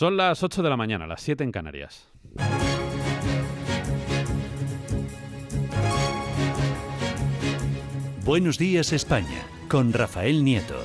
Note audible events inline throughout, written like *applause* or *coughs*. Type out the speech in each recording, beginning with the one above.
Son las 8 de la mañana, las 7 en Canarias. Buenos días España, con Rafael Nieto.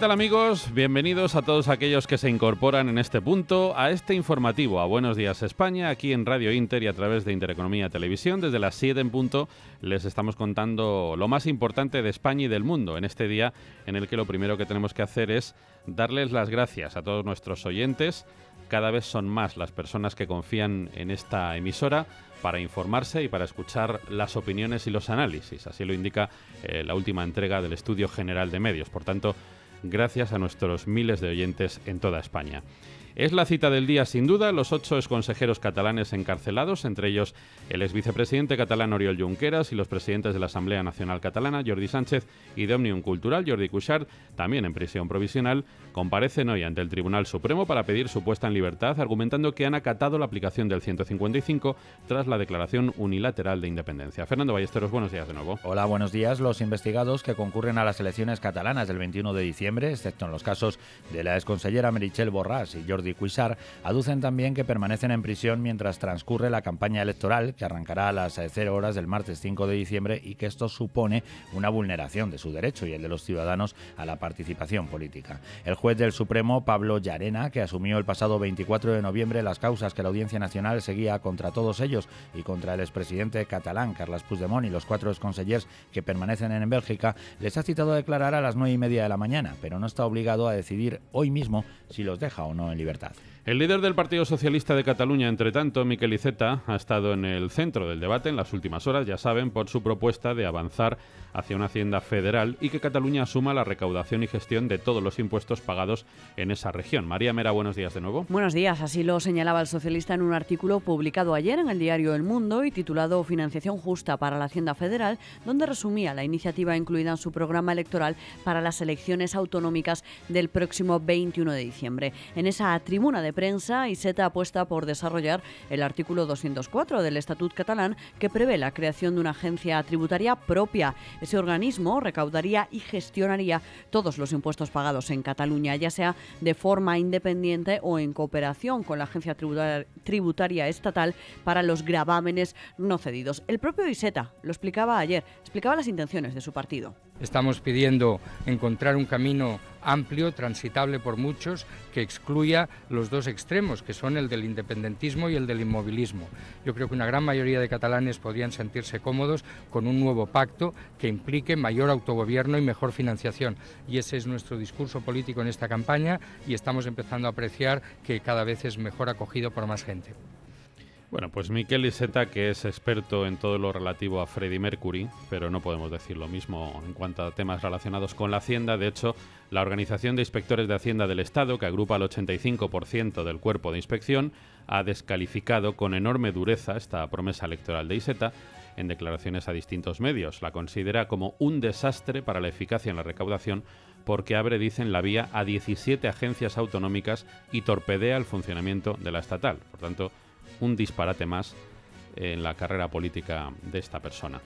tal amigos? Bienvenidos a todos aquellos que se incorporan en este punto a este informativo, a Buenos Días España, aquí en Radio Inter y a través de Intereconomía Televisión. Desde las 7 en punto les estamos contando lo más importante de España y del mundo en este día en el que lo primero que tenemos que hacer es darles las gracias a todos nuestros oyentes. Cada vez son más las personas que confían en esta emisora para informarse y para escuchar las opiniones y los análisis. Así lo indica eh, la última entrega del Estudio General de Medios. Por tanto, gracias a nuestros miles de oyentes en toda España. Es la cita del día, sin duda, los ocho exconsejeros catalanes encarcelados, entre ellos el exvicepresidente catalán Oriol Junqueras y los presidentes de la Asamblea Nacional Catalana, Jordi Sánchez, y de Omnium Cultural, Jordi Cuixart, también en prisión provisional, comparecen hoy ante el Tribunal Supremo para pedir su puesta en libertad, argumentando que han acatado la aplicación del 155 tras la declaración unilateral de independencia. Fernando Ballesteros, buenos días de nuevo. Hola, buenos días. Los investigados que concurren a las elecciones catalanas del 21 de diciembre, excepto en los casos de la exconsellera Merichel Borrás y Jordi de Cuisar, aducen también que permanecen en prisión mientras transcurre la campaña electoral, que arrancará a las 0 eh, horas del martes 5 de diciembre, y que esto supone una vulneración de su derecho y el de los ciudadanos a la participación política. El juez del Supremo, Pablo Llarena, que asumió el pasado 24 de noviembre las causas que la Audiencia Nacional seguía contra todos ellos y contra el expresidente catalán Carles Puigdemont y los cuatro exconsellers que permanecen en Bélgica, les ha citado a declarar a las 9 y media de la mañana, pero no está obligado a decidir hoy mismo si los deja o no en libertad verdad. El líder del Partido Socialista de Cataluña, entre tanto, Miquel Iceta, ha estado en el centro del debate en las últimas horas, ya saben, por su propuesta de avanzar hacia una hacienda federal y que Cataluña asuma la recaudación y gestión de todos los impuestos pagados en esa región. María Mera, buenos días de nuevo. Buenos días, así lo señalaba el socialista en un artículo publicado ayer en el diario El Mundo y titulado Financiación justa para la hacienda federal, donde resumía la iniciativa incluida en su programa electoral para las elecciones autonómicas del próximo 21 de diciembre. En esa tribuna de prensa, ISETA apuesta por desarrollar el artículo 204 del Estatut catalán que prevé la creación de una agencia tributaria propia. Ese organismo recaudaría y gestionaría todos los impuestos pagados en Cataluña, ya sea de forma independiente o en cooperación con la agencia tributaria estatal para los gravámenes no cedidos. El propio ISETA lo explicaba ayer, explicaba las intenciones de su partido. Estamos pidiendo encontrar un camino amplio, transitable por muchos, que excluya los dos extremos, que son el del independentismo y el del inmovilismo. Yo creo que una gran mayoría de catalanes podrían sentirse cómodos con un nuevo pacto que implique mayor autogobierno y mejor financiación. Y ese es nuestro discurso político en esta campaña y estamos empezando a apreciar que cada vez es mejor acogido por más gente. Bueno, pues Miquel Iseta, que es experto en todo lo relativo a Freddie Mercury, pero no podemos decir lo mismo en cuanto a temas relacionados con la Hacienda. De hecho, la Organización de Inspectores de Hacienda del Estado, que agrupa el 85% del cuerpo de inspección, ha descalificado con enorme dureza esta promesa electoral de Iseta en declaraciones a distintos medios. La considera como un desastre para la eficacia en la recaudación porque abre, dicen, la vía a 17 agencias autonómicas y torpedea el funcionamiento de la estatal. Por tanto, un disparate más en la carrera política de esta persona.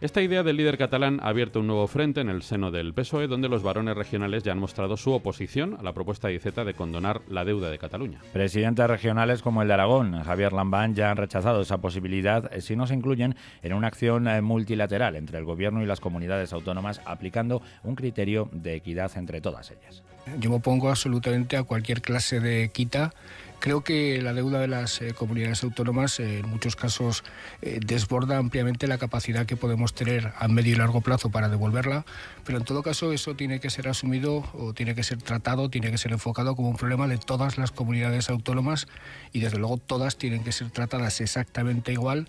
Esta idea del líder catalán ha abierto un nuevo frente en el seno del PSOE, donde los varones regionales ya han mostrado su oposición a la propuesta de IZ de condonar la deuda de Cataluña. Presidentes regionales como el de Aragón, Javier Lambán, ya han rechazado esa posibilidad eh, si no se incluyen en una acción eh, multilateral entre el gobierno y las comunidades autónomas, aplicando un criterio de equidad entre todas ellas. Yo me opongo absolutamente a cualquier clase de quita Creo que la deuda de las eh, comunidades autónomas eh, en muchos casos eh, desborda ampliamente la capacidad que podemos tener a medio y largo plazo para devolverla, pero en todo caso eso tiene que ser asumido o tiene que ser tratado, tiene que ser enfocado como un problema de todas las comunidades autónomas y desde luego todas tienen que ser tratadas exactamente igual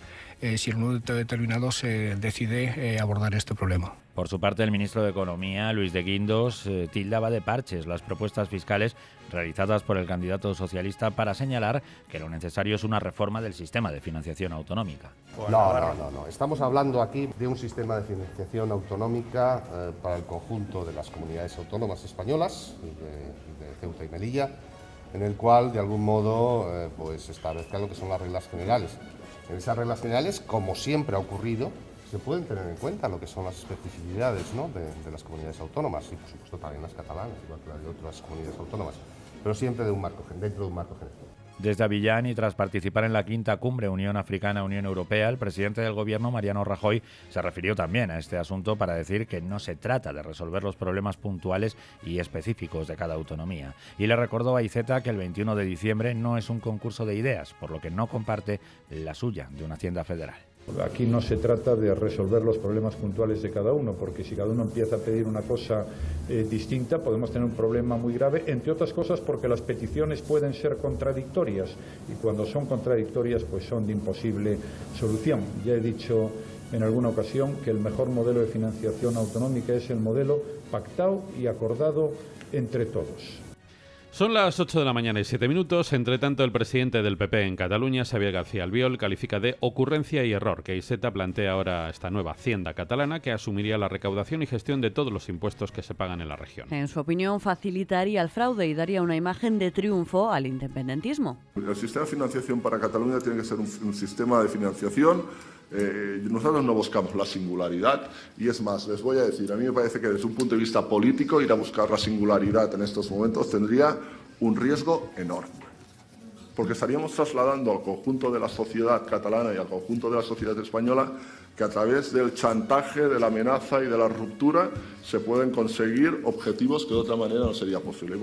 si en un momento determinado se decide abordar este problema. Por su parte, el ministro de Economía, Luis de Guindos, tildaba de parches las propuestas fiscales realizadas por el candidato socialista para señalar que lo necesario es una reforma del sistema de financiación autonómica. No, no, no, Estamos hablando aquí de un sistema de financiación autonómica eh, para el conjunto de las comunidades autónomas españolas, de, Ceuta y Melilla, en el cual de algún modo eh, pues establezcan lo que son las reglas generales. En esas reglas generales, como siempre ha ocurrido, se pueden tener en cuenta lo que son las especificidades de, de, las comunidades autónomas y por supuesto también las catalanas, igual que las de otras comunidades autónomas pero siempre dentro de un marco general. Desde Avillán y tras participar en la quinta cumbre Unión Africana-Unión Europea, el presidente del gobierno, Mariano Rajoy, se refirió también a este asunto para decir que no se trata de resolver los problemas puntuales y específicos de cada autonomía. Y le recordó a Iceta que el 21 de diciembre no es un concurso de ideas, por lo que no comparte la suya de una hacienda federal. Aquí no se trata de resolver los problemas puntuales de cada uno, porque si cada uno empieza a pedir una cosa eh, distinta, podemos tener un problema muy grave, entre otras cosas porque las peticiones pueden ser contradictorias y cuando son contradictorias, pues son de imposible solución. Ya he dicho en alguna ocasión que el mejor modelo de financiación autonómica es el modelo pactado y acordado entre todos. Son las 8 de la mañana y 7 minutos. Entre tanto, el presidente del PP en Cataluña, Xavier García Albiol, califica de ocurrencia y error que Iseta plantea ahora esta nueva hacienda catalana que asumiría la recaudación y gestión de todos los impuestos que se pagan en la región. En su opinión, facilitaría el fraude y daría una imagen de triunfo al independentismo. El sistema de financiación para Cataluña tiene que ser un sistema de financiación eh, nosotros no buscamos la singularidad y es más, les voy a decir, a mí me parece que desde un punto de vista político ir a buscar la singularidad en estos momentos tendría un riesgo enorme, porque estaríamos trasladando al conjunto de la sociedad catalana y al conjunto de la sociedad española que a través del chantaje, de la amenaza y de la ruptura se pueden conseguir objetivos que de otra manera no sería posible.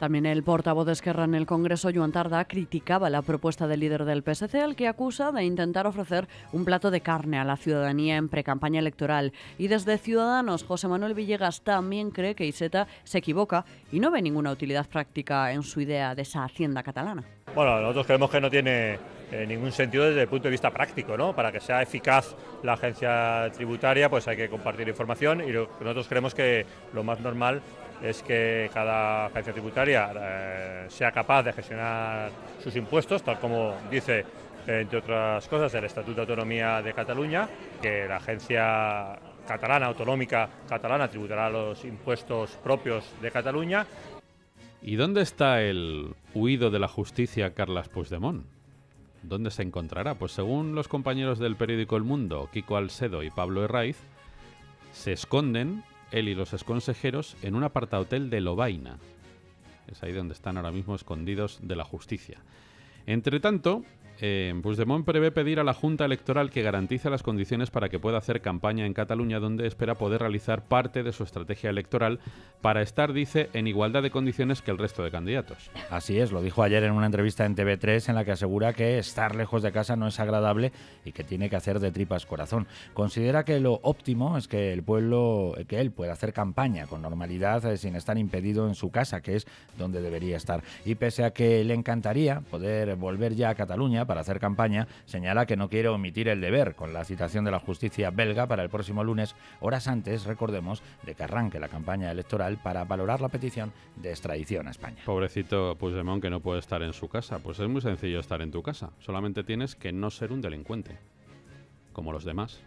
También el portavoz de Esquerra en el Congreso, Joan Tarda, criticaba la propuesta del líder del PSC, al que acusa de intentar ofrecer un plato de carne a la ciudadanía en precampaña electoral. Y desde Ciudadanos, José Manuel Villegas también cree que Iseta se equivoca y no ve ninguna utilidad práctica en su idea de esa hacienda catalana. Bueno, nosotros creemos que no tiene eh, ningún sentido desde el punto de vista práctico, ¿no? Para que sea eficaz la agencia tributaria, pues hay que compartir información y nosotros creemos que lo más normal es que cada agencia tributaria eh, sea capaz de gestionar sus impuestos, tal como dice, entre otras cosas, el Estatuto de Autonomía de Cataluña, que la agencia catalana, autonómica catalana, tributará los impuestos propios de Cataluña. ¿Y dónde está el huido de la justicia Carlas Puigdemont? ¿Dónde se encontrará? Pues según los compañeros del periódico El Mundo, Kiko Alcedo y Pablo Herraiz, se esconden él y los exconsejeros en un aparta-hotel de Lobaina. Es ahí donde están ahora mismo escondidos de la justicia. Entre tanto, eh, Puigdemont prevé pedir a la Junta Electoral que garantice las condiciones para que pueda hacer campaña en Cataluña, donde espera poder realizar parte de su estrategia electoral para estar, dice, en igualdad de condiciones que el resto de candidatos. Así es, lo dijo ayer en una entrevista en TV3 en la que asegura que estar lejos de casa no es agradable y que tiene que hacer de tripas corazón. Considera que lo óptimo es que el pueblo, que él pueda hacer campaña con normalidad eh, sin estar impedido en su casa, que es donde debería estar. Y pese a que le encantaría poder volver ya a Cataluña, para hacer campaña, señala que no quiere omitir el deber con la citación de la justicia belga para el próximo lunes, horas antes, recordemos, de que arranque la campaña electoral para valorar la petición de extradición a España. Pobrecito Puigdemont que no puede estar en su casa. Pues es muy sencillo estar en tu casa. Solamente tienes que no ser un delincuente, como los demás.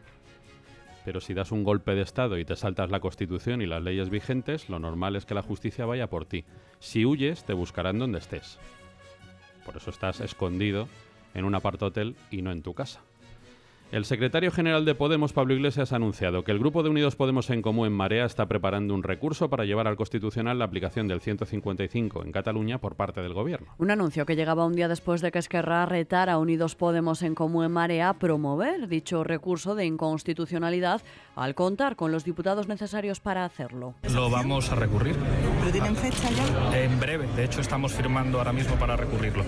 Pero si das un golpe de Estado y te saltas la Constitución y las leyes vigentes, lo normal es que la justicia vaya por ti. Si huyes, te buscarán donde estés. Por eso estás escondido en un apart-hotel y no en tu casa. El secretario general de Podemos, Pablo Iglesias, ha anunciado que el grupo de Unidos Podemos en Común en Marea está preparando un recurso para llevar al Constitucional la aplicación del 155 en Cataluña por parte del Gobierno. Un anuncio que llegaba un día después de que Esquerra retara a Unidos Podemos en Común en Marea promover dicho recurso de inconstitucionalidad al contar con los diputados necesarios para hacerlo. Lo vamos a recurrir. ¿Pero tienen fecha ya? En breve. De hecho, estamos firmando ahora mismo para recurrirlo.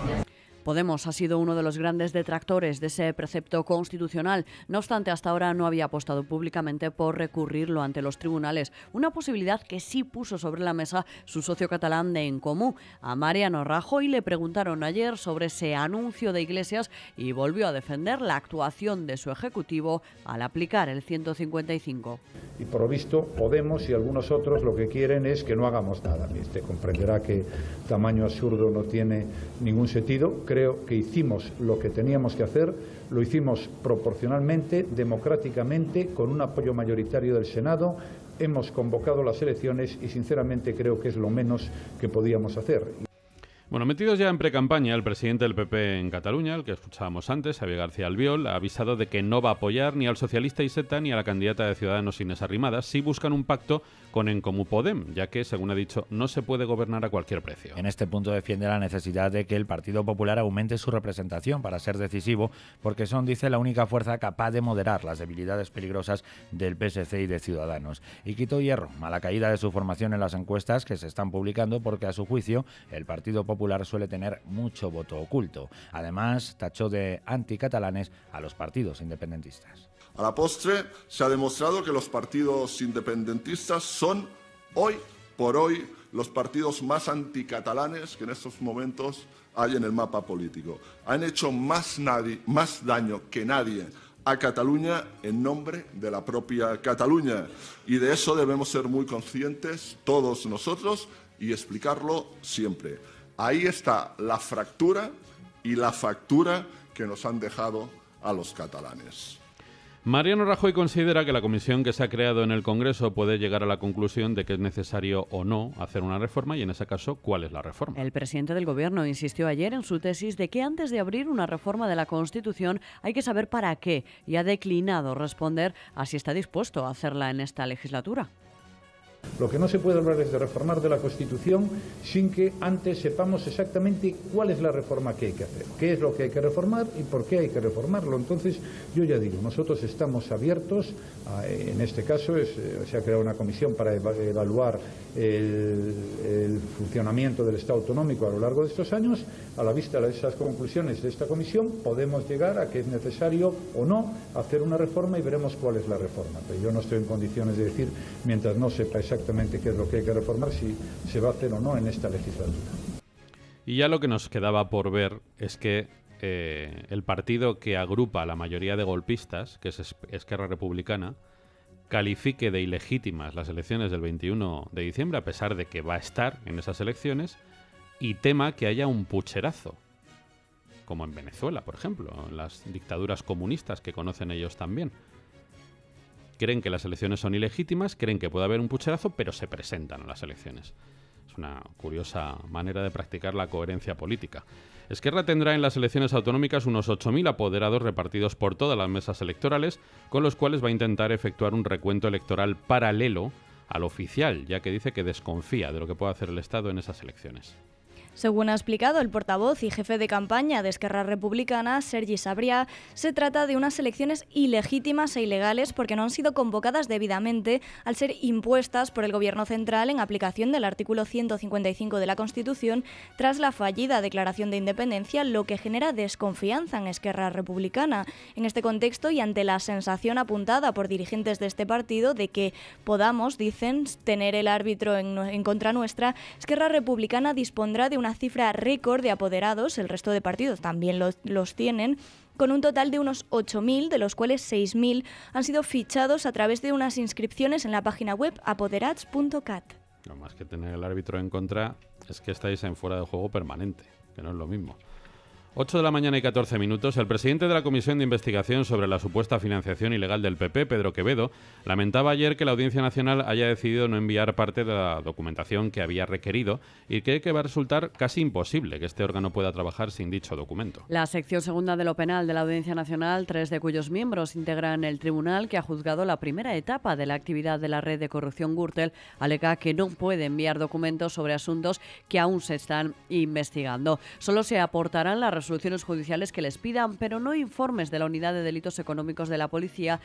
Podemos ha sido uno de los grandes detractores de ese precepto constitucional. No obstante, hasta ahora no había apostado públicamente por recurrirlo ante los tribunales, una posibilidad que sí puso sobre la mesa su socio catalán de En Comú. A Mariano Rajoy le preguntaron ayer sobre ese anuncio de Iglesias y volvió a defender la actuación de su ejecutivo al aplicar el 155. Y por lo visto, Podemos y algunos otros lo que quieren es que no hagamos nada. Este comprenderá que tamaño absurdo no tiene ningún sentido creo que hicimos lo que teníamos que hacer, lo hicimos proporcionalmente, democráticamente, con un apoyo mayoritario del Senado, hemos convocado las elecciones y sinceramente creo que es lo menos que podíamos hacer. Bueno, metidos ya en precampaña, el presidente del PP en Cataluña, el que escuchábamos antes, Javier García Albiol, ha avisado de que no va a apoyar ni al socialista Iseta ni a la candidata de Ciudadanos Inés Arrimadas si buscan un pacto con En Comú Podem, ya que, según ha dicho, no se puede gobernar a cualquier precio. En este punto defiende la necesidad de que el Partido Popular aumente su representación para ser decisivo, porque son, dice, la única fuerza capaz de moderar las debilidades peligrosas del PSC y de Ciudadanos. Y quitó hierro a la caída de su formación en las encuestas que se están publicando, porque a su juicio el Partido Popular suele tener mucho voto oculto. Además, tachó de anticatalanes a los partidos independentistas. A la postre, se ha demostrado que los partidos independentistas son, hoy por hoy, los partidos más anticatalanes que en estos momentos hay en el mapa político. Han hecho más, nadie, más daño que nadie a Cataluña en nombre de la propia Cataluña. Y de eso debemos ser muy conscientes todos nosotros y explicarlo siempre. Ahí está la fractura y la factura que nos han dejado a los catalanes. Mariano Rajoy considera que la comisión que se ha creado en el Congreso puede llegar a la conclusión de que es necesario o no hacer una reforma y en ese caso, ¿cuál es la reforma? El presidente del Gobierno insistió ayer en su tesis de que antes de abrir una reforma de la Constitución hay que saber para qué y ha declinado responder a si está dispuesto a hacerla en esta legislatura. Lo que no se puede hablar es de reformar de la Constitución sin que antes sepamos exactamente cuál es la reforma que hay que hacer, qué es lo que hay que reformar y por qué hay que reformarlo. Entonces, yo ya digo, nosotros estamos abiertos, en este caso eh, se ha creado una comisión para evaluar el, funcionamiento del Estado autonómico a lo largo de estos años. A la vista de esas conclusiones de esta comisión, podemos llegar a que es necesario o no hacer una reforma y veremos cuál es la reforma. Pero yo no estoy en condiciones de decir, mientras no sepa exactamente exactamente qué es lo que hay que reformar, si se va a hacer o no en esta legislatura. Y ya lo que nos quedaba por ver es que eh, el partido que agrupa a la mayoría de golpistas, que es Esquerra Republicana, califique de ilegítimas las elecciones del 21 de diciembre, a pesar de que va a estar en esas elecciones, y tema que haya un pucherazo, como en Venezuela, por ejemplo, en las dictaduras comunistas que conocen ellos también creen que las elecciones son ilegítimas, creen que puede haber un pucherazo, pero se presentan a las elecciones. Es una curiosa manera de practicar la coherencia política. Esquerra tendrá en las elecciones autonómicas unos 8.000 apoderados repartidos por todas las mesas electorales, con los cuales va a intentar efectuar un recuento electoral paralelo al oficial, ya que dice que desconfía de lo que puede hacer el Estado en esas elecciones. Según ha explicado el portavoz y jefe de campaña de Esquerra Republicana, Sergi Sabria, se trata de unas elecciones ilegítimas e ilegales porque no han sido convocadas debidamente al ser impuestas por el Gobierno central en aplicación del artículo 155 de la Constitución tras la fallida declaración de independencia, lo que genera desconfianza en Esquerra Republicana. En este contexto y ante la sensación apuntada por dirigentes de este partido de que podamos, dicen, tener el árbitro en, en contra nuestra, Esquerra Republicana dispondrá de una una cifra récord de apoderados, el resto de partidos también los, tienen, con un total de unos 8.000, de los cuales 6.000 han sido fichados a través de unas inscripciones en la página web apoderats.cat. Lo más que tener el árbitro en contra es que estáis en fuera de juego permanente, que no es lo mismo. 8 de la mañana y 14 minutos, el presidente de la Comisión de Investigación sobre la supuesta financiación ilegal del PP, Pedro Quevedo, lamentaba ayer que la Audiencia Nacional haya decidido no enviar parte de la documentación que había requerido y cree que va a resultar casi imposible que este órgano pueda trabajar sin dicho documento. La sección segunda de lo penal de la Audiencia Nacional, tres de cuyos miembros integran el tribunal que ha juzgado la primera etapa de la actividad de la red de corrupción Gürtel, alega que no puede enviar documentos sobre asuntos que aún se están investigando. Solo se aportarán las soluciones judiciales que les pidan, pero no informes de la Unidad de Delitos Económicos de la Policía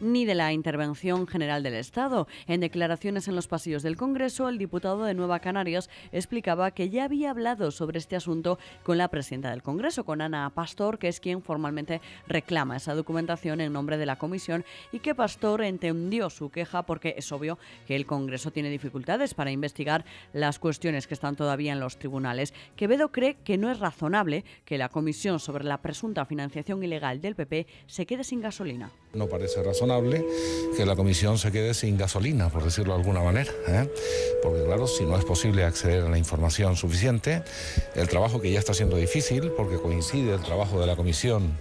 ni de la Intervención General del Estado. En declaraciones en los pasillos del Congreso, el diputado de Nueva Canarias explicaba que ya había hablado sobre este asunto con la presidenta del Congreso, con Ana Pastor, que es quien formalmente reclama esa documentación en nombre de la comisión y que Pastor entendió su queja porque es obvio que el Congreso tiene dificultades para investigar las cuestiones que están todavía en los tribunales. Quevedo cree que no es razonable que la comisión sobre la presunta financiación ilegal del PP se quede sin gasolina. No parece razonable que la comisión se quede sin gasolina, por decirlo de alguna manera. ¿eh? Porque claro, si no es posible acceder a la información suficiente, el trabajo que ya está siendo difícil, porque coincide el trabajo de la comisión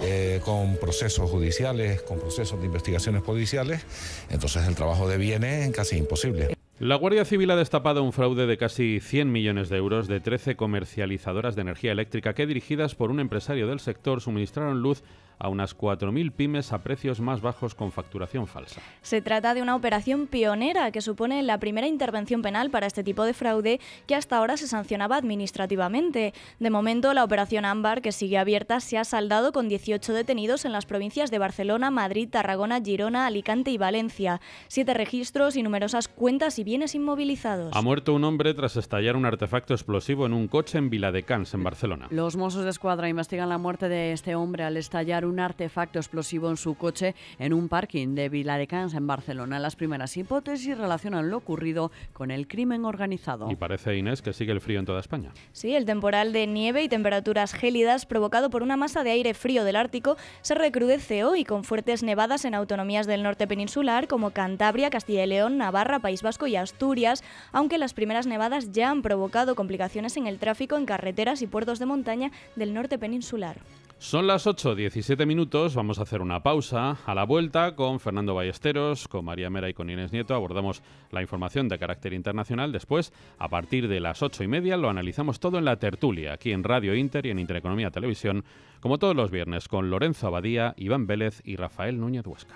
eh, con procesos judiciales, con procesos de investigaciones policiales, entonces el trabajo deviene casi imposible. La Guardia Civil ha destapado un fraude de casi 100 millones de euros de 13 comercializadoras de energía eléctrica que, dirigidas por un empresario del sector, suministraron luz a unas 4.000 pymes a precios más bajos con facturación falsa. Se trata de una operación pionera que supone la primera intervención penal para este tipo de fraude que hasta ahora se sancionaba administrativamente. De momento, la operación Ámbar, que sigue abierta, se ha saldado con 18 detenidos en las provincias de Barcelona, Madrid, Tarragona, Girona, Alicante y Valencia. Siete registros y numerosas cuentas y bienes inmovilizados. Ha muerto un hombre tras estallar un artefacto explosivo en un coche en Viladecans, en Barcelona. Los Mossos de Escuadra investigan la muerte de este hombre al estallar un artefacto explosivo en su coche en un parking de Viladecans en Barcelona. Las primeras hipótesis relacionan lo ocurrido con el crimen organizado. Y parece, Inés, que sigue el frío en toda España. Sí, el temporal de nieve y temperaturas gélidas provocado por una masa de aire frío del Ártico se recrudece hoy con fuertes nevadas en autonomías del norte peninsular como Cantabria, Castilla y León, Navarra, País Vasco y Asturias, aunque las primeras nevadas ya han provocado complicaciones en el tráfico en carreteras y puertos de montaña del norte peninsular. Son las 8.17 minutos, vamos a hacer una pausa. A la vuelta, con Fernando Ballesteros, con María Mera y con Inés Nieto, abordamos la información de carácter internacional. Después, a partir de las 8 y media, lo analizamos todo en la tertulia, aquí en Radio Inter y en Intereconomía Televisión, como todos los viernes, con Lorenzo Abadía, Iván Vélez y Rafael Núñez Huesca.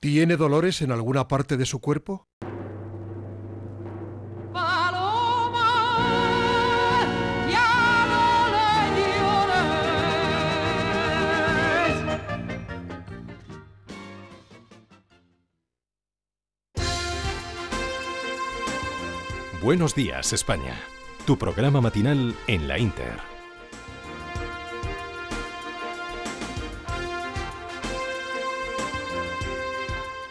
¿Tiene dolores en alguna parte de su cuerpo? Buenos días, España. Tu programa matinal en la Inter.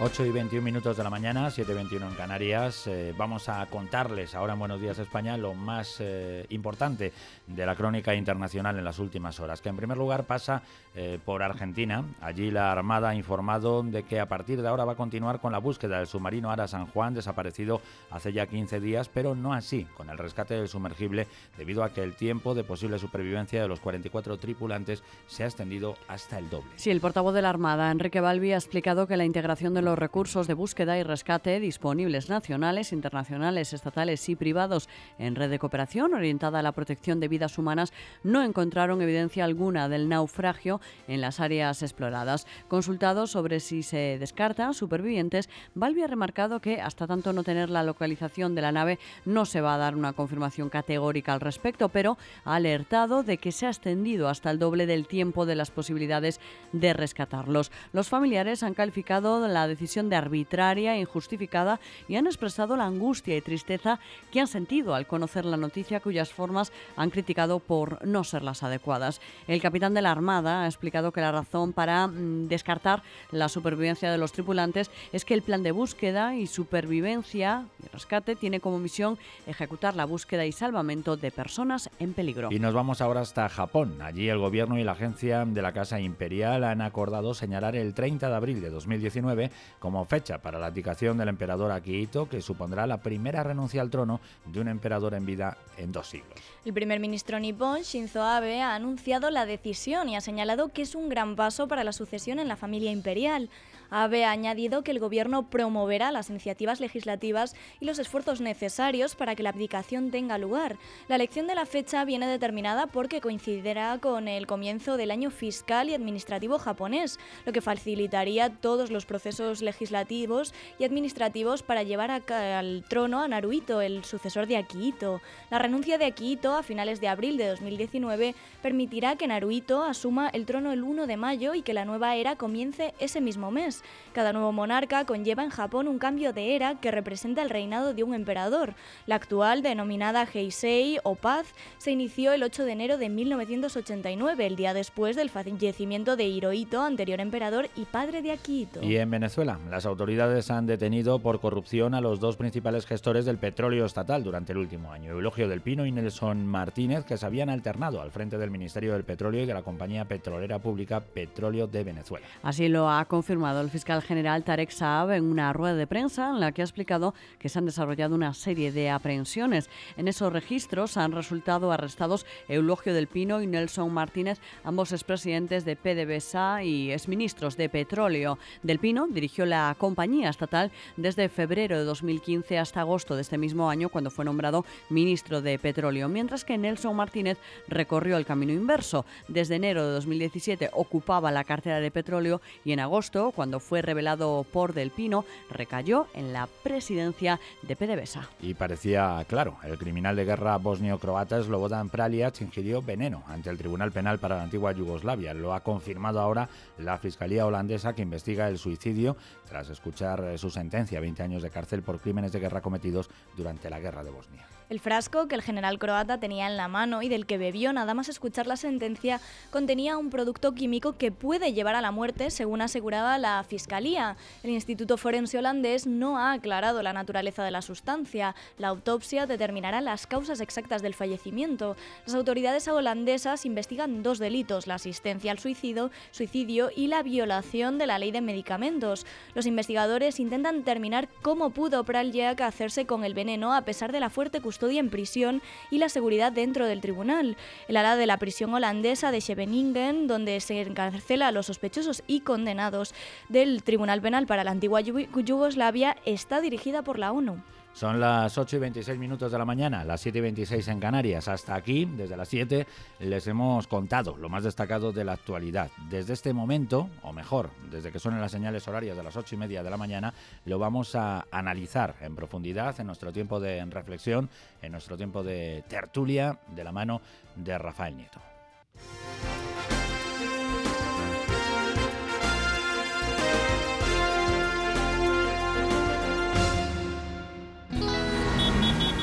8 y 21 minutos de la mañana, 7 21 en Canarias. Eh, vamos a contarles ahora en Buenos Días España lo más eh, importante de la crónica internacional en las últimas horas, que en primer lugar pasa eh, por Argentina. Allí la Armada ha informado de que a partir de ahora va a continuar con la búsqueda del submarino Ara San Juan, desaparecido hace ya 15 días, pero no así con el rescate del sumergible, debido a que el tiempo de posible supervivencia de los 44 tripulantes se ha extendido hasta el doble. Sí, el portavoz de la Armada, Enrique Balbi, ha explicado que la integración de los recursos de búsqueda y rescate disponibles nacionales, internacionales, estatales y privados en red de cooperación orientada a la protección de vidas humanas no encontraron evidencia alguna del naufragio en las áreas exploradas. Consultado sobre si se descartan supervivientes, Balbi ha remarcado que hasta tanto no tener la localización de la nave no se va a dar una confirmación categórica al respecto, pero ha alertado de que se ha extendido hasta el doble del tiempo de las posibilidades de rescatarlos. Los familiares han calificado la decisión de arbitraria e injustificada y han expresado la angustia y tristeza que han sentido al conocer la noticia cuyas formas han criticado por no ser las adecuadas. El capitán de la Armada ha explicado que la razón para mm, descartar la supervivencia de los tripulantes es que el plan de búsqueda y supervivencia y rescate tiene como misión ejecutar la búsqueda y salvamento de personas en peligro. Y nos vamos ahora hasta Japón. Allí el gobierno y la agencia de la Casa Imperial han acordado señalar el 30 de abril de 2019 como fecha para la abdicación del emperador Akihito, que supondrá la primera renuncia al trono de un emperador en vida en dos siglos. El primer ministro nipón, Shinzo Abe, ha anunciado la decisión y ha señalado que es un gran paso para la sucesión en la familia imperial. Abe ha añadido que el Gobierno promoverá las iniciativas legislativas y los esfuerzos necesarios para que la abdicación tenga lugar. La elección de la fecha viene determinada porque coincidirá con el comienzo del año fiscal y administrativo japonés, lo que facilitaría todos los procesos legislativos y administrativos para llevar al trono a Naruhito, el sucesor de Akihito. La renuncia de Akihito a finales de abril de 2019 permitirá que Naruhito asuma el trono el 1 de mayo y que la nueva era comience ese mismo mes. Cada nuevo monarca conlleva en Japón un cambio de era que representa el reinado de un emperador. La actual, denominada Heisei o Paz, se inició el 8 de enero de 1989, el día después del fallecimiento de Hirohito, anterior emperador y padre de Akihito. Y en Venezuela, las autoridades han detenido por corrupción a los dos principales gestores del petróleo estatal durante el último año, Eulogio del Pino y Nelson Martínez, que se habían alternado al frente del Ministerio del Petróleo y de la compañía petrolera pública Petróleo de Venezuela. Así lo ha confirmado fiscal general Tarek Saab en una rueda de prensa en la que ha explicado que se han desarrollado una serie de aprehensiones. En esos registros han resultado arrestados Eulogio del Pino y Nelson Martínez, ambos expresidentes de PDVSA y exministros de petróleo. Del Pino dirigió la compañía estatal desde febrero de 2015 hasta agosto de este mismo año, cuando fue nombrado ministro de petróleo, mientras que Nelson Martínez recorrió el camino inverso. Desde enero de 2017 ocupaba la cartera de petróleo y en agosto, cuando fue revelado por Del Pino, recayó en la presidencia de PDVSA. Y parecía claro, el criminal de guerra bosnio-croata Slobodan Praliac ingirió veneno ante el Tribunal Penal para la antigua Yugoslavia. Lo ha confirmado ahora la Fiscalía holandesa que investiga el suicidio tras escuchar su sentencia, 20 años de cárcel por crímenes de guerra cometidos durante la guerra de Bosnia. El frasco que el general croata tenía en la mano y del que bebió nada más escuchar la sentencia contenía un producto químico que puede llevar a la muerte, según aseguraba la Fiscalía. El Instituto Forense holandés no ha aclarado la naturaleza de la sustancia. La autopsia determinará las causas exactas del fallecimiento. Las autoridades holandesas investigan dos delitos, la asistencia al suicidio, suicidio y la violación de la ley de medicamentos. Los investigadores intentan determinar cómo pudo Praljek hacerse con el veneno a pesar de la fuerte custodia estudia en prisión y la seguridad dentro del tribunal. El ala de la prisión holandesa de Scheveningen, donde se encarcela a los sospechosos y condenados del Tribunal Penal para la antigua Yugoslavia, está dirigida por la ONU. Son las 8 y 26 minutos de la mañana, las 7 y 26 en Canarias. Hasta aquí, desde las 7, les hemos contado lo más destacado de la actualidad. Desde este momento, o mejor, desde que suenen las señales horarias de las 8 y media de la mañana, lo vamos a analizar en profundidad en nuestro tiempo de reflexión, en nuestro tiempo de tertulia, de la mano de Rafael Nieto.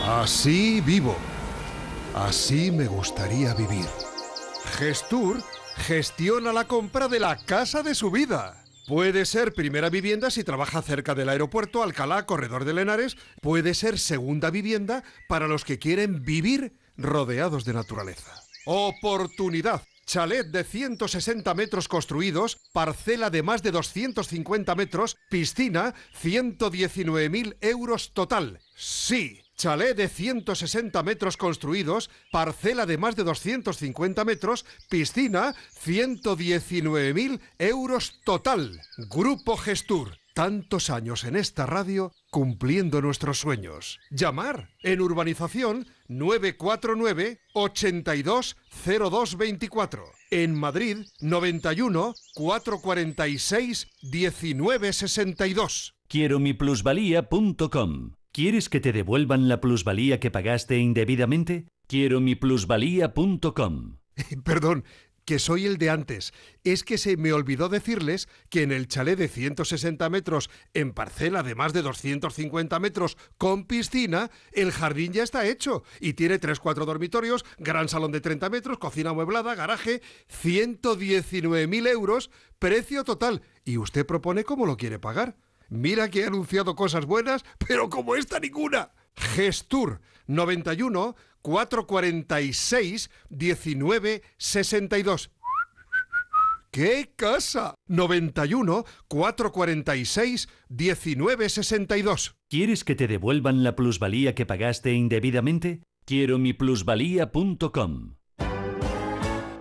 Así vivo. Así me gustaría vivir. Gestur gestiona la compra de la casa de su vida. Puede ser primera vivienda si trabaja cerca del aeropuerto Alcalá, Corredor de Lenares. Puede ser segunda vivienda para los que quieren vivir rodeados de naturaleza. Oportunidad. Chalet de 160 metros construidos, parcela de más de 250 metros, piscina, 119.000 euros total. Sí, Chalet de 160 metros construidos, parcela de más de 250 metros, piscina, 119.000 euros total. Grupo Gestur. Tantos años en esta radio cumpliendo nuestros sueños. Llamar en urbanización 949 820224. En Madrid 91 446 1962. Quiero mi plusvalía.com ¿Quieres que te devuelvan la plusvalía que pagaste indebidamente? Quiero mi plusvalía.com. *laughs* Perdón, que soy el de antes. Es que se me olvidó decirles que en el chalet de 160 metros, en parcela de más de 250 metros, con piscina, el jardín ya está hecho y tiene 3-4 dormitorios, gran salón de 30 metros, cocina amueblada, garaje, 119.000 euros, precio total. Y usted propone cómo lo quiere pagar. Mira que he anunciado cosas buenas, pero como esta ninguna. Gestur 91 446 1962 62. ¡Qué casa! 91 446 1962. ¿Quieres que te devuelvan la plusvalía que pagaste indebidamente? Quiero mi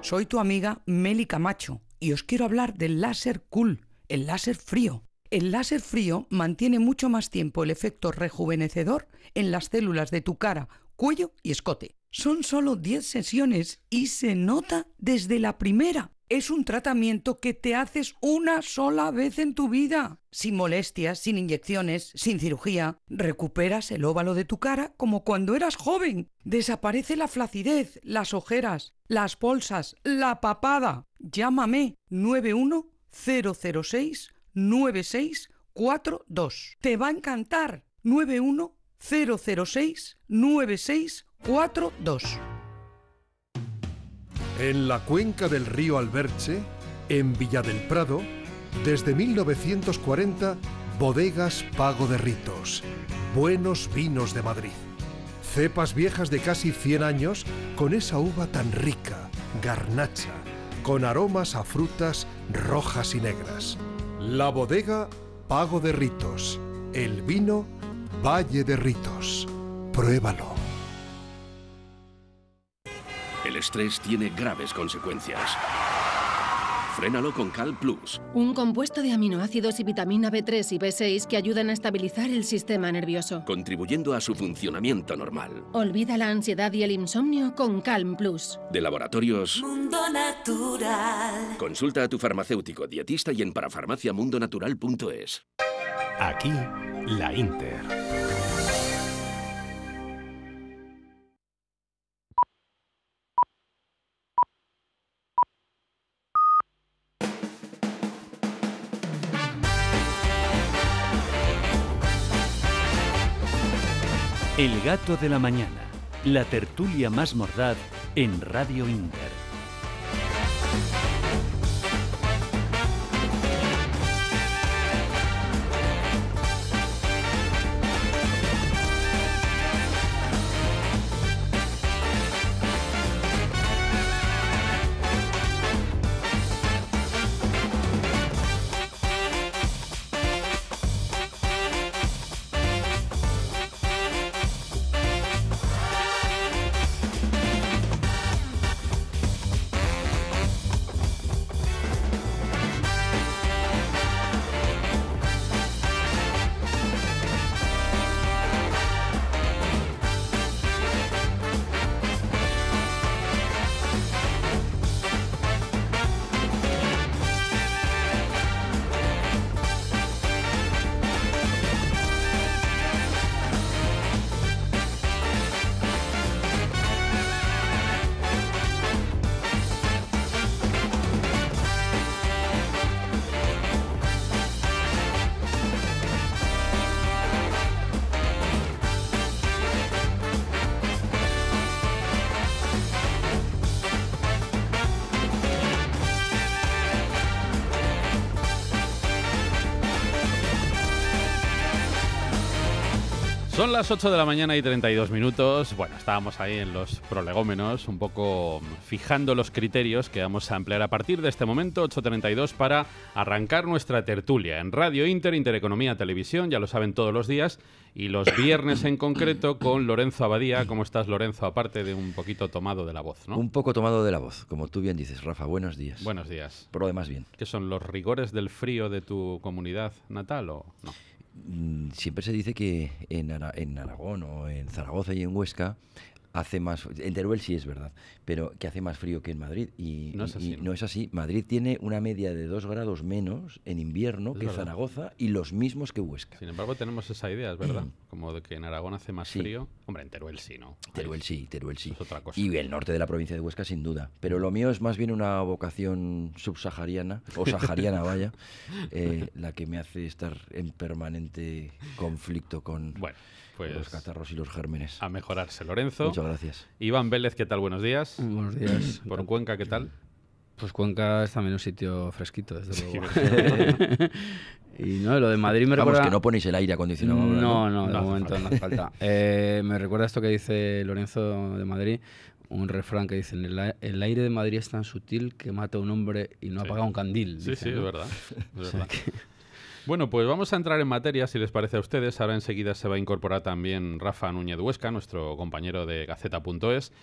Soy tu amiga Meli Camacho y os quiero hablar del láser cool, el láser frío el láser frío mantiene mucho más tiempo el efecto rejuvenecedor en las células de tu cara, cuello y escote. Son solo 10 sesiones y se nota desde la primera. Es un tratamiento que te haces una sola vez en tu vida. Sin molestias, sin inyecciones, sin cirugía. Recuperas el óvalo de tu cara como cuando eras joven. Desaparece la flacidez, las ojeras, las bolsas, la papada. Llámame 91006 9642. Te va a encantar. 91006 9642. En la cuenca del río Alberche, en Villa del Prado, desde 1940, Bodegas Pago de Ritos. Buenos vinos de Madrid. Cepas viejas de casi 100 años con esa uva tan rica, garnacha, con aromas a frutas rojas y negras la bodega Pago de Ritos. El vino Valle de Ritos. Pruébalo. El estrés tiene graves consecuencias. Frénalo con Cal Plus. Un compuesto de aminoácidos y vitamina B3 y B6 que ayudan a estabilizar el sistema nervioso. Contribuyendo a su funcionamiento normal. Olvida la ansiedad y el insomnio con Calm Plus. De laboratorios... Mundo Natural. Consulta a tu farmacéutico, dietista y en parafarmaciamundonatural.es. Aquí, la Inter. El gato de la mañana, la tertulia más mordaz en Radio Inter. 8 de la mañana y 32 minutos, bueno, estábamos ahí en los prolegómenos, un poco mm, fijando los criterios que vamos a emplear a partir de este momento, 8.32, para arrancar nuestra tertulia en Radio Inter, Intereconomía, Televisión, ya lo saben todos los días, y los viernes en concreto con Lorenzo Abadía. ¿Cómo estás, Lorenzo? Aparte de un poquito tomado de la voz, ¿no? Un poco tomado de la voz, como tú bien dices, Rafa. Buenos días. Buenos días. Por lo bien. ¿Qué son los rigores del frío de tu comunidad natal o no? Mm, siempre se dice que en, en Aragón o en Zaragoza y en Huesca hace más en Teruel sí es verdad, pero que hace más frío que en Madrid y no es así. Madrid tiene una media de dos grados menos en invierno que Zaragoza y los mismos que Huesca. Sin embargo, tenemos esa idea, es verdad, mm. como de que en Aragón hace más frío. Hombre, en Teruel sí, ¿no? Teruel sí, Teruel sí. Y el norte de la provincia de Huesca sin duda, pero lo mío es más bien una vocación subsahariana o *laughs* sahariana, vaya, eh, la que me hace estar en permanente conflicto con bueno. Pues los catarros y los gérmenes. A mejorarse, Lorenzo. Muchas gracias. Iván Vélez, ¿qué tal? Buenos días. Buenos días. *clears throat* Por Cuenca, ¿qué tal? Pues Cuenca es también un sitio fresquito, desde luego. Pues, *laughs* y no, lo de Madrid me Vamos, recuerda... que no ponéis el aire acondicionado. No, no, no de momento no falta. *laughs* Eh, me recuerda esto que dice Lorenzo de Madrid, un refrán que dice, el, aire de Madrid es tan sutil que mata a un hombre y no apaga un candil. Sí, sí, es verdad. *laughs* Bueno, pues vamos a entrar en materia, si les parece a ustedes. Ahora enseguida se va a incorporar también Rafa Núñez Huesca, nuestro compañero de Gaceta.es.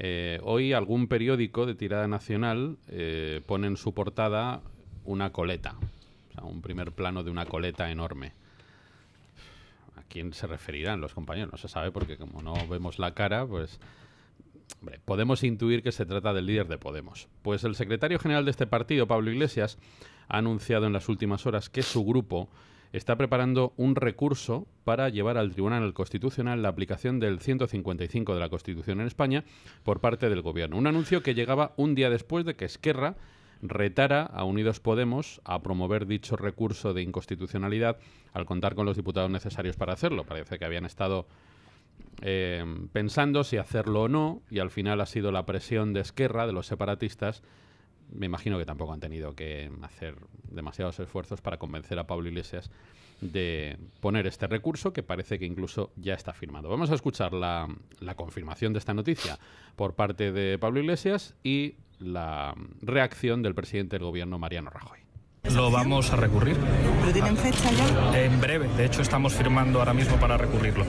Eh, hoy algún periódico de tirada nacional eh, pone en su portada una coleta, o sea, un primer plano de una coleta enorme. ¿A quién se referirán los compañeros? No se sabe porque como no vemos la cara, pues... Hombre, podemos intuir que se trata del líder de Podemos. Pues el secretario general de este partido, Pablo Iglesias, ha anunciado en las últimas horas que su grupo está preparando un recurso para llevar al Tribunal Constitucional la aplicación del 155 de la Constitución en España por parte del Gobierno. Un anuncio que llegaba un día después de que Esquerra retara a Unidos Podemos a promover dicho recurso de inconstitucionalidad al contar con los diputados necesarios para hacerlo. Parece que habían estado eh, pensando si hacerlo o no y al final ha sido la presión de Esquerra, de los separatistas, me imagino que tampoco han tenido que hacer demasiados esfuerzos para convencer a Pablo Iglesias de poner este recurso que parece que incluso ya está firmado. Vamos a escuchar la, confirmación de esta noticia por parte de Pablo Iglesias y la reacción del presidente del gobierno, Mariano Rajoy. Lo vamos a recurrir. ¿Lo tienen fecha ya? En breve, de hecho estamos firmando ahora mismo para recurrirlo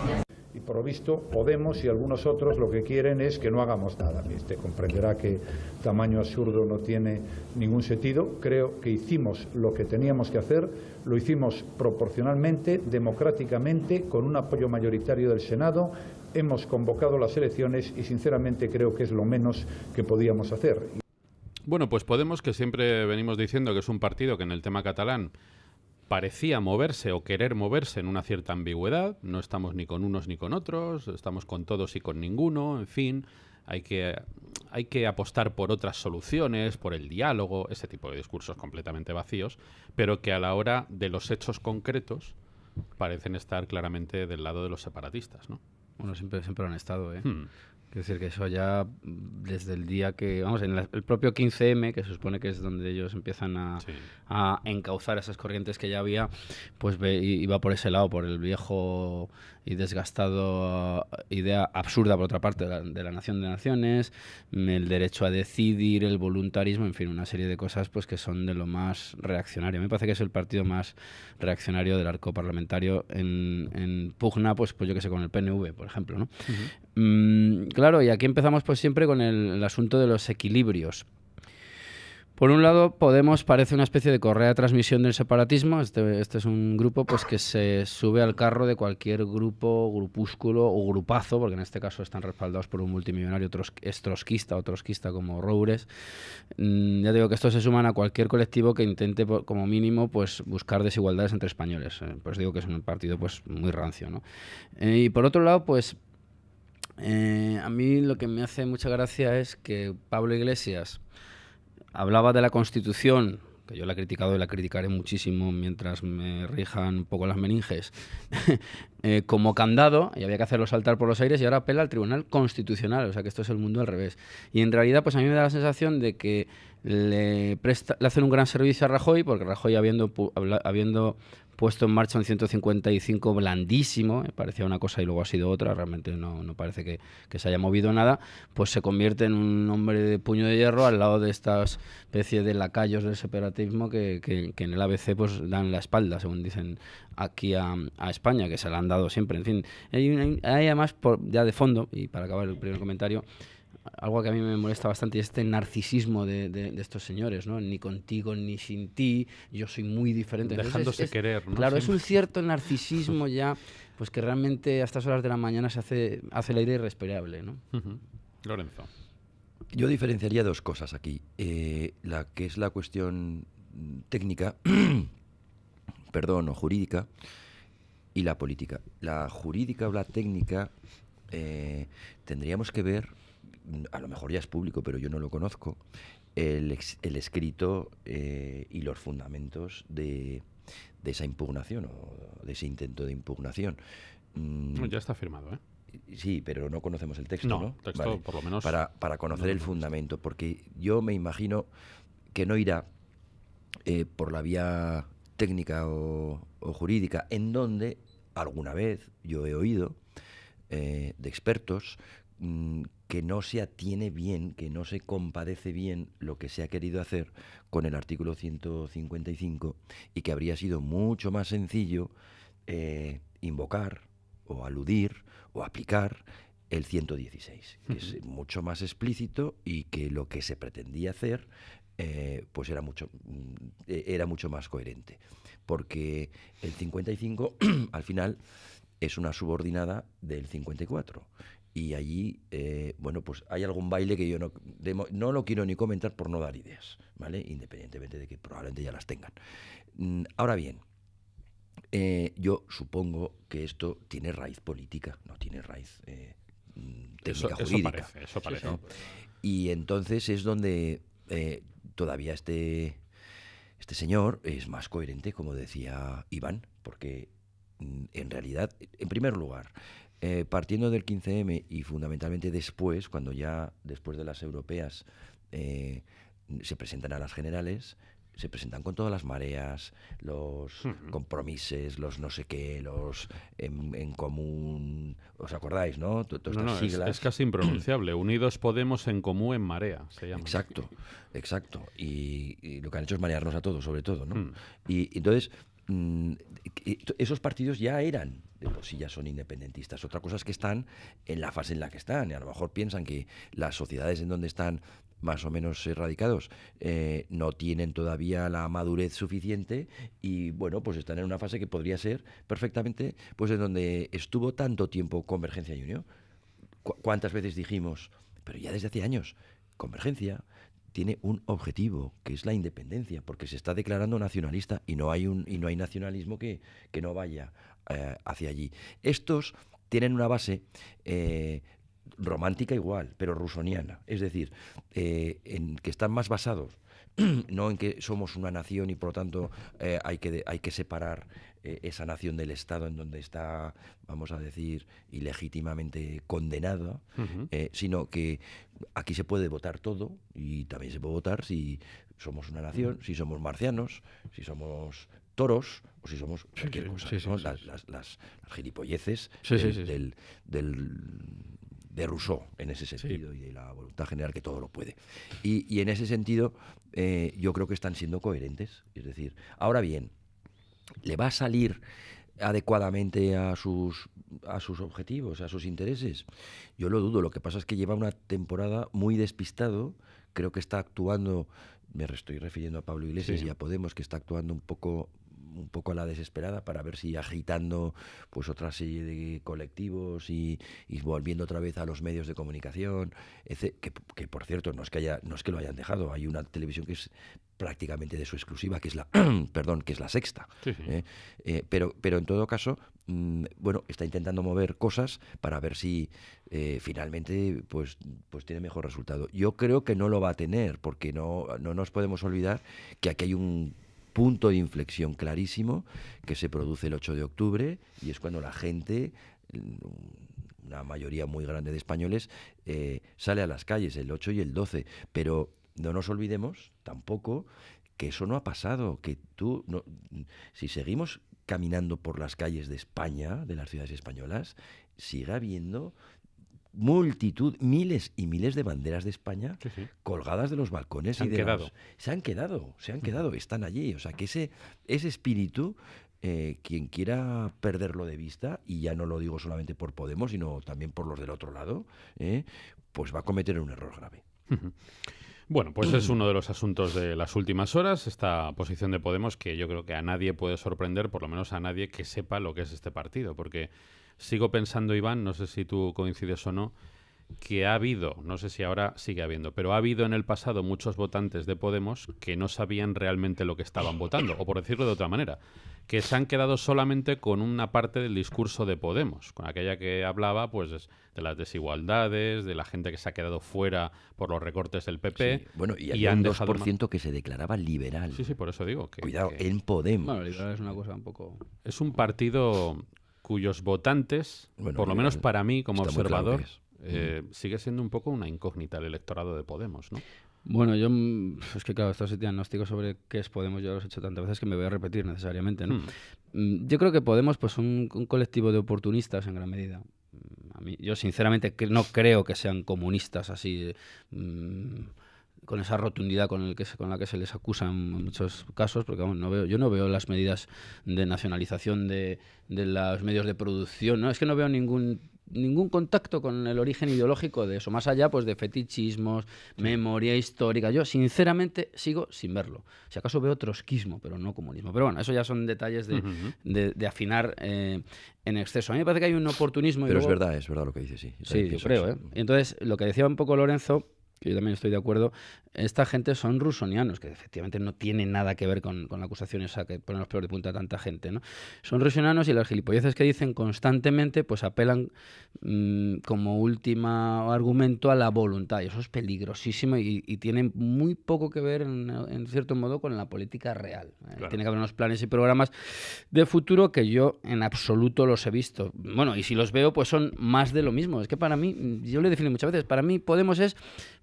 por visto, Podemos y algunos otros lo que quieren es que no hagamos nada. Te este comprenderá que tamaño absurdo no tiene ningún sentido. Creo que hicimos lo que teníamos que hacer, lo hicimos proporcionalmente, democráticamente, con un apoyo mayoritario del Senado, hemos convocado las elecciones y sinceramente creo que es lo menos que podíamos hacer. Bueno, pues Podemos, que siempre venimos diciendo que es un partido que en el tema catalán parecía moverse o querer moverse en una cierta ambigüedad. No estamos ni con unos ni con otros, estamos con todos y con ninguno, en fin. Hay que, hay que apostar por otras soluciones, por el diálogo, ese tipo de discursos completamente vacíos, pero que a la hora de los hechos concretos parecen estar claramente del lado de los separatistas, ¿no? Bueno, siempre, siempre han estado, ¿eh? Hmm. Es decir que eso ya desde el día que, vamos, en el propio 15M, que se supone que es donde ellos empiezan a, encauzar esas corrientes que ya había, pues iba por ese lado, por el viejo y desgastado idea absurda, por otra parte, de la, nación de naciones, mm, el derecho a decidir, el voluntarismo, en fin, una serie de cosas pues que son de lo más reaccionario. Me parece que es el partido más reaccionario del arco parlamentario en, pugna, pues, pues yo que sé, con el PNV, por ejemplo. ¿no? Mm, claro, y aquí empezamos pues siempre con el asunto de los equilibrios. Por un lado, Podemos parece una especie de correa de transmisión del separatismo. Este, este, es un grupo pues, que se sube al carro de cualquier grupo, grupúsculo o grupazo, porque en este caso están respaldados por un multimillonario estrosquista o trotskista como Roures. Mm, ya digo que estos se suman a cualquier colectivo que intente, como mínimo, pues, buscar desigualdades entre españoles. Eh, pues digo que es un partido pues, muy rancio. ¿no? Eh, y por otro lado, pues eh, a mí lo que me hace mucha gracia es que Pablo Iglesias Hablaba de la Constitución, que yo la he criticado y la criticaré muchísimo mientras me rijan un poco las meninges, *laughs* eh, como candado, y había que hacerlo saltar por los aires, y ahora apela al Tribunal Constitucional, o sea que esto es el mundo al revés. Y en realidad, pues a mí me da la sensación de que le, hacen un gran servicio a Rajoy, porque Rajoy habiendo, habiendo puesto en marcha un 155 blandísimo, eh, parecía una cosa y luego ha sido otra, realmente no, no parece que, que, se haya movido nada, pues se convierte en un hombre de puño de hierro al lado de estas especies de lacayos del separatismo que, que, en el ABC pues dan la espalda, según dicen aquí a, España, que se la han dado siempre. En fin, hay, además, por, ya de fondo, y para acabar el primer comentario, algo que a mí me molesta bastante, este narcisismo de, estos señores, ¿no? Ni contigo ni sin ti, yo soy muy diferente. Dejándose querer, ¿no? Claro, es un cierto narcisismo ya, pues que realmente a estas horas de la mañana se hace, hace el aire irrespirable, ¿no? Lorenzo. Yo diferenciaría dos cosas aquí. Eh, la que es la cuestión técnica, *clears throat* perdón, o jurídica, y la política. La jurídica o la técnica eh, tendríamos que ver a lo mejor ya es público, pero yo no lo conozco, el, escrito eh, y los fundamentos de, esa impugnación o de ese intento de impugnación. Mm. ya está firmado, ¿eh? Sí, pero no conocemos el texto, ¿no? Texto, por lo menos. Para, conocer el fundamento, porque yo me imagino que no irá eh, por la vía técnica o, jurídica, en donde alguna vez yo he oído eh, de expertos mm, que no se atiene bien, que no se compadece bien lo que se ha querido hacer con el artículo 155 y que habría sido mucho más sencillo eh, invocar o aludir o aplicar el 116, que es mucho más explícito y que lo que se pretendía hacer eh, pues era mucho, mm, e-, era mucho más coherente. Porque el 55 *clears throat* al final es una subordinada del 54 y allí, eh, bueno, pues hay algún baile que yo no, no lo quiero ni comentar por no dar ideas, ¿vale? Independientemente de que probablemente ya las tengan. Mm, ahora bien, eh, yo supongo que esto tiene raíz política, no tiene raíz eh, mm, técnica jurídica. Eso parece, eso parece. Y entonces es donde todavía este, este señor es más coherente, como decía Iván, porque mm, en realidad, en primer lugar, eh, partiendo del 15M y fundamentalmente después, cuando ya después de las europeas eh, se presentan a las generales, se presentan con todas las mareas, los compromisos los no sé qué, los en, común. ¿Os acordáis, no? no, Es, casi impronunciable. *clears throat* Unidos Podemos en común en marea, Exacto, exacto. Y, lo que han hecho es marearnos a todos, sobre todo, ¿no? Mm. y entonces Mm, esos partidos ya eran, de ya son independentistas. Otra cosa es que están en la fase en la que están, y a lo mejor piensan que las sociedades en donde están más o menos erradicados eh, no tienen todavía la madurez suficiente y bueno pues están en una fase que podría ser perfectamente pues en donde estuvo tanto tiempo convergencia y unión cuántas veces dijimos pero ya desde hace años convergencia tiene un objetivo, que es la independencia, porque se está declarando nacionalista y no hay, un, y no hay nacionalismo que, no vaya eh, hacia allí. Estos tienen una base eh, romántica igual, pero rusoniana, es decir, eh, en que están más basados *clears throat* no en que somos una nación y por lo tanto eh, hay, que, hay que separar eh, esa nación del Estado en donde está, vamos a decir, ilegítimamente condenada, eh, sino que aquí se puede votar todo y también se puede votar si somos una nación, si somos marcianos, si somos toros o si somos cualquier cosa, las, las, gilipolleces del de Rousseau en ese sentido y de la voluntad general que todo lo puede. Y, en ese sentido eh, yo creo que están siendo coherentes. Es decir, ahora bien, ¿le va a salir adecuadamente a sus, a sus objetivos, a sus intereses? Yo lo dudo, lo que pasa es que lleva una temporada muy despistado, creo que está actuando, me estoy refiriendo a Pablo Iglesias y a Podemos, que está actuando un poco un poco a la desesperada para ver si agitando pues otra serie de colectivos y, volviendo otra vez a los medios de comunicación, que, por cierto no es que haya, no es que lo hayan dejado, hay una televisión que es prácticamente de su exclusiva, que es la, *clears throat* perdón, que es la sexta. ¿eh? Eh, pero, pero en todo caso, mm, bueno, está intentando mover cosas para ver si eh, finalmente pues, pues tiene mejor resultado. Yo creo que no lo va a tener, porque no, no nos podemos olvidar que aquí hay un punto de inflexión clarísimo que se produce el 8 de octubre y es cuando la gente una mayoría muy grande de españoles, eh, sale a las calles el 8 y el 12. Pero no nos olvidemos tampoco que eso no ha pasado, que tú, si seguimos caminando por las calles de España, de las ciudades españolas, sigue habiendo multitud, miles y miles de banderas de España colgadas de los balcones se han quedado. se han quedado, se han quedado, están allí. O sea que ese, ese espíritu, eh, quien quiera perderlo de vista, y ya no lo digo solamente por Podemos, sino también por los del otro lado, eh, pues va a cometer un error grave. Bueno, pues es uno de los asuntos de las últimas horas, esta posición de Podemos que yo creo que a nadie puede sorprender, por lo menos a nadie que sepa lo que es este partido, porque Sigo pensando, Iván, no sé si tú coincides o no, que ha habido, no sé si ahora sigue habiendo, pero ha habido en el pasado muchos votantes de Podemos que no sabían realmente lo que estaban *coughs* votando, o por decirlo de otra manera, que se han quedado solamente con una parte del discurso de Podemos, con aquella que hablaba pues de las desigualdades, de la gente que se ha quedado fuera por los recortes del PP. Bueno, y, y un 2% que se declaraba liberal. Sí, sí, por eso digo que... Cuidado, en Podemos. Bueno, liberal es una cosa un poco... Es un partido cuyos votantes, por lo menos para mí como observador, eh, sigue siendo un poco una incógnita el electorado de Podemos, ¿no? Bueno, yo mm, es que claro, estos diagnósticos sobre qué es Podemos yo los he hecho tantas veces que me voy a repetir necesariamente, ¿no? Hmm. Mm, yo creo que Podemos pues un, un colectivo de oportunistas en gran medida. Mm, yo sinceramente no creo que sean comunistas así. Eh, con esa rotundidad con, la que se les acusa en muchos casos, porque yo no veo las medidas de nacionalización de, los medios de producción, ¿no? es que no veo ningún contacto con el origen ideológico de eso, más allá pues de fetichismos, memoria histórica. Yo sinceramente sigo sin verlo. Si acaso veo trotskismo, pero no comunismo. Pero bueno, eso ya son detalles de, afinar eh, en exceso. A mí me parece que hay un oportunismo. Pero es verdad, es verdad lo que dice, sí. Sí, yo creo. ¿eh? Entonces, lo que decía un poco Lorenzo que yo también estoy de acuerdo, esta gente son rusonianos, que efectivamente no tienen nada que ver con, con la acusación esa que ponen los pelos de punta a tanta gente, ¿no? Son rusonianos y las gilipolleces que dicen constantemente, pues apelan mm, como último argumento a la voluntad, y eso es peligrosísimo y, y tiene muy poco que ver, en, cierto modo, con la política real. ¿eh? Tiene que haber unos planes y programas de futuro que yo en absoluto los he visto. Bueno, y si los veo, pues son más de lo mismo. Es que para mí, yo lo definido muchas veces, para mí Podemos es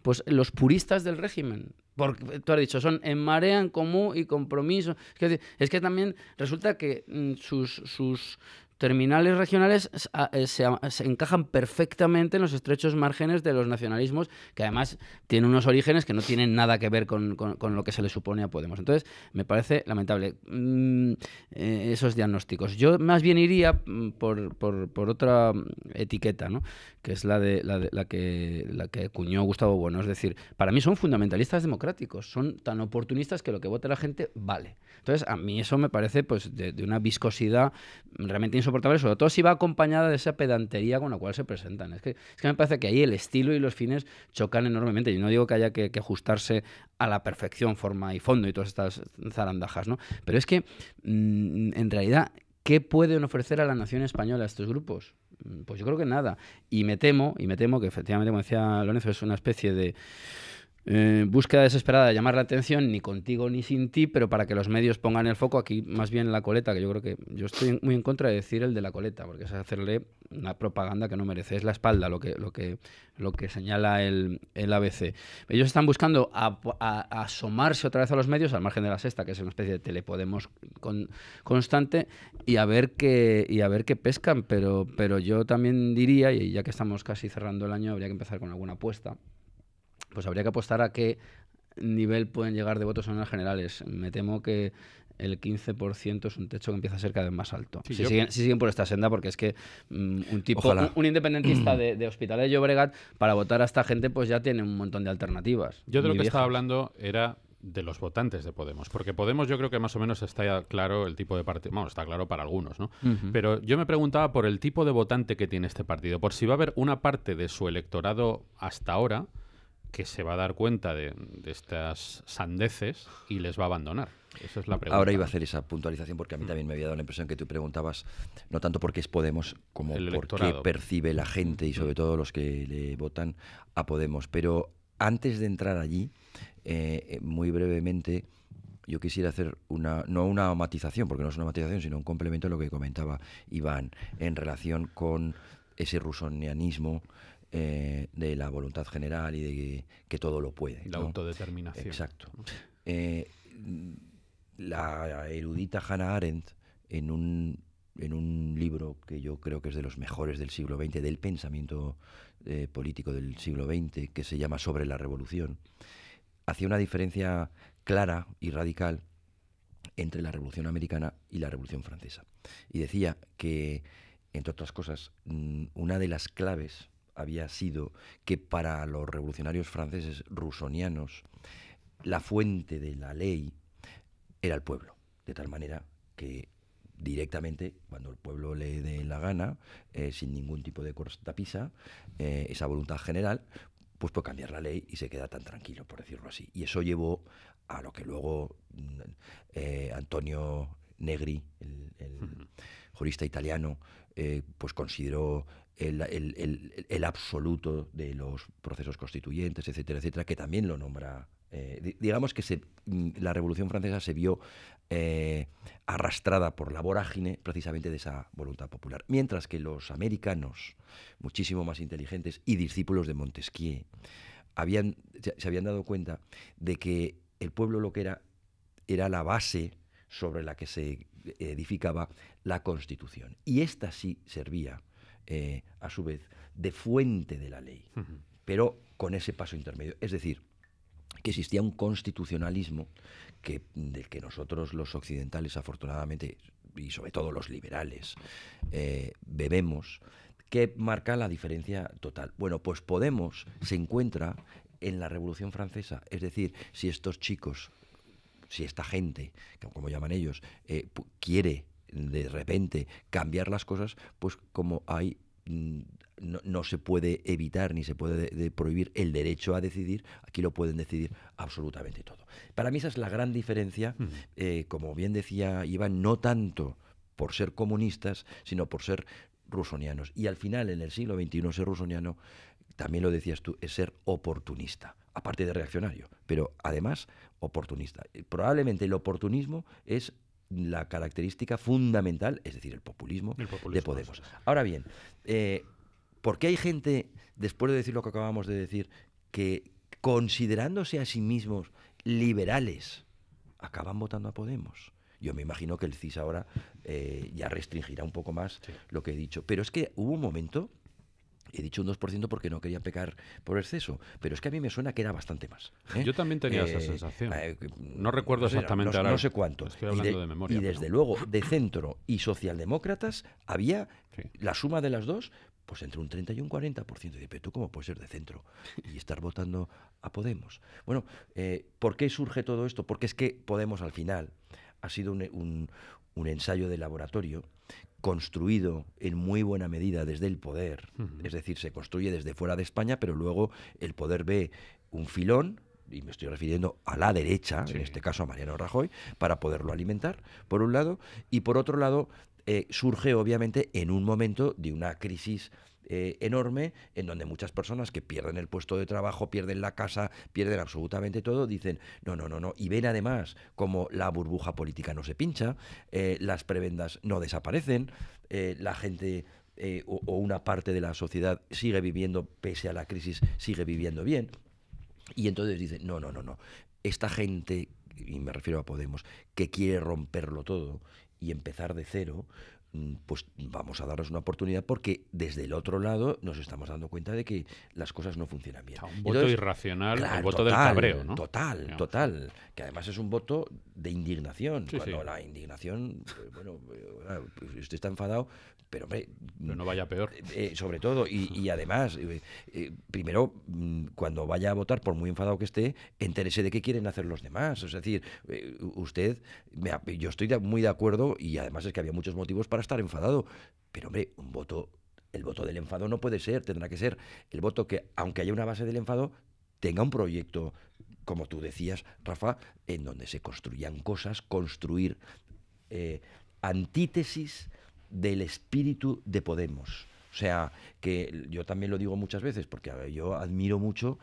pues los puristas del régimen. Porque tú has dicho, son en marea, en común y compromiso. Es que, es que también resulta que mm, sus, sus terminales regionales eh, se, encajan perfectamente en los estrechos márgenes de los nacionalismos, que además tienen unos orígenes que no tienen nada que ver con, lo que se le supone a Podemos. Entonces, me parece lamentable mm, eh, esos diagnósticos. Yo más bien iría mm, por, otra mm, etiqueta, ¿no? que es la, de, la, que, la que cuñó Gustavo Bueno. Es decir, para mí son fundamentalistas democráticos, son tan oportunistas que lo que vote la gente vale. Entonces, a mí eso me parece pues, de, de una viscosidad realmente insoportable insoportable, sobre todo si va acompañada de esa pedantería con la cual se presentan. Es que, es que me parece que ahí el estilo y los fines chocan enormemente. Yo no digo que haya que, ajustarse a la perfección, forma y fondo y todas estas zarandajas, ¿no? Pero es que, mm, en realidad, ¿qué pueden ofrecer a la nación española estos grupos? Mm, pues yo creo que nada. Y me temo, y me temo que efectivamente, como decía Lorenzo, es una especie de eh, búsqueda desesperada de llamar la atención, ni contigo ni sin ti, pero para que los medios pongan el foco, aquí más bien la coleta, que yo creo que yo estoy muy en contra de decir el de la coleta, porque es hacerle una propaganda que no merece, es la espalda lo que, lo que, lo que señala el, el ABC. Ellos están buscando a, asomarse otra vez a los medios, al margen de la sexta, que es una especie de telepodemos constante, y a ver qué, y a ver qué pescan, pero, pero yo también diría, y ya que estamos casi cerrando el año, habría que empezar con alguna apuesta pues habría que apostar a qué nivel pueden llegar de votos en las generales. Me temo que el 15% es un techo que empieza a ser cada vez más alto. si, siguen, por esta senda, porque es que mm, un tipo, un, independentista *clears throat* de, de de Llobregat, para votar a esta gente, pues ya tiene un montón de alternativas. Yo de lo que estaba hablando era de los votantes de Podemos, porque Podemos yo creo que más o menos está claro el tipo de partido, bueno, está claro para algunos, ¿no? Pero yo me preguntaba por el tipo de votante que tiene este partido, por si va a haber una parte de su electorado hasta ahora que se va a dar cuenta de, estas sandeces y les va a abandonar. Esa es la pregunta. Ahora iba a hacer esa puntualización porque a mí también me había dado la impresión que tú preguntabas, no tanto por qué es Podemos, como por qué percibe la gente y sobre mm. todo los que le votan a Podemos. Pero antes de entrar allí, eh, eh, muy brevemente, yo quisiera hacer una, no una matización, porque no es una matización, sino un complemento a lo que comentaba Iván en relación con ese rusonianismo eh, de la voluntad general y de que, todo lo puede. La autodeterminación. Exacto. Eh, la erudita Hannah Arendt, en un, libro que yo creo que es de los mejores del siglo XX, del pensamiento eh, político del siglo XX, que se llama Sobre la Revolución, hacía una diferencia clara y radical entre la Revolución Americana y la Revolución Francesa. Y decía que, entre otras cosas, mm, una de las claves había sido que para los revolucionarios franceses rusonianos la fuente de la ley era el pueblo, de tal manera que directamente, cuando el pueblo le dé la gana, eh, sin ningún tipo de cortapisa, eh, esa voluntad general, pues puede cambiar la ley y se queda tan tranquilo, por decirlo así. Y eso llevó a lo que luego mm, eh, Antonio Negri, el, jurista italiano, pues consideró el, absoluto de los procesos constituyentes, etcétera, etcétera, que también lo nombra. Eh, digamos que mm, la Revolución Francesa se vio eh, arrastrada por la vorágine precisamente de esa voluntad popular. Mientras que los americanos, muchísimo más inteligentes y discípulos de Montesquieu, habían, se habían dado cuenta de que el pueblo lo que era era la base sobre la que se eh, edificaba la Constitución. Y esta sí servía eh, a su vez, de fuente de la ley, pero con ese paso intermedio. Es decir, que existía un constitucionalismo que, del que nosotros los occidentales, afortunadamente, y sobre todo los liberales, eh, bebemos, que marca la diferencia total. Bueno, pues Podemos se encuentra en la Revolución Francesa, es decir, si estos chicos, si esta gente, como llaman ellos, eh, quiere de repente cambiar las cosas, pues como hay mm, no, se puede evitar ni se puede prohibir el derecho a decidir, aquí lo pueden decidir absolutamente todo. Para mí esa es la gran diferencia, eh, como bien decía Iván, no tanto por ser comunistas, sino por ser rusonianos. Y al final, en el siglo XXI, ser rusoniano, también lo decías tú, es ser oportunista, aparte de reaccionario, pero además oportunista. Probablemente el oportunismo es la característica fundamental, es decir, el populismo, de Podemos. Ahora bien, eh, ¿por qué hay gente, después de decir lo que acabamos de decir, que considerándose a sí mismos liberales, acaban votando a Podemos? Yo me imagino que el CIS ahora eh, ya restringirá un poco más lo que he dicho. Pero es que hubo un momento He dicho un 2% porque no quería pecar por exceso, pero es que a mí me suena que era bastante más. ¿eh? Yo también tenía esa eh, sensación. Eh, no recuerdo exactamente no, ahora. No sé cuánto. Estoy hablando y de, memoria. Y desde luego, *laughs* de centro y socialdemócratas había la suma de las dos pues entre un 30 y un 40%. de pero tú cómo puedes ser de centro y estar votando a Podemos? Bueno, ¿por qué surge todo esto? Porque es que Podemos al final ha sido un ensayo de laboratorio construido en muy buena medida desde el poder, es decir, se construye desde fuera de España, pero luego el poder ve un filón, y me estoy refiriendo a la derecha, en este caso a Mariano Rajoy, para poderlo alimentar, por un lado, y por otro lado, eh, surge obviamente en un momento de una crisis eh, enorme en donde muchas personas que pierden el puesto de trabajo, pierden la casa, pierden absolutamente todo, dicen, no, no, no, no, y ven además como la burbuja política no se pincha, eh, las prebendas no desaparecen, eh, la gente o una parte de la sociedad sigue viviendo, pese a la crisis, sigue viviendo bien. Y entonces dicen, no, no, no, no, esta gente, y me refiero a Podemos, que quiere romperlo todo y empezar de cero, Mm, pues vamos a darnos una oportunidad porque desde el otro lado nos estamos dando cuenta de que las cosas no funcionan bien. un voto irracional, el voto total, del cabreo, ¿no? Total, total. Que además es un voto de indignación. cuando la indignación, eh, bueno, eh, pues, usted está enfadado, pero hombre. Mm, no vaya peor. Eh, sobre todo, y, además, primero, mm, cuando vaya a votar, por muy enfadado que esté, entérese de qué quieren hacer los demás. Es decir, usted, yo estoy muy de acuerdo y además es que había muchos motivos para estar enfadado. Pero hombre, un voto, el voto del enfado no puede ser, tendrá que ser el voto que, aunque haya una base del enfado, tenga un proyecto, como tú decías, Rafa, en donde se construyan cosas, construir eh, antítesis del espíritu de Podemos. O sea, que yo también lo digo muchas veces, porque yo admiro mucho,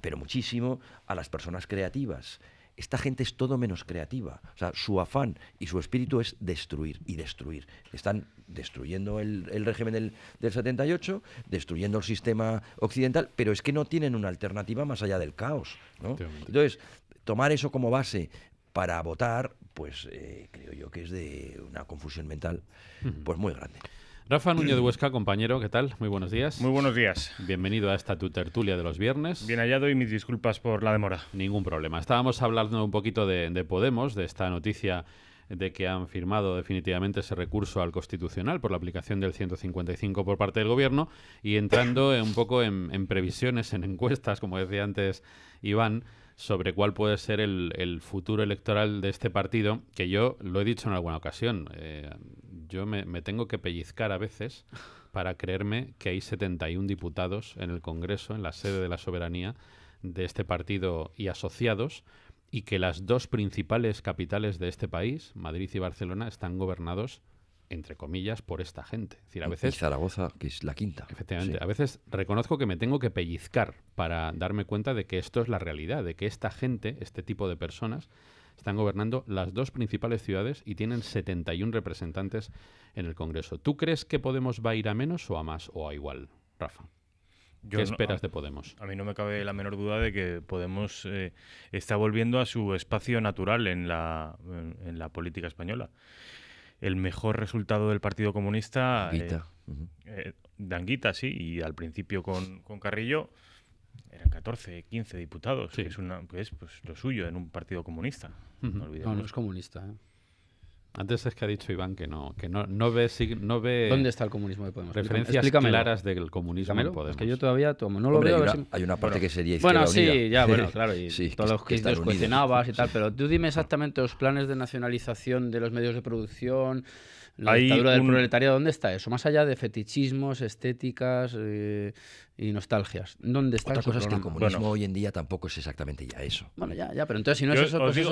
pero muchísimo, a las personas creativas esta gente es todo menos creativa. O sea, su afán y su espíritu es destruir y destruir. Están destruyendo el, régimen del, 78, destruyendo el sistema occidental, pero es que no tienen una alternativa más allá del caos. ¿no? Entonces, tomar eso como base para votar, pues eh, creo yo que es de una confusión mental pues muy grande. Rafa Núñez de Huesca, compañero, ¿qué tal? Muy buenos días. Muy buenos días. Bienvenido a esta tu tertulia de los viernes. Bien hallado y mis disculpas por la demora. Ningún problema. Estábamos hablando un poquito de, Podemos, de esta noticia de que han firmado definitivamente ese recurso al Constitucional por la aplicación del 155 por parte del Gobierno y entrando un poco en, en previsiones, en encuestas, como decía antes Iván, sobre cuál puede ser el, futuro electoral de este partido, que yo lo he dicho en alguna ocasión, eh, yo me, me, tengo que pellizcar a veces para creerme que hay 71 diputados en el Congreso, en la sede de la soberanía de este partido y asociados, y que las dos principales capitales de este país, Madrid y Barcelona, están gobernados entre comillas, por esta gente. decir, a veces, y Zaragoza, que es la quinta. Efectivamente, a veces reconozco que me tengo que pellizcar para darme cuenta de que esto es la realidad, de que esta gente, este tipo de personas, están gobernando las dos principales ciudades y tienen 71 representantes en el Congreso. ¿Tú crees que Podemos va a ir a menos o a más o a igual, Rafa? ¿Qué esperas de Podemos? A mí no me cabe la menor duda de que Podemos eh, está volviendo a su espacio natural en la, en la política española el mejor resultado del Partido Comunista. Danguita. Eh, eh, Danguita, sí, y al principio con, Carrillo eran 14, 15 diputados, que, es una, pues, lo suyo en un partido comunista. no, no, no es comunista. ¿eh? Antes es que ha dicho Iván que no, que no, no ve, no ve ¿Dónde está el comunismo de Podemos? Referencias claras del comunismo de Podemos. Es que yo todavía tomo, no lo veo. Hay una, parte que sería Bueno, sí, ya, bueno, *laughs* claro, y todos los que, que cuestionabas y tal, *laughs* pero tú dime exactamente los planes de nacionalización de los medios de producción, la dictadura del ¿dónde está eso? Más allá de fetichismos, estéticas eh, y nostalgias. ¿Dónde está Otra cosa que el comunismo hoy en día tampoco es exactamente ya eso. Bueno, ya, ya, pero entonces si no es eso, pues es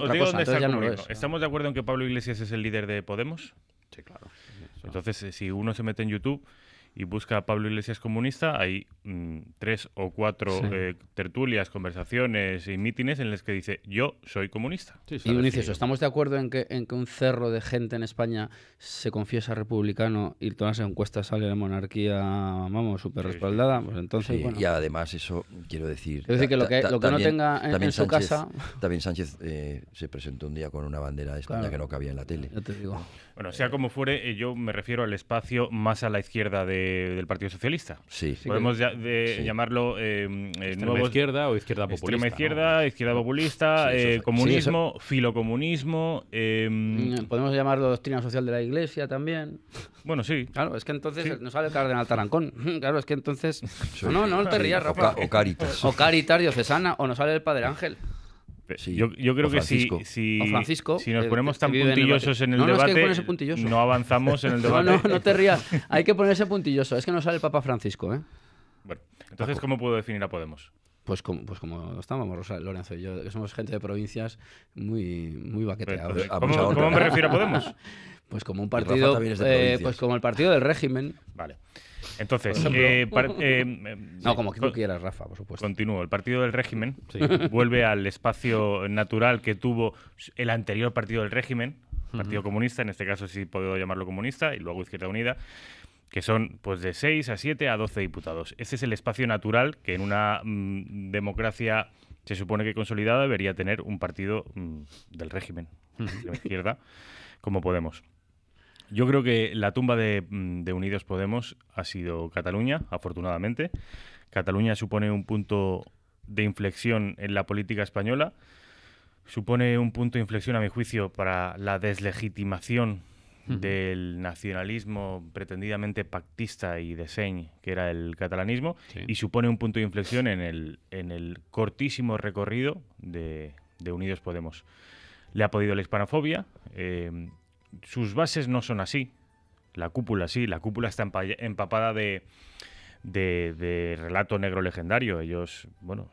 no es. ¿Estamos de acuerdo en que Pablo Iglesias es el líder de Podemos? Sí, claro. Entonces, eh, si uno se mete en YouTube y busca a Pablo Iglesias Comunista, hay mm, tres o cuatro eh, tertulias, conversaciones y mítines en las que dice yo soy comunista. Sí, y ¿estamos de acuerdo en que, en que un cerro de gente en España se confiesa republicano y todas las encuestas sale la monarquía, vamos, súper respaldada? Pues entonces, Y además eso, quiero decir... que lo que, no tenga en, su casa... También Sánchez eh, se presentó un día con una bandera de España que no cabía en la tele. te digo. Bueno, sea como fuere, eh, yo me refiero al espacio más a la izquierda del Partido Socialista. Podemos llamarlo eh, eh izquierda o izquierda populista. Extrema izquierda, izquierda populista, eh, comunismo, filocomunismo. Em, mm, podemos llamarlo doctrina social de la Iglesia también. Bueno, sí. Claro, es que entonces nos sale el cardenal Tarancón. *laughs* Claro, es que entonces... No, no, no te rías, Rafa. O, Caritas. O Caritas diocesana, o nos sale el Padre Ángel. Yo, creo que si, si, nos ponemos tan puntillosos en el debate, no, avanzamos en el *laughs* debate. No, no, te rías. *laughs* Hay que ponerse puntilloso. Es que no sale el Papa Francisco. ¿eh? Bueno, entonces, ¿cómo puedo definir a Podemos? Pues como, pues como estábamos, Rosa, Lorenzo y yo, que somos gente de provincias muy, muy pues, ¿cómo, me refiero a Podemos? *laughs* pues como un partido, eh, pues como el partido del régimen. Vale. Entonces, eh, eh, *laughs* eh, no, como quieras, Rafa, por supuesto. Continúo. El partido del régimen *laughs* vuelve al espacio natural que tuvo el anterior partido del régimen, Partido Comunista, en este caso sí puedo llamarlo comunista, y luego Izquierda Unida que son pues de 6 a 7 a 12 diputados. Ese es el espacio natural que en una mm, democracia se supone que consolidada debería tener un partido mm, del régimen de la izquierda como Podemos. Yo creo que la tumba mm, de, Unidos Podemos ha sido Cataluña, afortunadamente. Cataluña supone un punto de inflexión en la política española. Supone un punto de inflexión, a mi juicio, para la deslegitimación del nacionalismo pretendidamente pactista y de señ, que era el catalanismo, y supone un punto de inflexión en el, en el cortísimo recorrido de, Unidos Podemos. Le ha podido la hispanofobia, eh, sus bases no son así. La cúpula sí, la cúpula está empapada de, de, relato negro legendario. Ellos, bueno,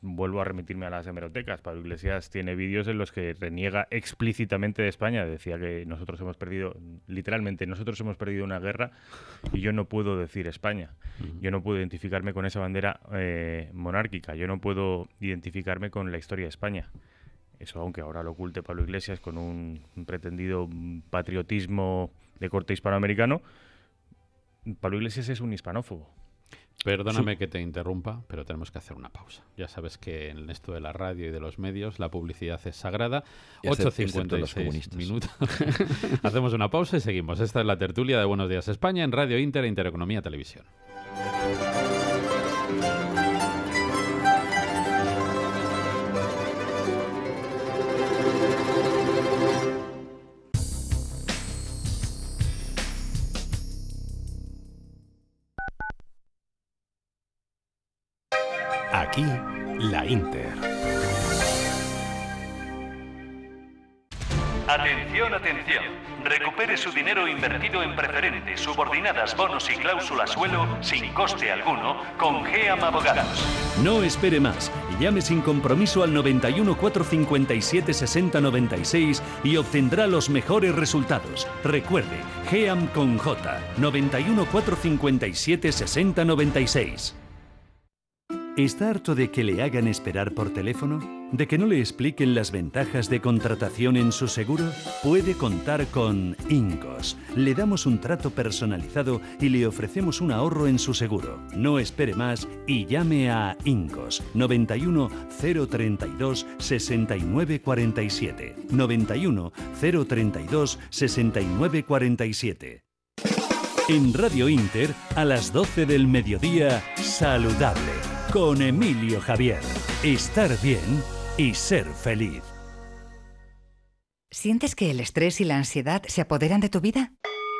vuelvo a remitirme a las hemerotecas. Pablo Iglesias tiene vídeos en los que reniega explícitamente de España. Decía que nosotros hemos perdido, literalmente, nosotros hemos perdido una guerra y yo no puedo decir España. Yo no puedo identificarme con esa bandera eh, monárquica. Yo no puedo identificarme con la historia de España eso aunque ahora lo oculte Pablo Iglesias con un, pretendido patriotismo de corte hispanoamericano, Pablo Iglesias es un hispanófobo. Perdóname que te interrumpa, pero tenemos que hacer una pausa. Ya sabes que en esto de la radio y de los medios la publicidad es sagrada. 8.56 minutos. *laughs* Hacemos una pausa y seguimos. Esta es la tertulia de Buenos Días España en Radio Inter e Intereconomía Televisión. su dinero invertido en preferentes, subordinadas, bonos y cláusulas suelo sin coste alguno con GEAM Abogados. No espere más. Llame sin compromiso al 91 457 y obtendrá los mejores resultados. Recuerde, GEAM con J, 91 457 ¿Está harto de que le hagan esperar por teléfono? de que no le expliquen las ventajas de contratación en su seguro, puede contar con Incos. Le damos un trato personalizado y le ofrecemos un ahorro en su seguro. No espere más y llame a Incos 91 032 69 47 91 032 69 47. En Radio Inter, a las 12 del mediodía, saludable, con Emilio Javier. Estar bien y ser feliz. ¿Sientes que el estrés y la ansiedad se apoderan de tu vida?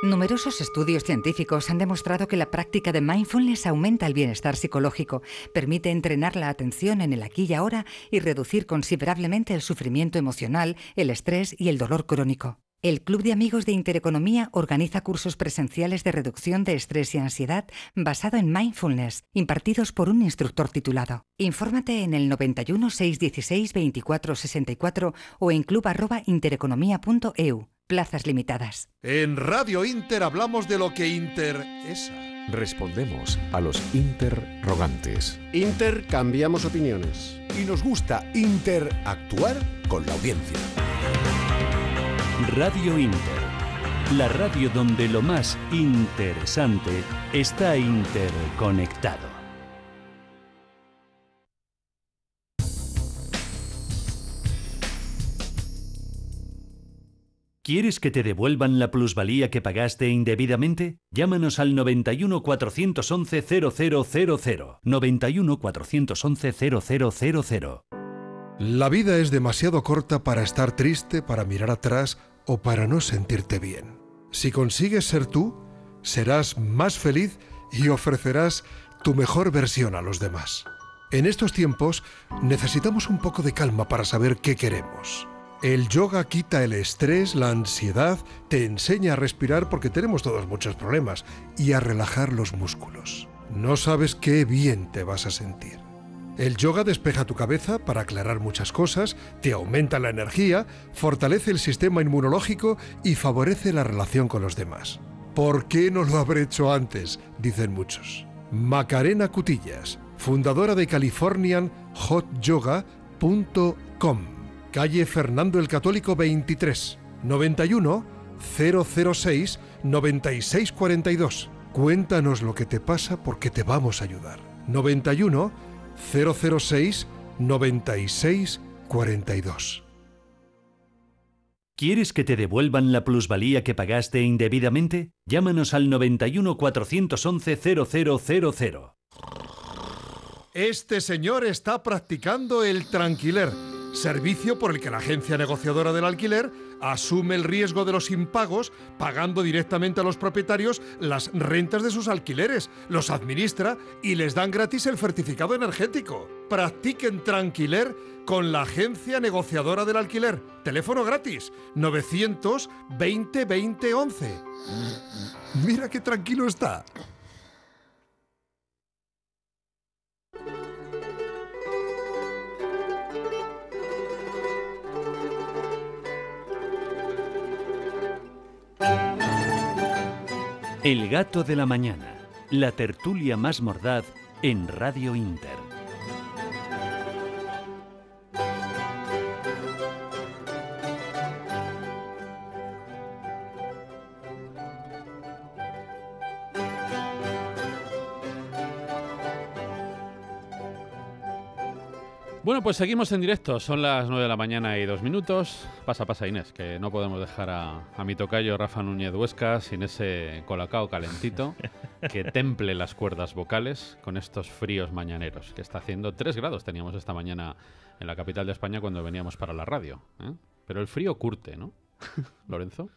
Numerosos estudios científicos han demostrado que la práctica de mindfulness aumenta el bienestar psicológico, permite entrenar la atención en el aquí y ahora y reducir considerablemente el sufrimiento emocional, el estrés y el dolor crónico. El Club de Amigos de Intereconomía organiza cursos presenciales de reducción de estrés y ansiedad basado en mindfulness, impartidos por un instructor titulado. Infórmate en el 91 616 24 64 o en club.intereconomía.eu. Plazas limitadas. En Radio Inter hablamos de lo que Inter Respondemos a los interrogantes. Inter cambiamos opiniones. Y nos gusta interactuar con la audiencia. Radio Inter, la radio donde lo más interesante está interconectado. ¿Quieres que te devuelvan la plusvalía que pagaste indebidamente? Llámanos al 91 411 0000. 91 411 0000. La vida es demasiado corta para estar triste, para mirar atrás para no sentirte bien. Si consigues ser tú, serás más feliz y ofrecerás tu mejor versión a los demás. En estos tiempos necesitamos un poco de calma para saber qué queremos. El yoga quita el estrés, la ansiedad, te enseña a respirar porque tenemos todos muchos problemas y a relajar los músculos. No sabes qué bien te vas a sentir. El yoga despeja tu cabeza para aclarar muchas cosas, te aumenta la energía, fortalece el sistema inmunológico y favorece la relación con los demás. ¿Por qué no lo habré hecho antes? dicen muchos. Macarena Cutillas, fundadora de californianhotyoga.com, calle Fernando el Católico 23, 91 006 9642. Cuéntanos lo que te pasa porque te vamos a ayudar. 91 006 96 42. ¿Quieres que te devuelvan la plusvalía que pagaste indebidamente? Llámanos al 91 411 0000. Este señor está practicando el tranquiler, servicio por el que la agencia negociadora del alquiler asume el riesgo de los impagos pagando directamente a los propietarios las rentas de sus alquileres, los administra y les dan gratis el certificado energético. Practiquen tranquiler con la agencia negociadora del alquiler. Teléfono gratis 920 20 Mira qué tranquilo está. El gato de la mañana, la tertulia más mordaz en Radio Inter. Bueno, pues seguimos en directo. Son las 9 de la mañana y dos minutos. Pasa, pasa, Inés, que no podemos dejar a, mi tocayo Rafa Núñez Huesca sin ese colacao calentito *laughs* que temple las cuerdas vocales con estos fríos mañaneros que está haciendo 3 grados. Teníamos esta mañana en la capital de España cuando veníamos para la radio. ¿eh? Pero el frío curte, ¿no? *laughs* Lorenzo.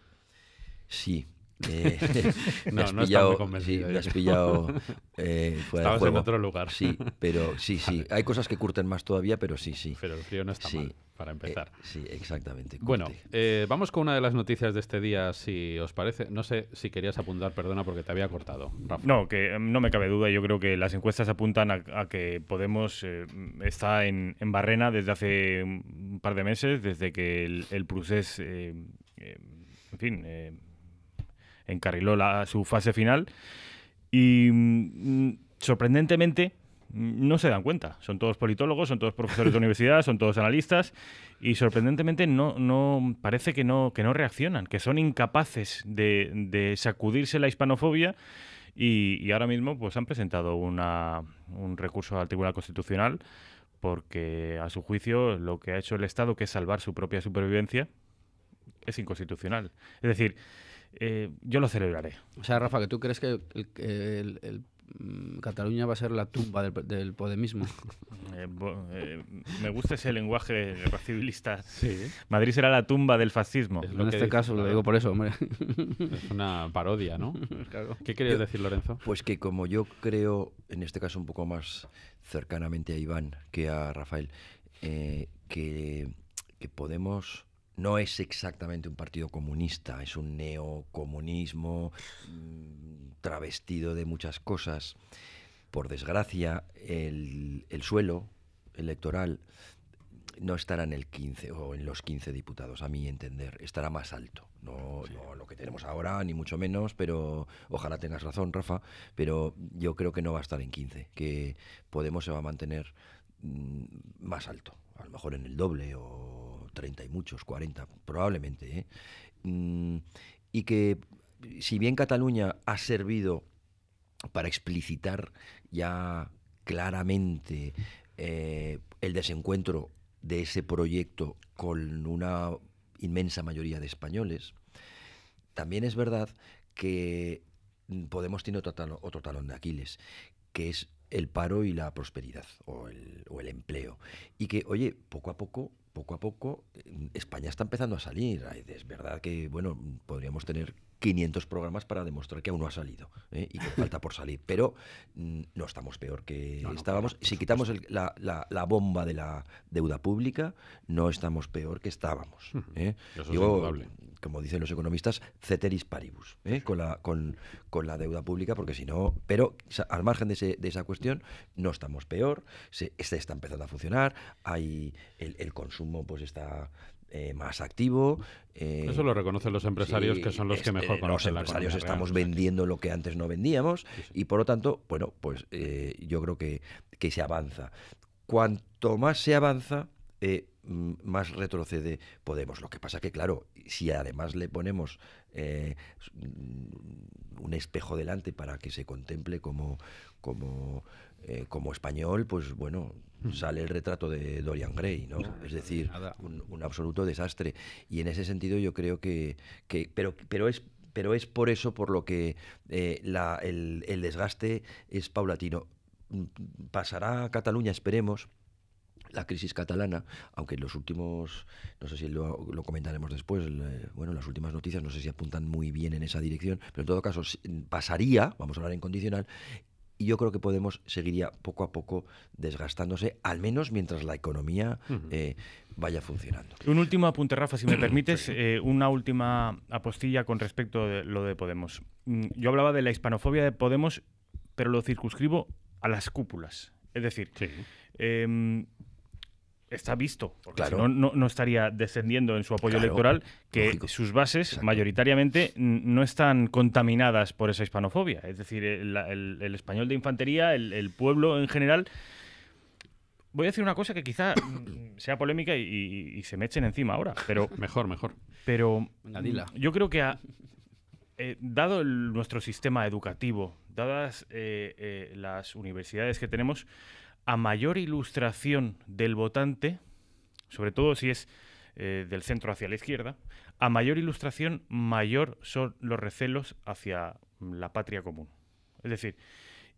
Sí, eh, no, no pillado, sí, me pillado en otro lugar. Sí, pero sí, sí. *laughs* Hay cosas que curten más todavía, pero sí, sí. Pero el frío no está mal, para eh, empezar. sí, exactamente. Bueno, eh, vamos con una de las noticias de este día, si os parece. No sé si querías apuntar, perdona, porque te había cortado, No, que mm, no me cabe duda. Yo creo que las encuestas apuntan a, que Podemos eh, mm, está en, Barrena desde hace un par de meses, desde que el, el en fin, eh, encarriló su fase final. Y mm, sorprendentemente mm, no se dan cuenta. Son todos politólogos, son todos profesores de *laughs* universidad, son todos analistas y sorprendentemente no, parece que no, que no reaccionan, que son incapaces de, sacudirse la hispanofobia y, ahora mismo pues han presentado un recurso al Tribunal Constitucional porque a su juicio lo que ha hecho el Estado, que es salvar su propia supervivencia, es inconstitucional. Es decir, eh, yo lo celebraré. O sea, Rafa, que tú crees que el, mm, Cataluña va a ser la tumba del, podemismo. *laughs* Eh, eh, me gusta ese lenguaje racibilista. Madrid será la tumba del fascismo. en este caso, lo digo por eso, hombre. Es una parodia, ¿no? *laughs* ¿Qué querías decir, Lorenzo? Pues que como yo creo, en este caso un poco más cercanamente a Iván que a Rafael, que podemos no es exactamente un partido comunista, es un neocomunismo mm, travestido de muchas cosas. Por desgracia, el, suelo electoral no estará en el 15 o en los 15 diputados, a mi entender, estará más alto. No, lo que tenemos ahora, ni mucho menos, pero ojalá tengas razón, Rafa, pero yo creo que no va a estar en 15, que Podemos se va a mantener mm, más alto, a lo mejor en el doble o 30 y muchos, 40 probablemente, ¿eh? mm, y que si bien Cataluña ha servido para explicitar ya claramente eh, el desencuentro de ese proyecto con una inmensa mayoría de españoles, también es verdad que Podemos tiene otro talón, de Aquiles, que es el paro y la prosperidad o el empleo. Y que, oye, poco a poco poco a poco eh, España está empezando a salir. Es verdad que, bueno, podríamos tener 500 programas para demostrar que aún no ha salido ¿eh? y que *laughs* falta por salir. Pero mm, no estamos peor que estábamos. si quitamos la, bomba de la deuda pública, no estamos peor que estábamos. ¿eh? Eso como dicen los economistas, ceteris paribus, ¿eh? con, la, con, la deuda pública, porque si no. Pero al margen de, ese, de esa cuestión, no estamos peor. Se, está empezando a funcionar. Hay el, el consumo, pues está eh, más activo. Eh, Eso lo reconocen los empresarios, que son los que este, mejor conocen. Los empresarios estamos vendiendo lo que antes no vendíamos y por lo tanto, bueno, pues eh, yo creo que, se avanza. Cuanto más se avanza, mm, más retrocede Podemos. Lo que pasa que, claro, si además le ponemos un espejo delante para que se contemple como, como, como español, pues bueno, sale el retrato de Dorian Gray, ¿no? Es decir, un, absoluto desastre. Y en ese sentido yo creo que, que pero, pero es pero es por eso por lo que eh, la, el, desgaste es paulatino. Pasará a Cataluña, esperemos, la crisis catalana, aunque los últimos, no sé si lo, comentaremos después, bueno, las últimas noticias no sé si apuntan muy bien en esa dirección, pero en todo caso pasaría, vamos a hablar en condicional, y yo creo que Podemos seguiría poco a poco desgastándose, al menos mientras la economía eh, vaya funcionando. Un último apunte, Rafa, si me *clears throat* permites, eh, una última apostilla con respecto a lo de Podemos. Mm, yo hablaba de la hispanofobia de Podemos, pero lo circunscribo a las cúpulas. Es decir, eh, está visto, porque no, estaría descendiendo en su apoyo electoral, que sus bases mayoritariamente no están contaminadas por esa hispanofobia. Es decir, el, español de infantería, el, pueblo en general... Voy a decir una cosa que quizá *coughs* sea polémica y, se me echen encima ahora, pero... *laughs* Mejor, mejor. Pero Nadila, yo creo que eh, dado nuestro sistema educativo, dadas eh, eh, las universidades que tenemos, a mayor ilustración del votante, sobre todo si es eh, del centro hacia la izquierda, a mayor ilustración, mayor son los recelos hacia la patria común. Es decir,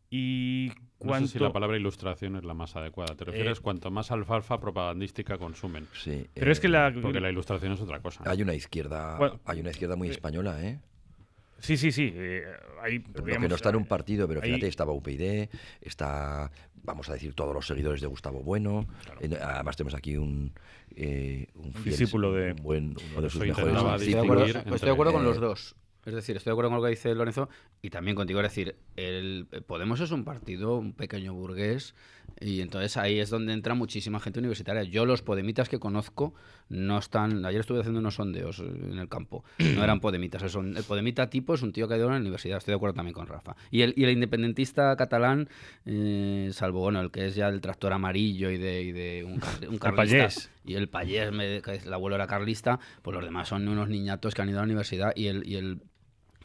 y cuanto... No sé si la palabra ilustración es la más adecuada. Te eh, refieres cuanto más alfalfa propagandística consumen. Sí. Pero es que eh, la... Porque la ilustración es otra cosa. Hay una izquierda, hay una izquierda muy española, ¿eh? Sí, sí, sí. Eh, que no está en un eh, partido, pero fíjate, estaba UPyD, está, vamos a decir, todos los seguidores de Gustavo Bueno. además tenemos aquí un, eh, un, discípulo de... sus mejores Estoy de acuerdo con los dos. Es decir, estoy de acuerdo con lo que dice Lorenzo y también contigo. Es decir, el eh, Podemos es un partido, un pequeño burgués, y entonces ahí es donde entra muchísima gente universitaria. Yo los podemitas que conozco no están. Ayer estuve haciendo unos sondeos eh, en el campo. No eran podemitas. El, podemita tipo es un tío que ha ido a la universidad. Estoy de acuerdo también con Rafa. Y el, independentista catalán, eh, salvo bueno, el que es ya el tractor amarillo y de, un, *laughs* carlista. Y el payés, que el abuelo era carlista. Pues los demás son unos niñatos que han ido a la universidad. Y el, y el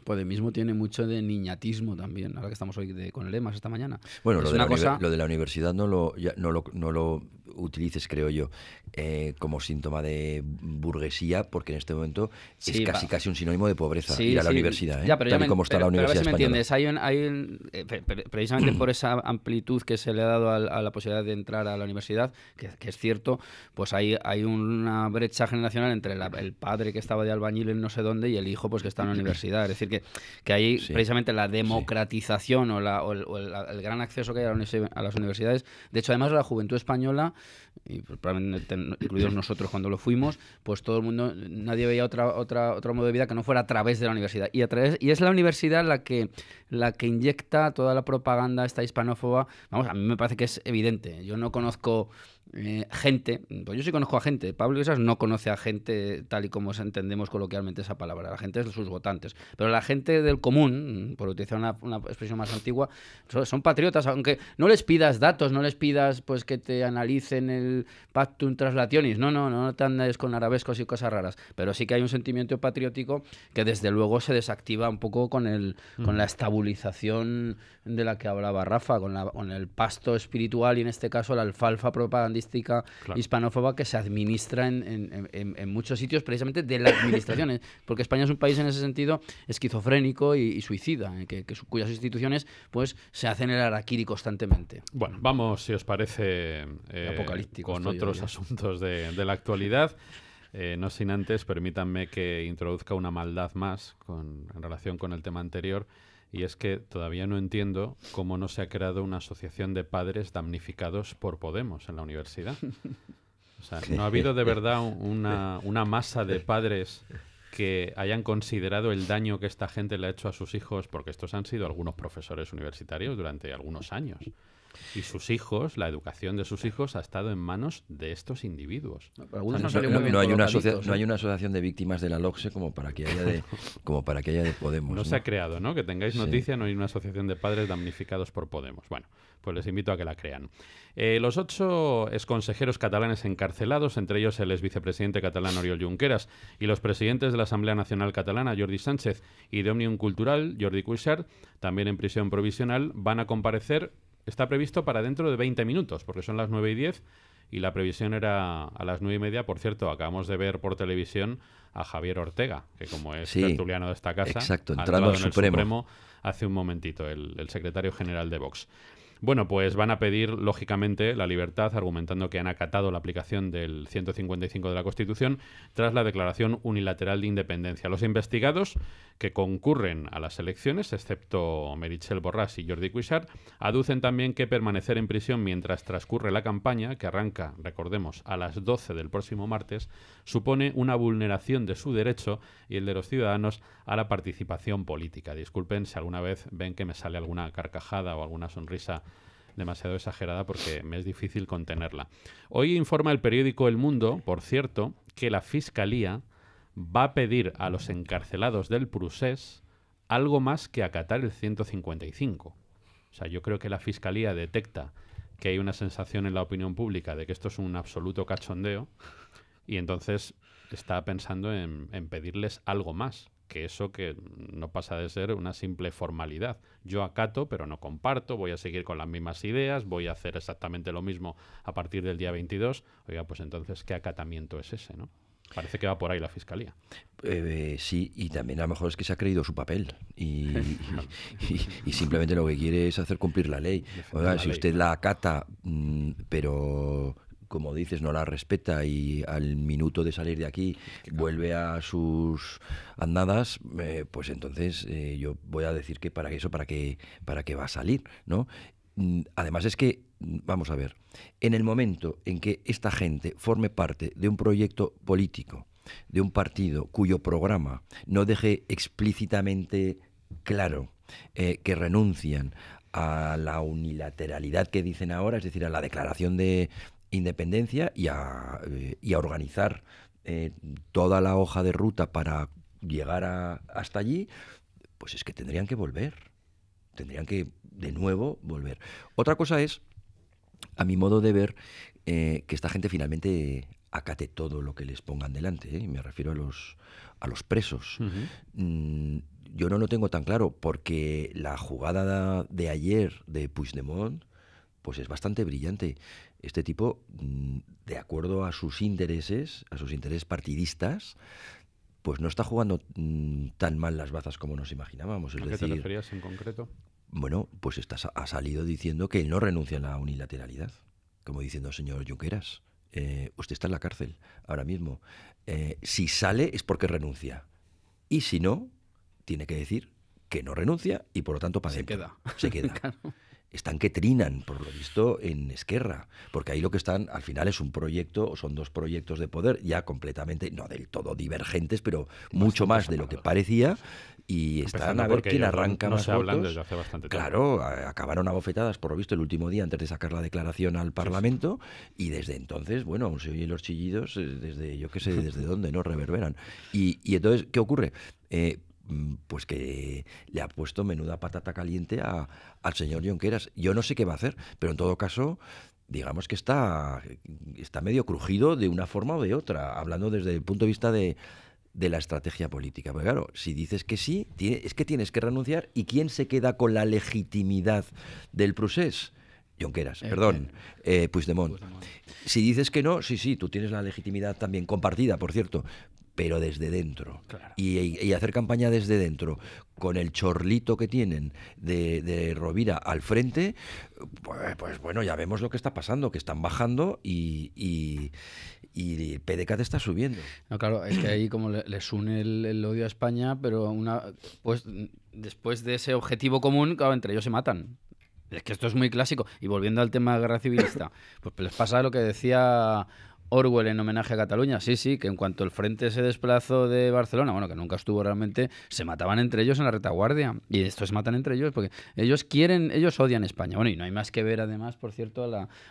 Podemismo tiene mucho de niñatismo también, ahora que estamos hoy con el lemas esta mañana. Bueno, lo, de la universidad no lo, no lo, no lo utilices, creo yo, eh, como síntoma de burguesía, porque en este momento es casi casi un sinónimo de pobreza ir a la universidad, ¿eh? ya, pero está la universidad. me entiendes, eh, precisamente por esa amplitud que se le ha dado a, la posibilidad de entrar a la universidad, que, es cierto, pues hay, hay una brecha generacional entre el padre que estaba de albañil en no sé dónde y el hijo pues que está en la universidad. Es decir, que, que ahí precisamente la democratización o, el, gran acceso que hay a, a las universidades, de hecho además la juventud española y probablemente incluidos nosotros cuando lo fuimos, pues todo el mundo, nadie veía otra, otra, otro modo de vida que no fuera a través de la universidad. Y, a través, y es la universidad la que, la que inyecta toda la propaganda esta hispanófoba. Vamos, a mí me parece que es evidente. Yo no conozco eh, gente, pues yo sí conozco a gente, Pablo Iglesias no conoce a gente tal y como entendemos coloquialmente esa palabra, la gente es de sus votantes, pero la gente del común, por utilizar una, expresión más antigua, son, patriotas, aunque no les pidas datos, no les pidas pues que te analicen el pactum translationis, no, no, no, no te andes con arabescos y cosas raras, pero sí que hay un sentimiento patriótico que desde luego se desactiva un poco con, el, mm. con la estabilización de la que hablaba Rafa, con, la, con el pasto espiritual y en este caso la alfalfa propaganda hispanófoba que se administra en, muchos sitios precisamente de las administraciones, *coughs* porque España es un país en ese sentido esquizofrénico y, suicida, eh, que, cuyas instituciones pues se hacen el araquiri constantemente. Bueno, vamos, si os parece, eh, con otros asuntos de, la actualidad. Eh, no sin antes, permítanme que introduzca una maldad más en relación con el tema anterior y es que todavía no entiendo cómo no se ha creado una asociación de padres damnificados por Podemos en la universidad. O sea, no ha habido de verdad una, una masa de padres que hayan considerado el daño que esta gente le ha hecho a sus hijos, porque estos han sido algunos profesores universitarios durante algunos años. Y sus hijos, la educación de sus hijos ha estado en manos de estos individuos. no, hay una asociación de víctimas de la LOCSE como para que haya de, *laughs* como para que haya de Podemos. No, se ha creado, ¿no? Que tengáis noticia, no hay una asociación de padres damnificados por Podemos. Bueno, pues les invito a que la crean. Eh, los ocho consejeros catalanes encarcelados, entre ellos el ex vicepresidente catalán Oriol Junqueras y los presidentes de la Asamblea Nacional Catalana, Jordi Sánchez, y de Omnium Cultural, Jordi Cuixart, también en prisión provisional, van a comparecer Está previsto para dentro de 20 minutos, porque son las 9 y 10 y la previsión era a las 9 y media. Por cierto, acabamos de ver por televisión a Javier Ortega, que como es tertuliano de esta casa, exacto, entrando en el Supremo. hace un momentito, el secretario general de Vox. Bueno, pues van a pedir, lógicamente, la libertad, argumentando que han acatado la aplicación del 155 de la Constitución tras la declaración unilateral de independencia. Los investigados que concurren a las elecciones, excepto Merichel Borras y Jordi Cuixart, aducen también que permanecer en prisión mientras transcurre la campaña, que arranca, recordemos, a las 12 del próximo martes, supone una vulneración de su derecho y el de los ciudadanos a la participación política. Disculpen si alguna vez ven que me sale alguna carcajada o alguna sonrisa demasiado exagerada porque me es difícil contenerla. Hoy informa el periódico El Mundo, por cierto, que la Fiscalía va a pedir a los encarcelados del Prusés algo más que acatar el 155. O sea, yo creo que la Fiscalía detecta que hay una sensación en la opinión pública de que esto es un absoluto cachondeo y entonces está pensando en, en pedirles algo más que eso que no pasa de ser una simple formalidad. Yo acato, pero no comparto, voy a seguir con las mismas ideas, voy a hacer exactamente lo mismo a partir del día 22. Oiga, pues entonces, ¿qué acatamiento es ese, no? Parece que va por ahí la fiscalía. Eh, eh, sí, y también a lo mejor es que se ha creído su papel y, *laughs* simplemente lo que quiere es hacer cumplir la ley. Oiga, si usted la acata, mm, pero como dices, no la respeta y al minuto de salir de aquí vuelve a sus andadas, eh, pues entonces eh, yo voy a decir que para eso, para qué, para qué va a salir, ¿no? Mm, además es que, mm, vamos a ver, en el momento en que esta gente forme parte de un proyecto político, de un partido cuyo programa no deje explícitamente claro eh, que renuncian a la unilateralidad que dicen ahora, es decir, a la declaración de, independencia y a, eh, organizar eh, toda la hoja de ruta para llegar hasta allí, pues es que tendrían que volver. Tendrían que, de nuevo, volver. Otra cosa es, a mi modo de ver, eh, que esta gente finalmente acate todo lo que les pongan delante. ¿eh? Me refiero a los, a los presos. Mm, yo no lo tengo tan claro porque la jugada de ayer de Puigdemont pues es bastante brillante este tipo, mm, de acuerdo a sus intereses, a sus intereses partidistas, pues no está jugando mm, tan mal las bazas como nos imaginábamos. ¿A qué te referías en concreto? Bueno, pues está, ha salido diciendo que él no renuncia a la unilateralidad, como diciendo el señor Junqueras. Eh, usted está en la cárcel ahora mismo. Eh, si sale es porque renuncia. Y si no, tiene que decir que no renuncia y por lo tanto para Se queda. Se queda. *laughs* están que trinan, por lo visto, en Esquerra, porque ahí lo que están al final es un proyecto, o son dos proyectos de poder ya completamente, no del todo divergentes, pero mucho más de lo que parecía, y están a ver quién arranca no más. Se Desde hace bastante tiempo. Claro, acabaron bofetadas, por lo visto, el último día antes de sacar la declaración al Parlamento, y desde entonces, bueno, aún se oyen los chillidos, eh, desde yo qué sé, desde *laughs* dónde, ¿no? Reverberan. Y, entonces, ¿qué ocurre? Eh, Mm, pues que le ha puesto menuda patata caliente a, al señor Jonqueras. Yo no sé qué va a hacer, pero en todo caso, digamos que está, está medio crujido de una forma o de otra, hablando desde el punto de vista de, la estrategia política. porque claro, si dices que sí, es que tienes que renunciar. ¿Y quién se queda con la legitimidad del procés? Jonqueras, eh, perdón, eh, eh Puigdemont. Si dices que no, sí, sí, tú tienes la legitimidad también compartida, por cierto, pero desde dentro. Y, hacer campaña desde dentro, con el chorlito que tienen de, Rovira al frente, pues, pues, bueno, ya vemos lo que está pasando, que están bajando y, y, y está subiendo. No, claro, es que ahí como les une el, odio a España, pero una pues después de ese objetivo común, claro, entre ellos se matan. Es que esto es muy clásico. Y volviendo al tema de guerra civilista, pues les pasa lo que decía Orwell en homenaje a Cataluña, sí, sí, que en cuanto el frente se desplazó de Barcelona, bueno, que nunca estuvo realmente, se mataban entre ellos en la retaguardia. Y estos se matan entre ellos porque ellos quieren, ellos odian España. Bueno, y no hay más que ver además, por cierto,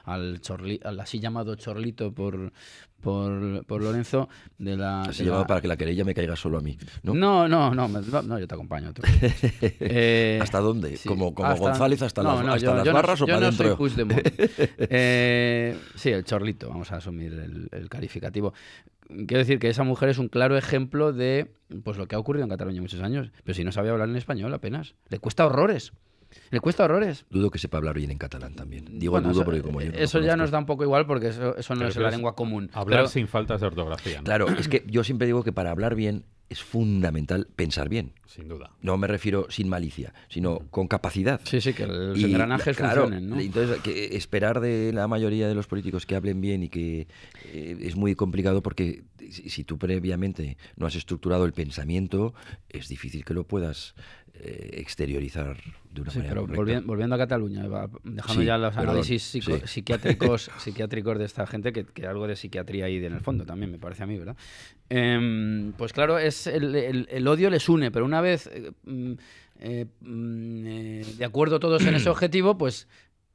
al, al así llamado Chorlito por, por, Lorenzo de la... Se llevaba para que la querella me caiga solo a mí. No, no, no, no, yo te acompaño. *laughs* Eh, ¿Hasta dónde? ¿Como, como González hasta no, las, no, yo, yo no o *laughs* eh, sí, el chorlito, vamos a asumir el, el calificativo quiero decir que esa mujer es un claro ejemplo de pues lo que ha ocurrido en Cataluña muchos años, pero si no sabía hablar en español apenas, le cuesta horrores. ¿Le cuesta horrores? Dudo que sepa hablar bien en catalán también. Digo dudo porque como yo Eso ya nos da un poco igual porque eso, no es la lengua común. Hablar sin faltas de ortografía. Claro, es que yo siempre digo que para hablar bien es fundamental pensar bien. Sin duda. No me refiero sin malicia, sino con capacidad. Sí, sí, que los y, engranajes funcionen, Entonces, que esperar de la mayoría de los políticos que hablen bien y que eh, es muy complicado porque si, tú previamente no has estructurado el pensamiento, es difícil que lo puedas eh, exteriorizar de una manera. volviendo, a Cataluña, dejando ya los análisis psiquiátricos, *laughs* psiquiátricos de esta gente, que, algo de psiquiatría hay en el fondo también, me parece a mí, ¿verdad? Em, pues claro, es el, odio les une, pero una vez eh, mm, eh, mm, de acuerdo todos en ese *clears throat* objetivo, pues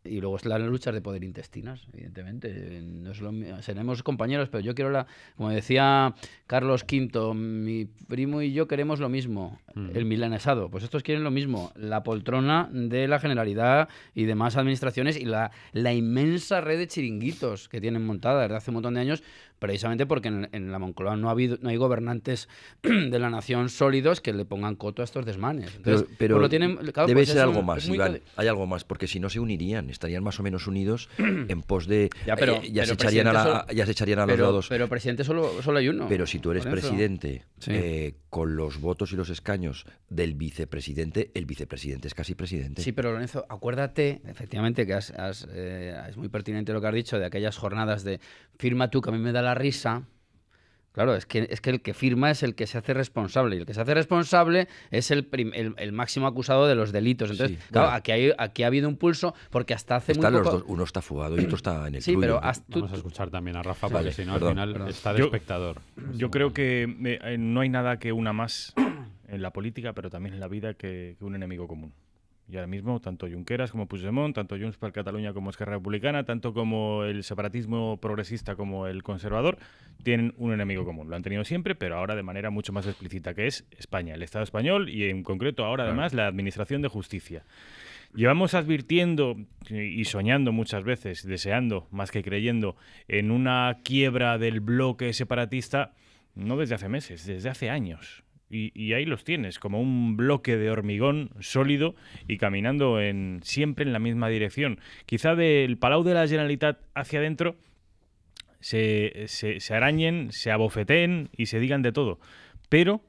y luego es las luchas de poder intestinas, evidentemente. No seremos compañeros, pero yo quiero la. Como decía Carlos V, mi primo y yo queremos lo mismo. Mm. El milanesado. Pues estos quieren lo mismo. La poltrona de la generalidad y demás administraciones y la, la inmensa red de chiringuitos que tienen montada desde hace un montón de años, precisamente porque en, la Moncloa no, ha habido, no hay gobernantes *clears throat* de la nación sólidos que le pongan coto a estos desmanes. pero, debe pues ser algo más, hay algo más, porque si no se unirían, estarían más o menos unidos *clears throat* en pos de... Ya, pero, eh, ya, se echarían a ya, los lados. Pero presidente solo, hay uno. Pero si tú eres presidente eh, con los votos y los escaños del vicepresidente, el vicepresidente es casi presidente. Sí, pero Lorenzo, acuérdate, efectivamente, que eh, es muy pertinente lo que has dicho de aquellas jornadas de firma tú que a mí me da la risa. Claro, es que, es que el que firma es el que se hace responsable. Y el que se hace responsable es el, el, máximo acusado de los delitos. Entonces, aquí, hay, aquí ha habido un pulso porque hasta hace uno está fugado y otro está en el Sí, Vamos a escuchar también a Rafa, porque si no, al final está de espectador. Yo creo que eh, no hay nada que una más en la política, pero también en la vida, que un enemigo común. Y ahora mismo, tanto Junqueras como Puigdemont, tanto Junts per Cataluña como Esquerra Republicana, tanto como el separatismo progresista como el conservador, tienen un enemigo común. Lo han tenido siempre, pero ahora de manera mucho más explícita, que es España, el Estado español y en concreto ahora además la Administración de Justicia. Llevamos advirtiendo y soñando muchas veces, deseando más que creyendo, en una quiebra del bloque separatista, no desde hace meses, desde hace años y, ahí los tienes, como un bloque de hormigón sólido y caminando en, siempre en la misma dirección. Quizá del Palau de la Generalitat hacia adentro se, se, arañen, se abofeteen y se digan de todo. Pero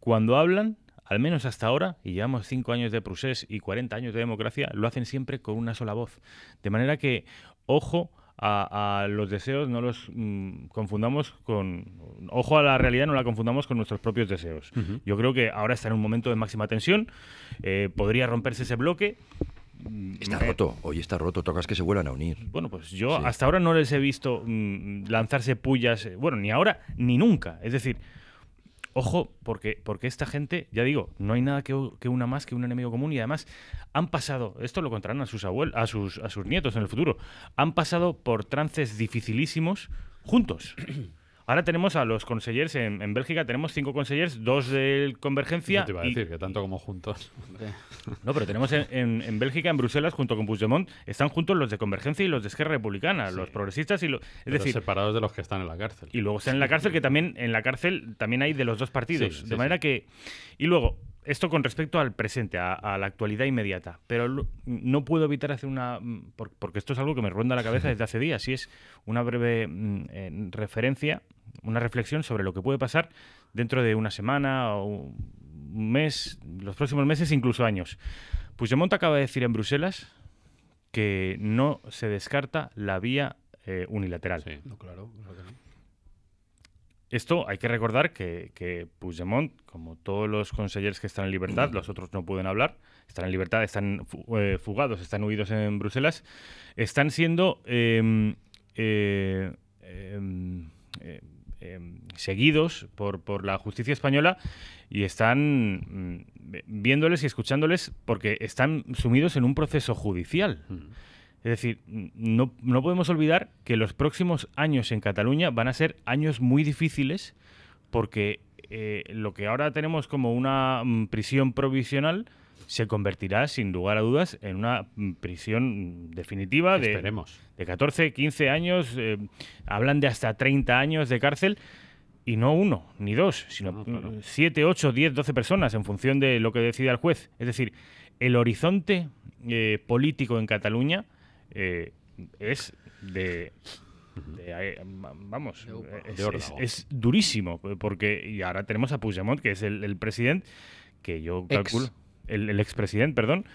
cuando hablan, al menos hasta ahora, y llevamos cinco años de Prusés y 40 años de democracia, lo hacen siempre con una sola voz. De manera que, ojo a, los deseos, no los mm, confundamos con... Ojo a la realidad, no la confundamos con nuestros propios deseos. Yo creo que ahora está en un momento de máxima tensión, eh, podría romperse ese bloque. Mm, está roto, hoy está roto, tocas que se vuelvan a unir. Bueno, pues yo hasta ahora no les he visto mm, lanzarse pullas, eh, bueno, ni ahora ni nunca. Es decir, ojo, porque, porque esta gente, ya digo, no hay nada que, una más que un enemigo común y además han pasado, esto lo contarán a sus abuelos, a sus, a sus nietos en el futuro, han pasado por trances dificilísimos juntos. Ahora tenemos a los consellers en, Bélgica, tenemos cinco consellers, dos de Convergencia. Yo te iba a decir que tanto como juntos. no, pero tenemos en, Bélgica, en Bruselas, junto con Puigdemont, están juntos los de Convergencia y los de Esquerra Republicana, los progresistas y los. Es decir. Separados de los que están en la cárcel. Y luego están en la cárcel, que también en la cárcel también hay de los dos partidos. de manera que. Y luego, esto con respecto al presente, a, la actualidad inmediata, pero no puedo evitar hacer una, mm, porque esto es algo que me ronda la cabeza *laughs* desde hace días, y es una breve mm, eh, referencia una reflexión sobre lo que puede pasar dentro de una semana o un mes, los próximos meses, incluso años. Puigdemont acaba de decir en Bruselas que no se descarta la vía eh, unilateral. Sí, claro, Esto hay que recordar que, que, Puigdemont, como todos los consejeros que están en libertad, los otros no pueden hablar, están en libertad, están eh, fugados, están huidos en Bruselas, están siendo em, eh, em, Em, seguidos por, por, la justicia española y están mm, viéndoles y escuchándoles porque están sumidos en un proceso judicial. Mm. Es decir, no, podemos olvidar que los próximos años en Cataluña van a ser años muy difíciles porque eh, lo que ahora tenemos como una mm, prisión provisional se convertirá sin lugar a dudas en una mm, prisión mm, definitiva de, Esperemos. de 14, 15 años, eh, hablan de hasta 30 años de cárcel. Y no uno, ni dos, sino 7, 8, mm, siete, ocho, diez, doce personas en función de lo que decida el juez. Es decir, el horizonte eh, político en Cataluña eh, es de vamos, es, durísimo, porque y ahora tenemos a Puigdemont, que es el, presidente, que yo calculo el, el expresidente, perdón,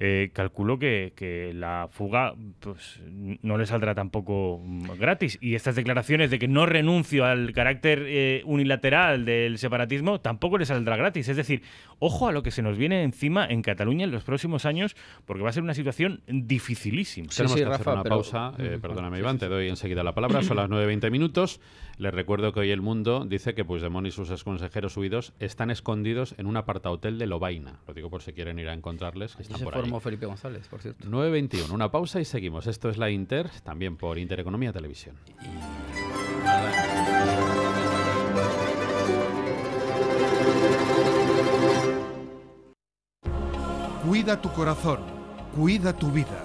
eh, calculo que, la fuga pues, no le saldrá tampoco mm, gratis. Y estas declaraciones de que no renuncio al carácter eh, unilateral del separatismo tampoco le saldrá gratis. Es decir, ojo a lo que se nos viene encima en Cataluña en los próximos años, porque va a ser una situación dificilísima. Tenemos que hacer una pausa. Eh, perdóname, Iván, te doy enseguida la palabra. Son las 9.20 minutos. Les recuerdo que hoy El Mundo dice que Puigdemont y sus consejeros huidos están escondidos en un aparta hotel de Lobaina. Lo digo por si quieren ir a encontrarles, están por ahí. Felipe González, por cierto. 9.21, una pausa y seguimos. Esto es la Inter, también por Intereconomía Televisión. Cuida tu corazón, cuida tu vida.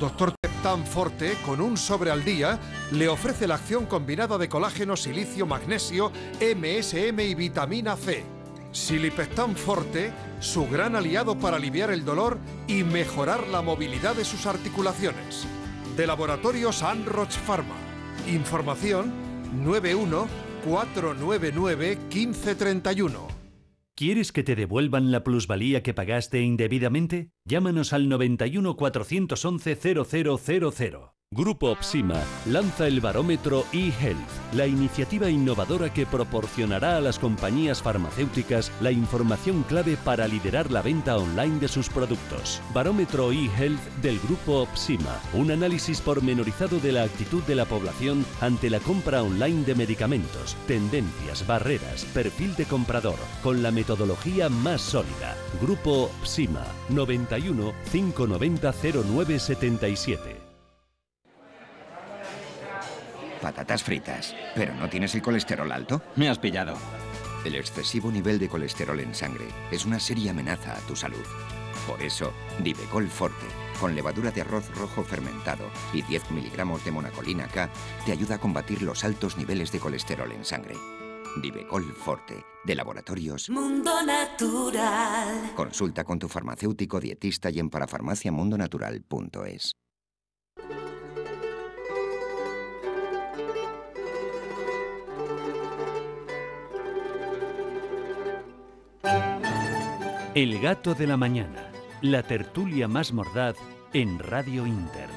Doctor Tan Forte, con un sobre al día, le ofrece la acción combinada de colágeno, silicio, magnesio, MSM y vitamina C Silipestán Forte, su gran aliado para aliviar el dolor y mejorar la movilidad de sus articulaciones. De Laboratorios Anroch Pharma. Información 914991531. 1531. ¿Quieres que te devuelvan la plusvalía que pagaste indebidamente? Llámanos al 91 411 0000. Grupo Opsima lanza el barómetro eHealth, la iniciativa innovadora que proporcionará a las compañías farmacéuticas la información clave para liderar la venta online de sus productos. Barómetro eHealth del Grupo Opsima, un análisis pormenorizado de la actitud de la población ante la compra online de medicamentos, tendencias, barreras, perfil de comprador, con la metodología más sólida. Grupo Opsima, 91 590 0977. Patatas fritas. ¿Pero no tienes el colesterol alto? Me has pillado. El excesivo nivel de colesterol en sangre es una seria amenaza a tu salud. Por eso, Divecol Forte, con levadura de arroz rojo fermentado y 10 miligramos de monacolina K, te ayuda a combatir los altos niveles de colesterol en sangre. Divecol Forte, de Laboratorios Mundo Natural. Consulta con tu farmacéutico, dietista y en parafarmaciamundonatural.es. El gato de la mañana, la tertulia más mordaz en Radio Inter.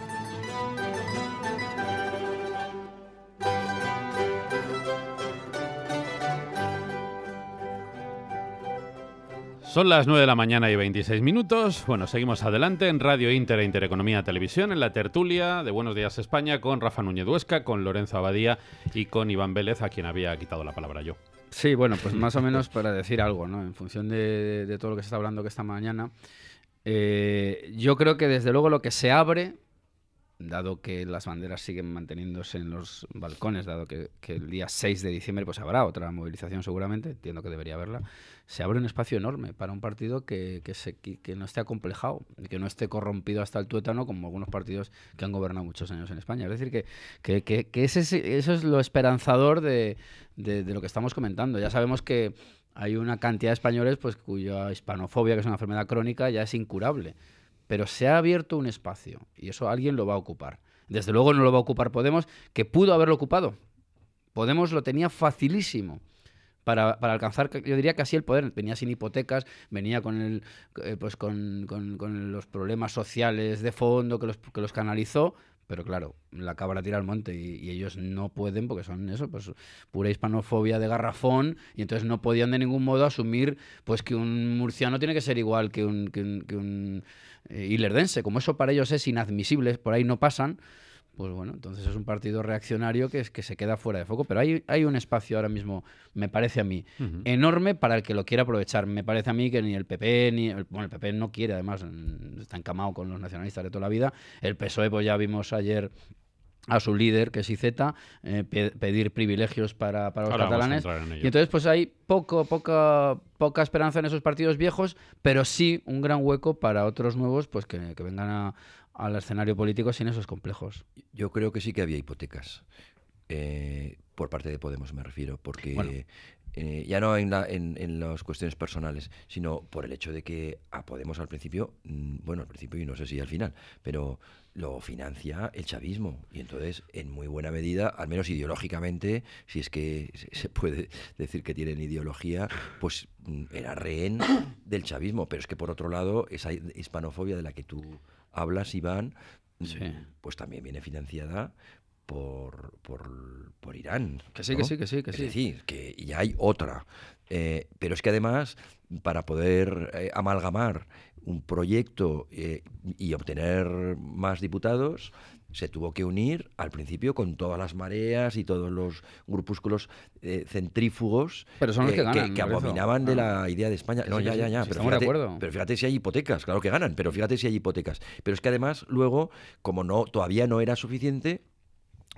Son las 9 de la mañana y 26 minutos. Bueno, seguimos adelante en Radio Inter e Intereconomía Televisión, en la tertulia de Buenos Días España con Rafa Núñez Huesca, con Lorenzo Abadía y con Iván Vélez, a quien había quitado la palabra yo. Sí, bueno, pues más o menos para decir algo, ¿no? En función de, todo lo que se está hablando que esta mañana, eh, yo creo que desde luego lo que se abre, dado que las banderas siguen manteniéndose en los balcones, dado que, el día 6 de diciembre pues habrá otra movilización seguramente, entiendo que debería haberla, se abre un espacio enorme para un partido que, no esté acomplejado, que no esté corrompido hasta el tuétano como algunos partidos que han gobernado muchos años en España. Es decir, que, eso es lo esperanzador de, lo que estamos comentando. Ya sabemos que hay una cantidad de españoles pues, cuya hispanofobia, que es una enfermedad crónica, ya es incurable. Pero se ha abierto un espacio y eso alguien lo va a ocupar. Desde luego no lo va a ocupar Podemos, que pudo haberlo ocupado. Podemos lo tenía facilísimo para, para, alcanzar, yo diría que así el poder. Venía sin hipotecas, venía con, el, eh, pues con, los problemas sociales de fondo que los, que los canalizó, pero claro, la cabra tira al monte y, ellos no pueden porque son eso, pues pura hispanofobia de garrafón y entonces no podían de ningún modo asumir pues que un murciano tiene que ser igual que un, que un, eh, hilerdense, como eso para ellos es inadmisible, por ahí no pasan, pues bueno, entonces es un partido reaccionario que, es, que se queda fuera de foco. Pero hay, hay un espacio ahora mismo, me parece a mí, enorme para el que lo quiera aprovechar. Me parece a mí que ni el PP, ni. El, bueno, el PP no quiere, además, está encamado con los nacionalistas de toda la vida. El PSOE, pues ya vimos ayer a su líder, que es IZ, eh, pedir privilegios para, para los catalanes. y entonces, pues hay poco, poca, poca esperanza en esos partidos viejos, pero sí un gran hueco para otros nuevos, pues que, que vengan a, al escenario político sin esos complejos. Yo creo que sí que había hipotecas. Eh, por parte de Podemos me refiero, porque eh, ya no en, la, en, en, las cuestiones personales, sino por el hecho de que a Podemos al principio, mm, bueno, al principio y no sé si al final, pero lo financia el chavismo. Y entonces, en muy buena medida, al menos ideológicamente, si es que se puede decir que tienen ideología, pues mm, era rehén del chavismo. Pero es que por otro lado, esa hispanofobia de la que tú hablas, Iván, mm, pues también viene financiada por, por, por Irán. Que sí, que sí, que sí, que sí. Es decir, que ya hay otra. Eh, pero es que además, para poder eh, amalgamar un proyecto eh, y obtener más diputados, se tuvo que unir al principio con todas las mareas y todos los grupúsculos eh, centrífugos eh, que, abominaban de ah. la idea de España. No, ya, ya, ya. pero, fíjate, pero, fíjate, si hay hipotecas, claro que ganan, pero fíjate si hay hipotecas. Pero es que además luego, como no todavía no era suficiente,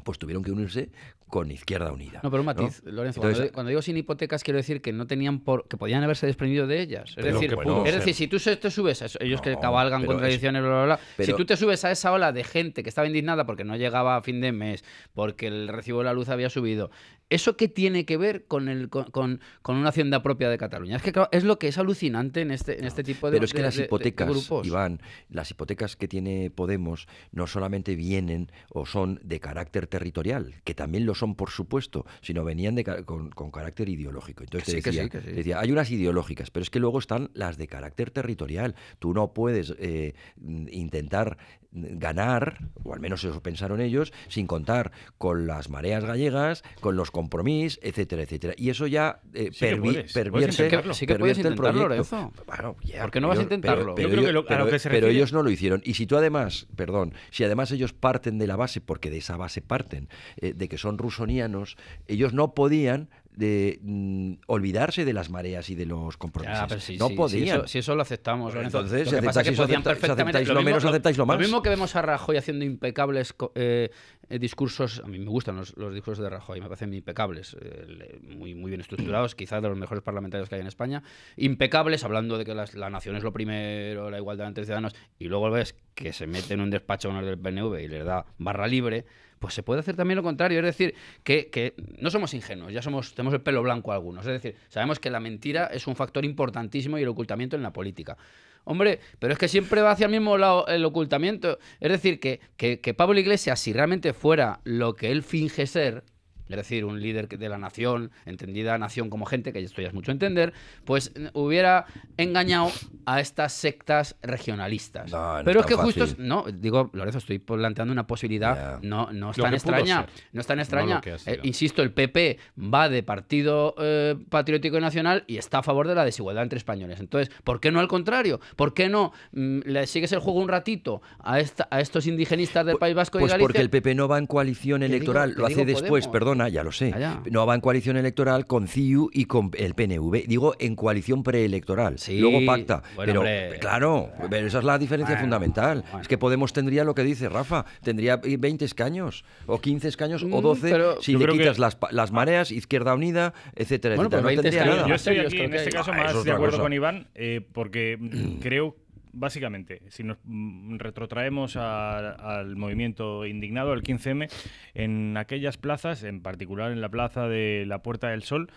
pues tuvieron que unirse con Izquierda Unida. No, pero un matiz, Lorenzo, cuando, digo sin hipotecas quiero decir que no tenían por, que podían haberse desprendido de ellas. Es decir, es decir, si tú te subes a ellos que cabalgan contradicciones, bla, bla, bla, si tú te subes a esa ola de gente que estaba indignada porque no llegaba a fin de mes, porque el recibo de la luz había subido, ¿Eso qué tiene que ver con, el, con, una hacienda propia de Cataluña? Es que claro, es lo que es alucinante en este, en este tipo de Pero es que las hipotecas, Iván, las hipotecas que tiene Podemos no solamente vienen o son de carácter territorial, que también lo son, por supuesto, sino venían de, con, carácter ideológico. Entonces decía, decía, hay unas ideológicas, pero es que luego están las de carácter territorial. Tú no puedes eh, intentar ganar, o al menos eso pensaron ellos, sin contar con las mareas gallegas, con los compromiso, etcétera, etcétera. Y eso ya eh, sí sí que puedes intentarlo, proyecto. Lorenzo. ¿Por qué no vas a intentarlo? Pero ellos no lo hicieron. Y si tú además, perdón, si además ellos parten de la base, porque de esa base parten, eh, de que son rusonianos, ellos no podían de mm, olvidarse de las mareas y de los compromisos. Ah, no podía. Si eso, lo aceptamos, Entonces, lo pasa que aceptáis lo, menos, aceptáis lo más. Lo mismo que vemos a Rajoy haciendo impecables eh, eh, discursos. A mí me gustan los, discursos de Rajoy, me parecen impecables, eh, muy, muy bien estructurados, mm. quizás de los mejores parlamentarios que hay en España. Impecables, hablando de que la nación es lo primero, la igualdad entre ciudadanos, y luego ves que se mete en un despacho con el del PNV y les da barra libre pues se puede hacer también lo contrario. Es decir, que, no somos ingenuos, ya somos, tenemos el pelo blanco algunos. Es decir, sabemos que la mentira es un factor importantísimo y el ocultamiento en la política. Hombre, pero es que siempre va hacia el mismo lado el ocultamiento. Es decir, que, que Pablo Iglesias, si realmente fuera lo que él finge ser, es decir, un líder de la nación, entendida nación como gente, que esto ya es mucho entender, pues hubiera engañado a estas sectas regionalistas. Pero es que justo, no, digo, Lorenzo, estoy planteando una posibilidad, no, es, tan extraña, no es tan extraña, insisto, el PP va de Partido eh, Patriótico y Nacional y está a favor de la desigualdad entre españoles. Entonces, ¿por qué no al contrario? ¿Por qué no mm, le sigues el juego un ratito a, a estos indigenistas del pues, País Vasco y pues Galicia? Porque el PP no va en coalición electoral, lo hace después, perdón ya lo sé. No va en coalición electoral con CIU y con el PNV. Digo, en coalición preelectoral. Sí. Luego pacta. pero, claro, pero esa es la diferencia fundamental. Es que Podemos tendría lo que dice Rafa, tendría 20 escaños, o 15 escaños, o 12, mm, si le quitas las, las, mareas, Izquierda Unida, etcétera, etcétera. Pues no tendría nada. Yo estoy aquí, en este caso, ah, más de acuerdo con Iván, eh, porque mm. creo que básicamente, si nos mm, retrotraemos al movimiento indignado, al 15M, en aquellas plazas, en particular en la plaza de la Puerta del Sol,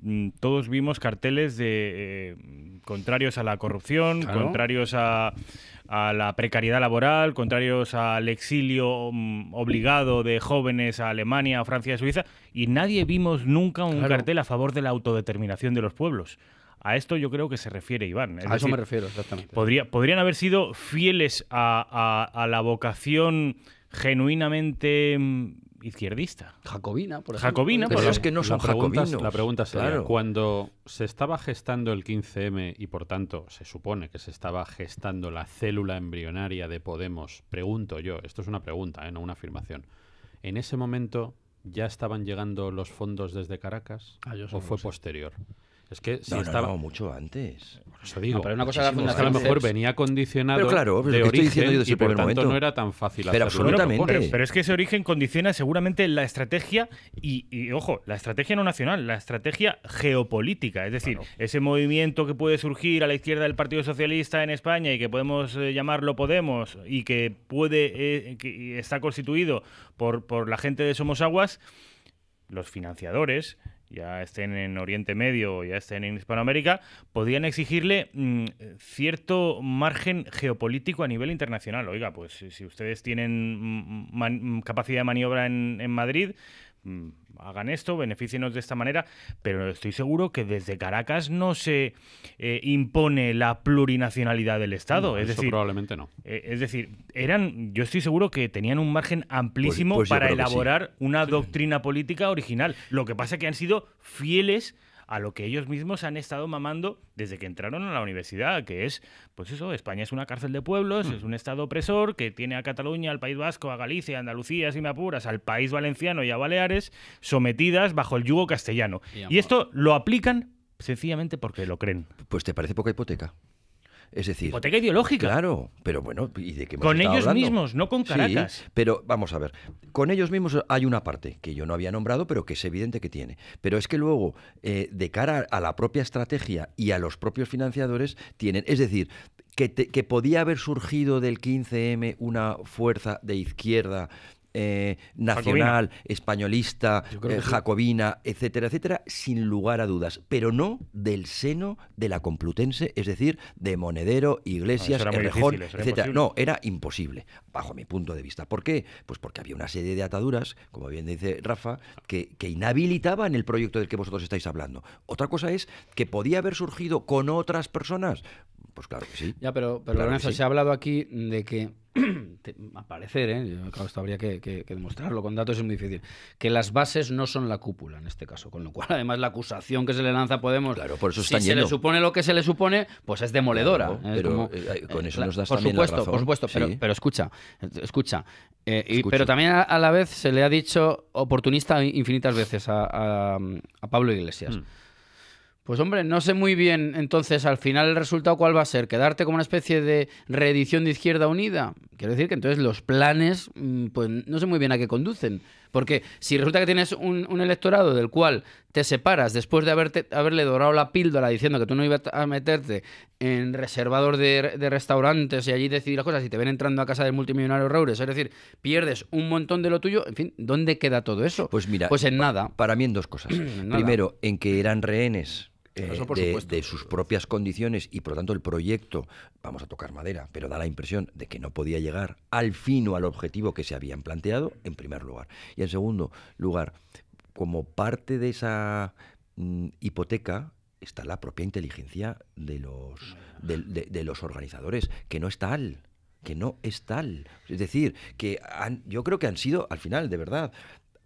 mm, todos vimos carteles de eh, contrarios a la corrupción, contrarios a, la precariedad laboral, contrarios al exilio mm, obligado de jóvenes a Alemania, Francia y Suiza, y nadie vimos nunca un cartel a favor de la autodeterminación de los pueblos. A esto yo creo que se refiere Iván. a eso me refiero, exactamente. podrían haber sido fieles a, la vocación genuinamente mm, izquierdista. Jacobina, por ejemplo. Jacobina, pero por es que no son jacobinos. La pregunta es cuando se estaba gestando el 15M y por tanto se supone que se estaba gestando la célula embrionaria de Podemos, pregunto yo, esto es una pregunta, eh, no una afirmación, ¿en ese momento ya estaban llegando los fondos desde Caracas ah, o fue posterior? Es que si no, estaba mucho antes. eso digo. Ah, pero una cosa a lo mejor venía condicionado pero claro, lo estoy diciendo yo por el tanto momento. no era tan fácil. Pero pues, Pero, es que ese origen condiciona seguramente la estrategia y, ojo, la estrategia no nacional, la estrategia geopolítica, es decir, ese movimiento que puede surgir a la izquierda del Partido Socialista en España y que podemos eh, llamarlo Podemos y que puede eh, está constituido por por la gente de Somos Aguas los financiadores ya estén en Oriente Medio o ya estén en Hispanoamérica, podían exigirle mm, cierto margen geopolítico a nivel internacional. Oiga, pues si ustedes tienen capacidad de maniobra en, en Madrid, mm, hagan esto, beneficienos de esta manera, pero estoy seguro que desde Caracas no se eh, impone la plurinacionalidad del Estado. es eso decir, probablemente no. Eh, es decir, eran, yo estoy seguro que tenían un margen amplísimo pues, pues para elaborar una doctrina política original. Lo que pasa es que han sido fieles a lo que ellos mismos han estado mamando desde que entraron a la universidad, que es, pues eso, España es una cárcel de pueblos, es mm. un Estado opresor que tiene a Cataluña, al País Vasco, a Galicia, a Andalucía, si me al País Valenciano y a Baleares, sometidas bajo el yugo castellano. y esto lo aplican sencillamente porque lo creen. Pues te parece poca hipoteca. Es decir. Hipoteca ideológica. Claro, pero bueno, ¿y de qué Con ellos mismos, no con Caracas. pero vamos a ver, con ellos mismos hay una parte que yo no había nombrado, pero que es evidente que tiene. Pero es que luego, eh, de cara a la propia estrategia y a los propios financiadores, tienen. Es decir, que, que, podía haber surgido del 15M una fuerza de izquierda eh, nacional, españolista, eh, jacobina, etcétera, etcétera, sin lugar a dudas, pero no del seno de la Complutense, es decir, de Monedero, Iglesias, etcétera. No, era imposible, bajo mi punto de vista. ¿Por qué? Pues porque había una serie de ataduras, como bien dice Rafa, que, que inhabilitaban el proyecto del que vosotros estáis hablando. Otra cosa es que podía haber surgido con otras personas. Pues claro que sí. Ya, pero, pero se ha hablado aquí de que a *clears throat* parecer, ¿eh? esto habría que, demostrarlo con datos, es muy difícil, que las bases no son la cúpula en este caso, con lo cual *laughs* además la acusación que se le lanza Podemos, claro, por si se le supone lo que se le supone, pues es demoledora. ¿eh? pero eh, con eso nos das por también supuesto, la Por supuesto, pero, escucha, escucha. pero también a, la vez se le ha dicho oportunista infinitas veces a, Pablo Iglesias. Mm. Pues hombre, no sé muy bien entonces al final el resultado cuál va a ser, quedarte como una especie de reedición de Izquierda Unida. Quiero decir que entonces los planes, mm, pues no sé muy bien a qué conducen. Porque si resulta que tienes un, electorado del cual te separas después de haberle dorado la píldora diciendo que tú no ibas a meterte en reservador de, restaurantes y allí decidir las cosas y te ven entrando a casa del multimillonario Raúl, es decir, pierdes un montón de lo tuyo, en fin, ¿dónde queda todo eso? Pues mira, pues en nada. Para mí en dos cosas. *clears throat* Primero, en que eran rehenes eh, de, sus propias condiciones y por lo tanto el proyecto, vamos a tocar madera, pero da la impresión de que no podía llegar al fino al objetivo que se habían planteado, en primer lugar. Y en segundo lugar, como parte de esa mm, hipoteca está la propia inteligencia de los, los organizadores, que no es tal que no es tal. Es decir, que yo creo que han sido, al final, de verdad,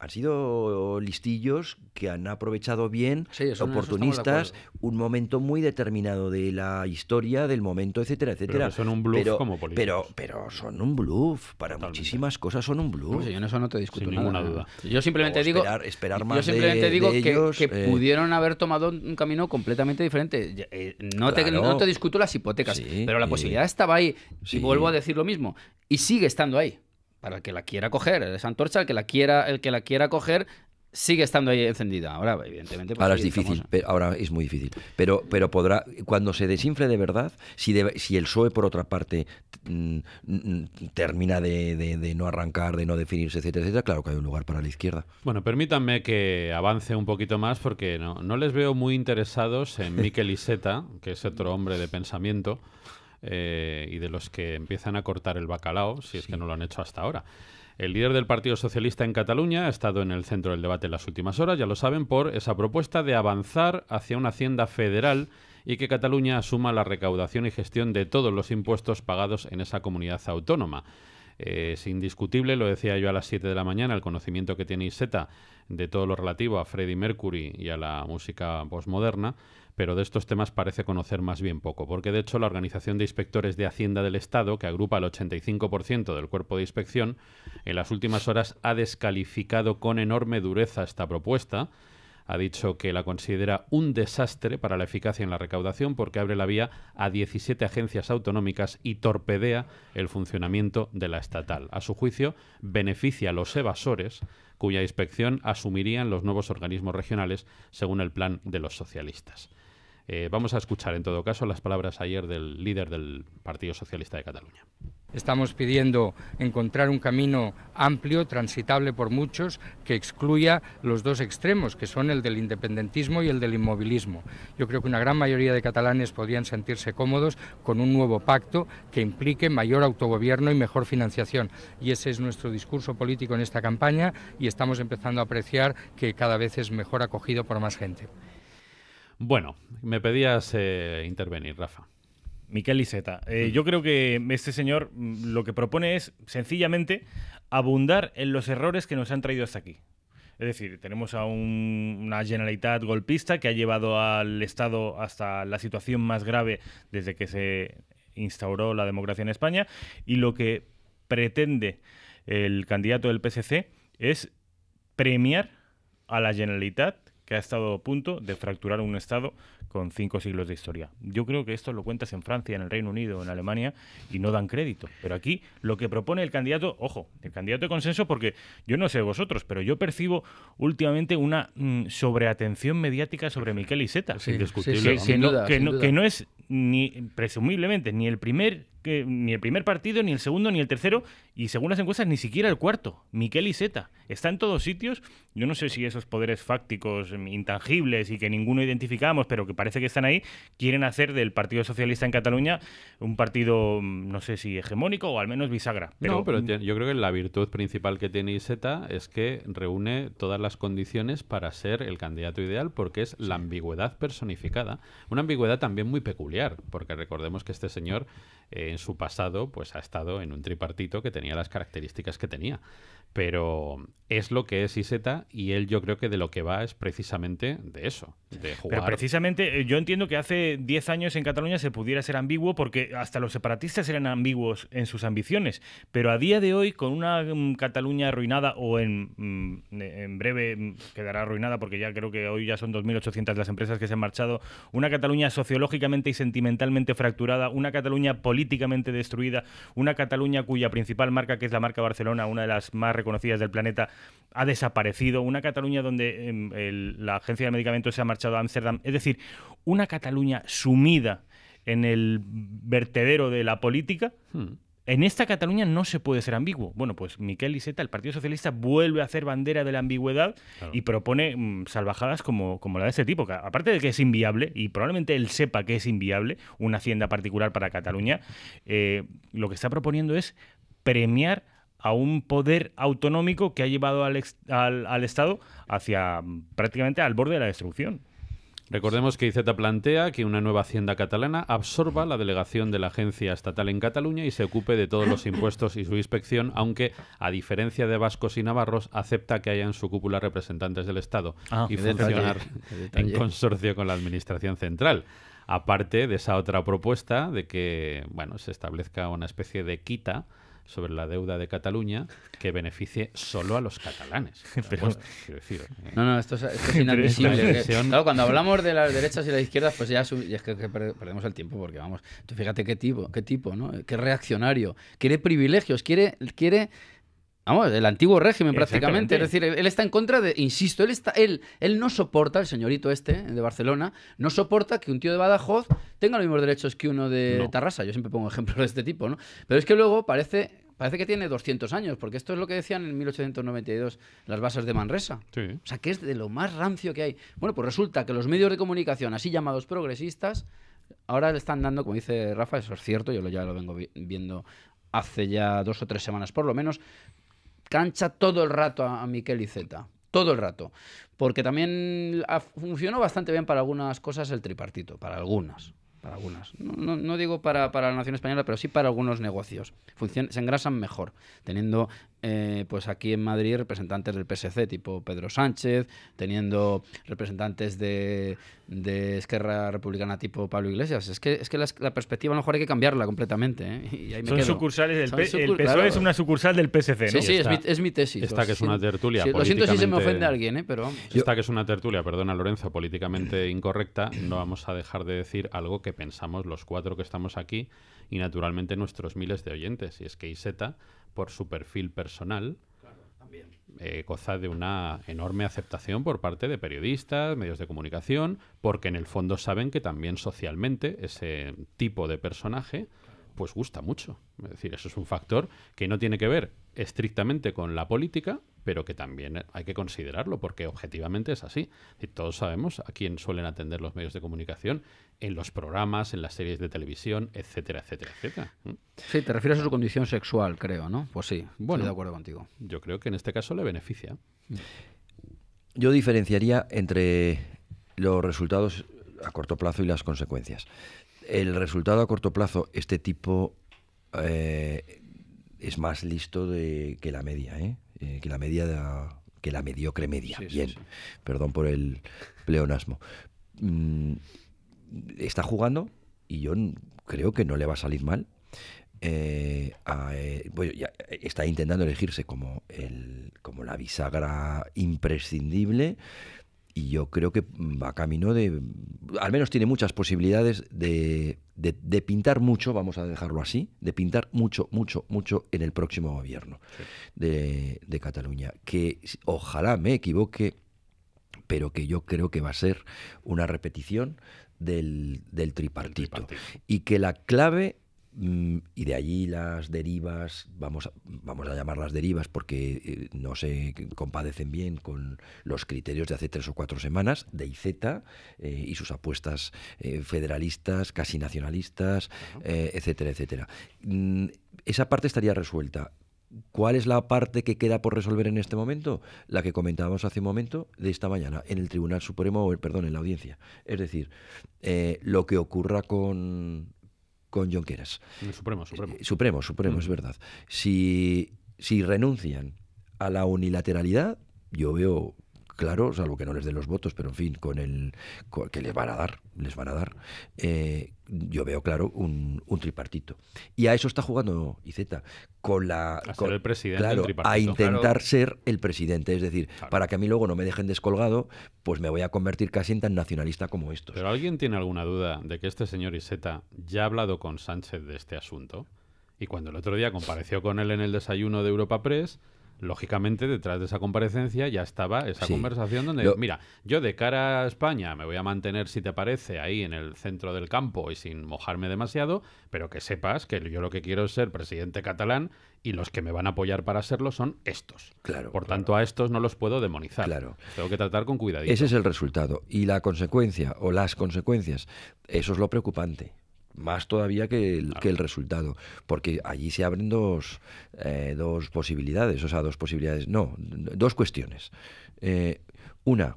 han sido listillos que han aprovechado bien, oportunistas, un momento muy determinado de la historia, del momento, etcétera, etcétera. Pero son un bluff como políticos. Pero, pero son un bluff, para muchísimas cosas son un bluff. yo en eso no te discuto ninguna duda. Yo simplemente digo, yo simplemente digo que, eh. pudieron haber tomado un camino completamente diferente. Eh, no, te, discuto las hipotecas, pero la posibilidad estaba ahí. Y vuelvo a decir lo mismo. Y sigue estando ahí para el que la quiera coger, esa antorcha, el que la quiera, el que la quiera coger, sigue estando ahí encendida. Ahora, evidentemente. Pues es difícil, ahora es muy difícil. Pero, pero podrá, cuando se desinfle de verdad, si, si el PSOE, por otra parte, mm, mm, termina de, no arrancar, de no definirse, etcétera, etcétera, claro que hay un lugar para la izquierda. Bueno, permítanme que avance un poquito más porque no, les veo muy interesados en Miquel Iseta, que es otro hombre de pensamiento. Eh, y de los que empiezan a cortar el bacalao, si es que no lo han hecho hasta ahora. El líder del Partido Socialista en Cataluña ha estado en el centro del debate en las últimas horas, ya lo saben, por esa propuesta de avanzar hacia una hacienda federal y que Cataluña asuma la recaudación y gestión de todos los impuestos pagados en esa comunidad autónoma. Eh, es indiscutible, lo decía yo a las 7 de la mañana, el conocimiento que tiene Iseta de todo lo relativo a Freddie Mercury y a la música postmoderna, pero de estos temas parece conocer más bien poco, porque de hecho la Organización de Inspectores de Hacienda del Estado, que agrupa el 85% del cuerpo de inspección, en las últimas horas ha descalificado con enorme dureza esta propuesta. Ha dicho que la considera un desastre para la eficacia en la recaudación porque abre la vía a 17 agencias autonómicas y torpedea el funcionamiento de la estatal. A su juicio, beneficia a los evasores cuya inspección asumirían los nuevos organismos regionales según el plan de los socialistas. Eh, vamos a escuchar en todo caso las palabras ayer del líder del Partido Socialista de Cataluña. Estamos pidiendo encontrar un camino amplio, transitable por muchos, que excluya los dos extremos, que son el del independentismo y el del inmovilismo. Yo creo que una gran mayoría de catalanes podrían sentirse cómodos con un nuevo pacto que implique mayor autogobierno y mejor financiación. Y ese es nuestro discurso político en esta campaña y estamos empezando a apreciar que cada vez es mejor acogido por más gente. Bueno, me pedías eh, intervenir, Rafa. Miquel Liseta. Eh, yo creo que este señor mm, lo que propone es sencillamente abundar en los errores que nos han traído hasta aquí. Es decir, tenemos a una generalidad golpista que ha llevado al Estado hasta la situación más grave desde que se instauró la democracia en España y lo que pretende el candidato del PSC es premiar a la Generalitat que ha estado a punto de fracturar un Estado con cinco siglos de historia. Yo creo que esto lo cuentas en Francia, en el Reino Unido, en Alemania, y no dan crédito. Pero aquí lo que propone el candidato, ojo, el candidato de consenso, porque yo no sé vosotros, pero yo percibo últimamente una mm, sobreatención mediática sobre Miquel y Sí, que, no, que no es ni presumiblemente ni el primer que ni el primer partido, ni el segundo, ni el tercero, y según las encuestas, ni siquiera el cuarto. Miquel Iseta. Está en todos sitios. Yo no sé si esos poderes fácticos mm, intangibles y que ninguno identificamos, pero que parece que están ahí, quieren hacer del Partido Socialista en Cataluña un partido, mm, no sé si hegemónico o al menos bisagra. No, pero mm. yo creo que la virtud principal que tiene Iseta es que reúne todas las condiciones para ser el candidato ideal, porque es la ambigüedad personificada. Una ambigüedad también muy peculiar, porque recordemos que este señor en su pasado pues ha estado en un tripartito que tenía las características que tenía. Pero es lo que es Iseta y él yo creo que de lo que va es precisamente de eso, de jugar. Pero precisamente eh, yo entiendo que hace 10 años en Cataluña se pudiera ser ambiguo porque hasta los separatistas eran ambiguos en sus ambiciones, pero a día de hoy con una mm, Cataluña arruinada o en, mm, eh, en breve mm, quedará arruinada porque ya creo que hoy ya son 2.800 las empresas que se han marchado, una Cataluña sociológicamente y sentimentalmente fracturada, una Cataluña política políticamente destruida, una Cataluña cuya principal marca, que es la marca Barcelona, una de las más reconocidas del planeta, ha desaparecido, una Cataluña donde em, la Agencia de Medicamentos se ha marchado a Ámsterdam, es decir, una Cataluña sumida en el vertedero de la política. Hmm. En esta Cataluña no se puede ser ambiguo. Bueno, pues Miquel Iceta, el Partido Socialista, vuelve a hacer bandera de la ambigüedad y propone mm, salvajadas como, como la de este tipo. Que, aparte de que es inviable, y probablemente él sepa que es inviable, una hacienda particular para Cataluña, eh, lo que está proponiendo es premiar a un poder autonómico que ha llevado al, al Estado hacia mm, prácticamente al borde de la destrucción. Recordemos que IZ plantea que una nueva hacienda catalana absorba la delegación de la agencia estatal en Cataluña y se ocupe de todos los impuestos y su inspección, aunque, a diferencia de vascos y navarros, acepta que haya en su cúpula representantes del Estado ah, y funcionar en consorcio con la Administración Central aparte de esa otra propuesta de que bueno, se establezca una especie de quita sobre la deuda de Cataluña que beneficie solo a los catalanes. *laughs* quiero decir, eh, No, no, esto es, *laughs* inadmisible. claro, cuando hablamos de las derechas y las izquierdas, pues ya, es que, perdemos el tiempo porque vamos, tú fíjate qué tipo, qué tipo, ¿no? Qué reaccionario, quiere privilegios, quiere quiere Vamos, el antiguo régimen prácticamente. Es decir, él está en contra de, insisto, él está, él, él no soporta, el señorito este eh, de Barcelona, no soporta que un tío de Badajoz tenga los mismos derechos que uno de Tarrasa. Yo siempre pongo ejemplos de este tipo, ¿no? Pero es que luego parece parece que tiene 200 años, porque esto es lo que decían en 1892 las bases de Manresa. O sea, que es de lo más rancio que hay. Bueno, pues resulta que los medios de comunicación, así llamados progresistas, ahora le están dando, como dice Rafa, eso es cierto, yo ya lo vengo viendo hace ya dos o tres semanas por lo menos, cancha todo el rato a, Miquel y todo el rato. Porque también funcionó bastante bien para algunas cosas el tripartito, para algunas algunas. No, digo para, para, la nación española, pero sí para algunos negocios. Funcion se engrasan mejor, teniendo eh, pues aquí en Madrid representantes del PSC, tipo Pedro Sánchez, teniendo representantes de, Esquerra Republicana tipo Pablo Iglesias. Es que, es que la, perspectiva a lo mejor hay que cambiarla completamente. ¿eh? Son sucursales del el PSOE es una sucursal del PSC, ¿no? Sí, sí, es, mi, tesis. Esta que es una tertulia. lo siento si se me ofende a alguien, ¿eh? pero... Esta que es una tertulia, perdona Lorenzo, políticamente incorrecta, no vamos a dejar de decir algo que pensamos los cuatro que estamos aquí y naturalmente nuestros miles de oyentes. Y es que Iseta, por su perfil personal, eh, goza de una enorme aceptación por parte de periodistas, medios de comunicación, porque en el fondo saben que también socialmente ese tipo de personaje pues gusta mucho. Es decir, eso es un factor que no tiene que ver estrictamente con la política, pero que también hay que considerarlo, porque objetivamente es así. todos sabemos a quién suelen atender los medios de comunicación en los programas, en las series de televisión, etcétera, etcétera, etcétera. ¿Mm? Sí, te refieres a su condición sexual, creo, ¿no? Pues sí, bueno, estoy de acuerdo contigo. Yo creo que en este caso le beneficia. Yo diferenciaría entre los resultados a corto plazo y las consecuencias. El resultado a corto plazo, este tipo eh, es más listo de, que la media, ¿eh? Eh, que la media que la mediocre media. Bien, perdón por el pleonasmo. Mm, está jugando y yo creo que no le va a salir mal. Eh, eh, está intentando elegirse como, el, como la bisagra imprescindible y yo creo que va camino de, al menos tiene muchas posibilidades de, pintar mucho, vamos a dejarlo así, de pintar mucho, mucho, mucho en el próximo gobierno de, Cataluña. Que ojalá me equivoque, pero que yo creo que va a ser una repetición del, tripartito. Y que la clave Mm, y de allí las derivas, vamos a, vamos a llamarlas derivas porque eh, no se compadecen bien con los criterios de hace tres o cuatro semanas, de IZ eh, y sus apuestas eh, federalistas, casi nacionalistas, etcétera, etcétera. Mm, esa parte estaría resuelta. ¿Cuál es la parte que queda por resolver en este momento? La que comentábamos hace un momento de esta mañana en el Tribunal Supremo, perdón, en la audiencia. Es decir, lo que ocurra con con Jonqueras. Mm, supremo, Supremo. Eh, supremo, Supremo, es mm. verdad. Si, si renuncian a la unilateralidad, yo veo claro, salvo que no les den los votos, pero en fin, con el que les van a dar, les van a dar, eh, yo veo claro un, tripartito. Y a eso está jugando Izeta con la... A el presidente a intentar ser el presidente, es decir, para que a mí luego no me dejen descolgado, pues me voy a convertir casi en tan nacionalista como estos. Pero ¿alguien tiene alguna duda de que este señor Izeta ya ha hablado con Sánchez de este asunto? Y cuando el otro día compareció con él en el desayuno de Europa Press, lógicamente detrás de esa comparecencia ya estaba esa conversación donde, mira, yo de cara a España me voy a mantener, si te parece, ahí en el centro del campo y sin mojarme demasiado, pero que sepas que yo lo que quiero es ser presidente catalán y los que me van a apoyar para serlo son estos. Claro. Por tanto, a estos no los puedo demonizar. Claro. Tengo que tratar con cuidadito. Ese es el resultado. Y la consecuencia, o las consecuencias, eso es lo preocupante más todavía que el, resultado, porque allí se abren eh, dos, posibilidades, o sea, dos posibilidades, no, dos cuestiones. Eh, una,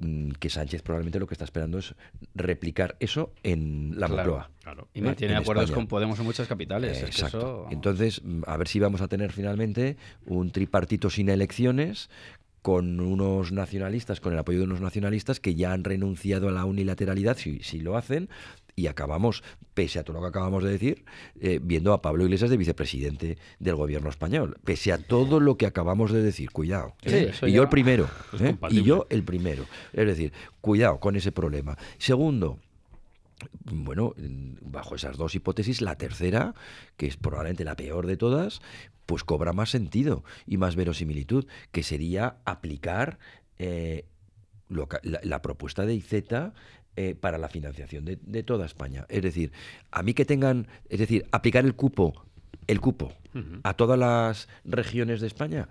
mm, que Sánchez probablemente lo que está esperando es replicar eso en la proa Y mantiene acuerdos con Podemos en muchas capitales. exacto. Entonces, a ver si vamos a tener finalmente un tripartito sin elecciones con unos nacionalistas, con el apoyo de unos nacionalistas que ya han renunciado a la unilateralidad, si, si lo hacen, y acabamos, pese a todo lo que acabamos de decir, eh, viendo a Pablo Iglesias de vicepresidente del gobierno español, pese a todo lo que acabamos de decir, cuidado. ¿eh? y yo el primero, ¿eh? y yo el primero. Es decir, cuidado con ese problema. Segundo, bueno, bajo esas dos hipótesis, la tercera, que es probablemente la peor de todas, pues cobra más sentido y más verosimilitud, que sería aplicar... la, la, propuesta de IZ eh, para la financiación de, toda España. Es decir, a mí que tengan, es decir, aplicar el cupo, el cupo a todas las regiones de España,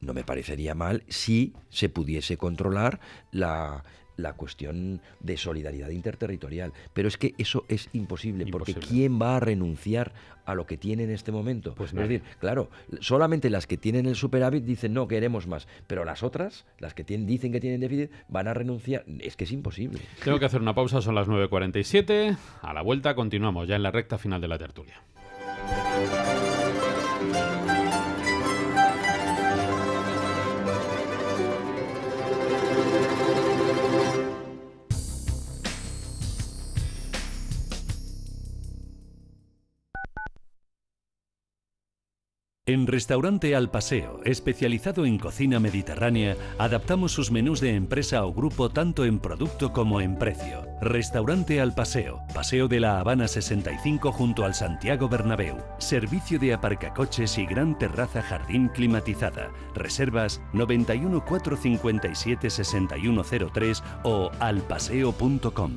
no me parecería mal si se pudiese controlar la, la cuestión de solidaridad interterritorial. Pero es que eso es imposible, porque ¿quién va a renunciar a lo que tiene en este momento? Pues decir, claro, solamente las que tienen el superávit dicen no, queremos más, pero las otras, las que dicen que tienen déficit, van a renunciar. Es que es imposible. Tengo que hacer una pausa, son las 9.47. A la vuelta continuamos ya en la recta final de la tertulia. En Restaurante Al Paseo, especializado en cocina mediterránea, adaptamos sus menús de empresa o grupo tanto en producto como en precio. Restaurante Al Paseo, Paseo de la Habana 65 junto al Santiago Bernabéu. Servicio de aparcacoches y gran terraza jardín climatizada. Reservas 91 6103 o alpaseo.com.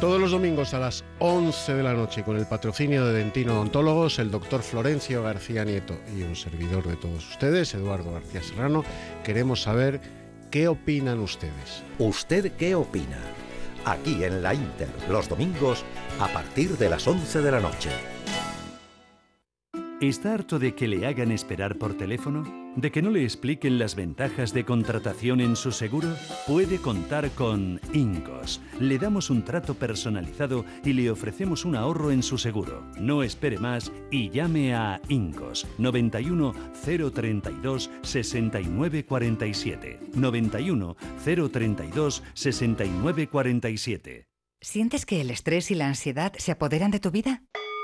Todos los domingos a las 11 de la noche, con el patrocinio de Dentino Odontólogos, el doctor Florencio García Nieto y un servidor de todos ustedes, Eduardo García Serrano, queremos saber qué opinan ustedes. ¿Usted qué opina? Aquí en la Inter, los domingos, a partir de las 11 de la noche. ¿Está harto de que le hagan esperar por teléfono? de que no le expliquen las ventajas de contratación en su seguro, puede contar con Incos. Le damos un trato personalizado y le ofrecemos un ahorro en su seguro. No espere más y llame a Incos 91 032 69 91 032 69 ¿Sientes que el estrés y la ansiedad se apoderan de tu vida?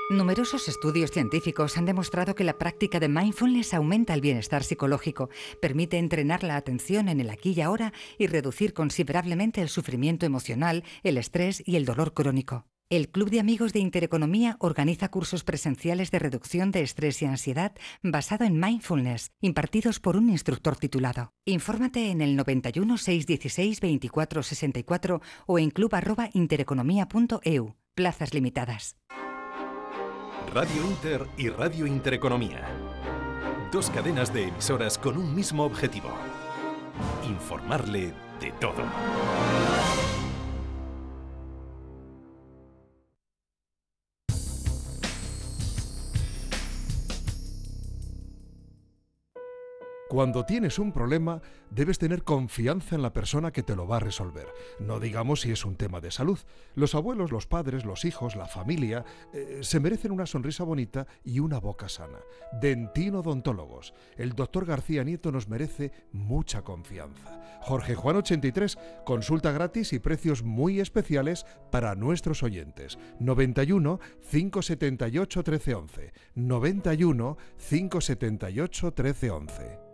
Numerosos estudios científicos han demostrado que la práctica de mindfulness aumenta el bienestar psicológico, permite entrenar la atención en el aquí y ahora y reducir considerablemente el sufrimiento emocional, el estrés y el dolor crónico. El Club de Amigos de Intereconomía organiza cursos presenciales de reducción de estrés y ansiedad basado en mindfulness, impartidos por un instructor titulado. Infórmate en el 91 616 24 o en club.intereconomía.eu. Plazas limitadas. Radio Inter y Radio Intereconomía. Dos cadenas de emisoras con un mismo objetivo. Informarle de todo. Cuando tienes un problema, debes tener confianza en la persona que te lo va a resolver. No digamos si es un tema de salud. Los abuelos, los padres, los hijos, la familia, eh, se merecen una sonrisa bonita y una boca sana. Dentino Odontólogos. El doctor García Nieto nos merece mucha confianza. Jorge Juan 83, consulta gratis y precios muy especiales para nuestros oyentes. 91 578 1311. 91 578 1311.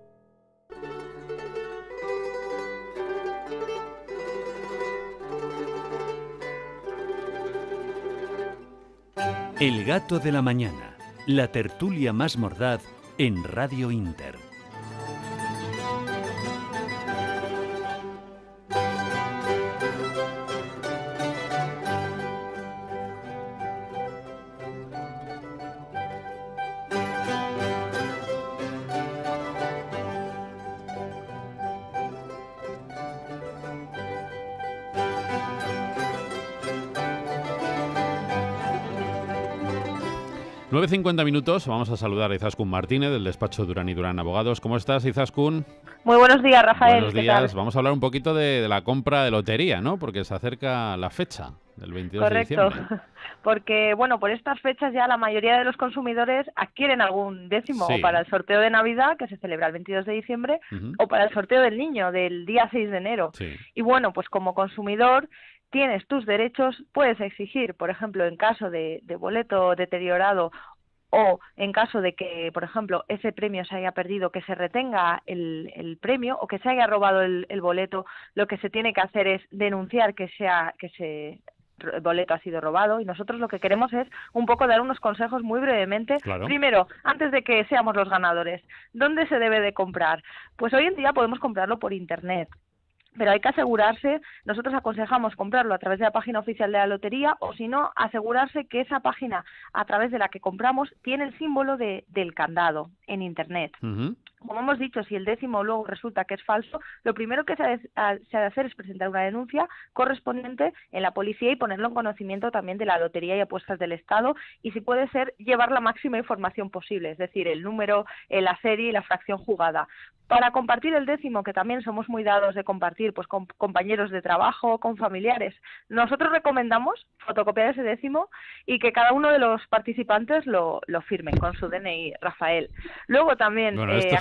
El gato de la mañana, la tertulia más mordaz en Radio Inter. 9.50 minutos, vamos a saludar a Izaskun Martínez del despacho Durán y Durán Abogados. ¿Cómo estás, Izaskun? Muy buenos días, Rafael. Buenos días. Vamos a hablar un poquito de, la compra de lotería, ¿no? Porque se acerca la fecha del 22 de diciembre. Correcto. *laughs* Porque, bueno, por estas fechas ya la mayoría de los consumidores adquieren algún décimo para el sorteo de Navidad, que se celebra el 22 de diciembre, o para el sorteo del niño, del día 6 de enero. Y bueno, pues como consumidor tienes tus derechos, puedes exigir, por ejemplo, en caso de, boleto deteriorado o en caso de que, por ejemplo, ese premio se haya perdido, que se retenga el, premio o que se haya robado el, boleto, lo que se tiene que hacer es denunciar que sea que se el boleto ha sido robado y nosotros lo que queremos es un poco dar unos consejos muy brevemente. Primero, antes de que seamos los ganadores, ¿dónde se debe de comprar? Pues hoy en día podemos comprarlo por internet pero hay que asegurarse, nosotros aconsejamos comprarlo a través de la página oficial de la lotería o si no, asegurarse que esa página a través de la que compramos tiene el símbolo de, del candado en Internet como hemos dicho, si el décimo luego resulta que es falso, lo primero que se ha, de, hacer es presentar una denuncia correspondiente en la policía y ponerlo en conocimiento también de la Lotería y Apuestas del Estado y, si puede ser, llevar la máxima información posible, es decir, el número, eh, la serie y la fracción jugada. Para compartir el décimo, que también somos muy dados de compartir pues con compañeros de trabajo, con familiares, nosotros recomendamos fotocopiar ese décimo y que cada uno de los participantes lo, firme con su DNI, Rafael. Luego también... Eh,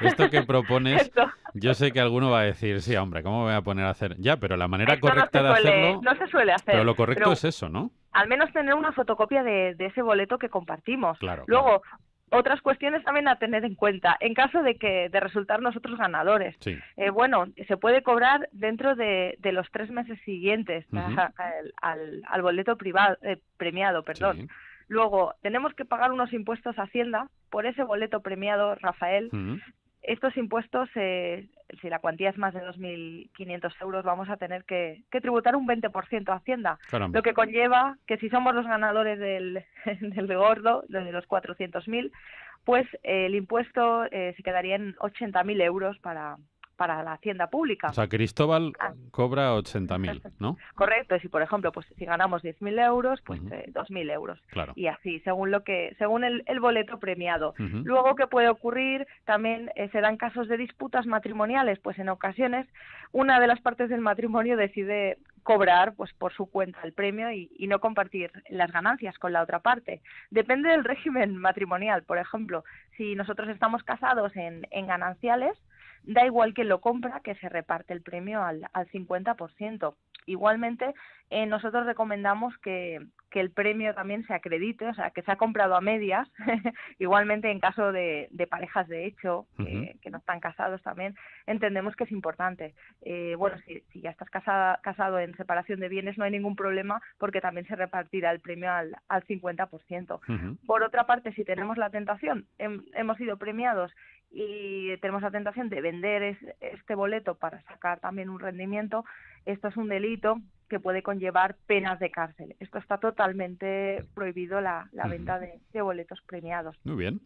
esto que propones, *laughs* yo sé que alguno va a decir, sí, hombre, ¿cómo me voy a poner a hacer? Ya, pero la manera correcta de hacerlo... No se suele hacer. Pero lo correcto es eso, ¿no? Al menos tener una fotocopia de, de ese boleto que compartimos. Claro, Luego, otras cuestiones también a tener en cuenta en caso de que de resultar nosotros ganadores eh, bueno se puede cobrar dentro de, de los tres meses siguientes al, al, boleto privado eh, premiado perdón Luego, tenemos que pagar unos impuestos a Hacienda por ese boleto premiado, Rafael. Estos impuestos, eh, si la cuantía es más de 2.500 euros, vamos a tener que, tributar un 20% a Hacienda. Lo que conlleva que si somos los ganadores del, *laughs* gordo, de los 400.000, pues el impuesto eh, se quedaría en 80.000 euros para, para la hacienda pública. O sea, Cristóbal ah. cobra 80.000, ¿no? Correcto, si por ejemplo, pues si ganamos 10.000 euros, pues 2.000 eh, euros. Claro. Y así, según lo que según el, boleto premiado. Luego, ¿qué puede ocurrir? También eh, se dan casos de disputas matrimoniales, pues en ocasiones una de las partes del matrimonio decide cobrar pues por su cuenta el premio y, no compartir las ganancias con la otra parte. Depende del régimen matrimonial, por ejemplo, si nosotros estamos casados en gananciales, Da igual que lo compra, que se reparte el premio al, al 50%. Igualmente, eh, nosotros recomendamos que, el premio también se acredite, o sea, que se ha comprado a medias. *laughs* Igualmente, en caso de, de parejas de hecho, que no están casados también, entendemos que es importante. Eh, bueno, si, ya estás casado en separación de bienes, no hay ningún problema porque también se repartirá el premio al, 50%. Por otra parte, si tenemos la tentación, hemos sido premiados y tenemos la tentación de vender este boleto para sacar también un rendimiento, esto es un delito que puede conllevar penas de cárcel. Esto está totalmente prohibido la, venta de, boletos premiados. Muy bien.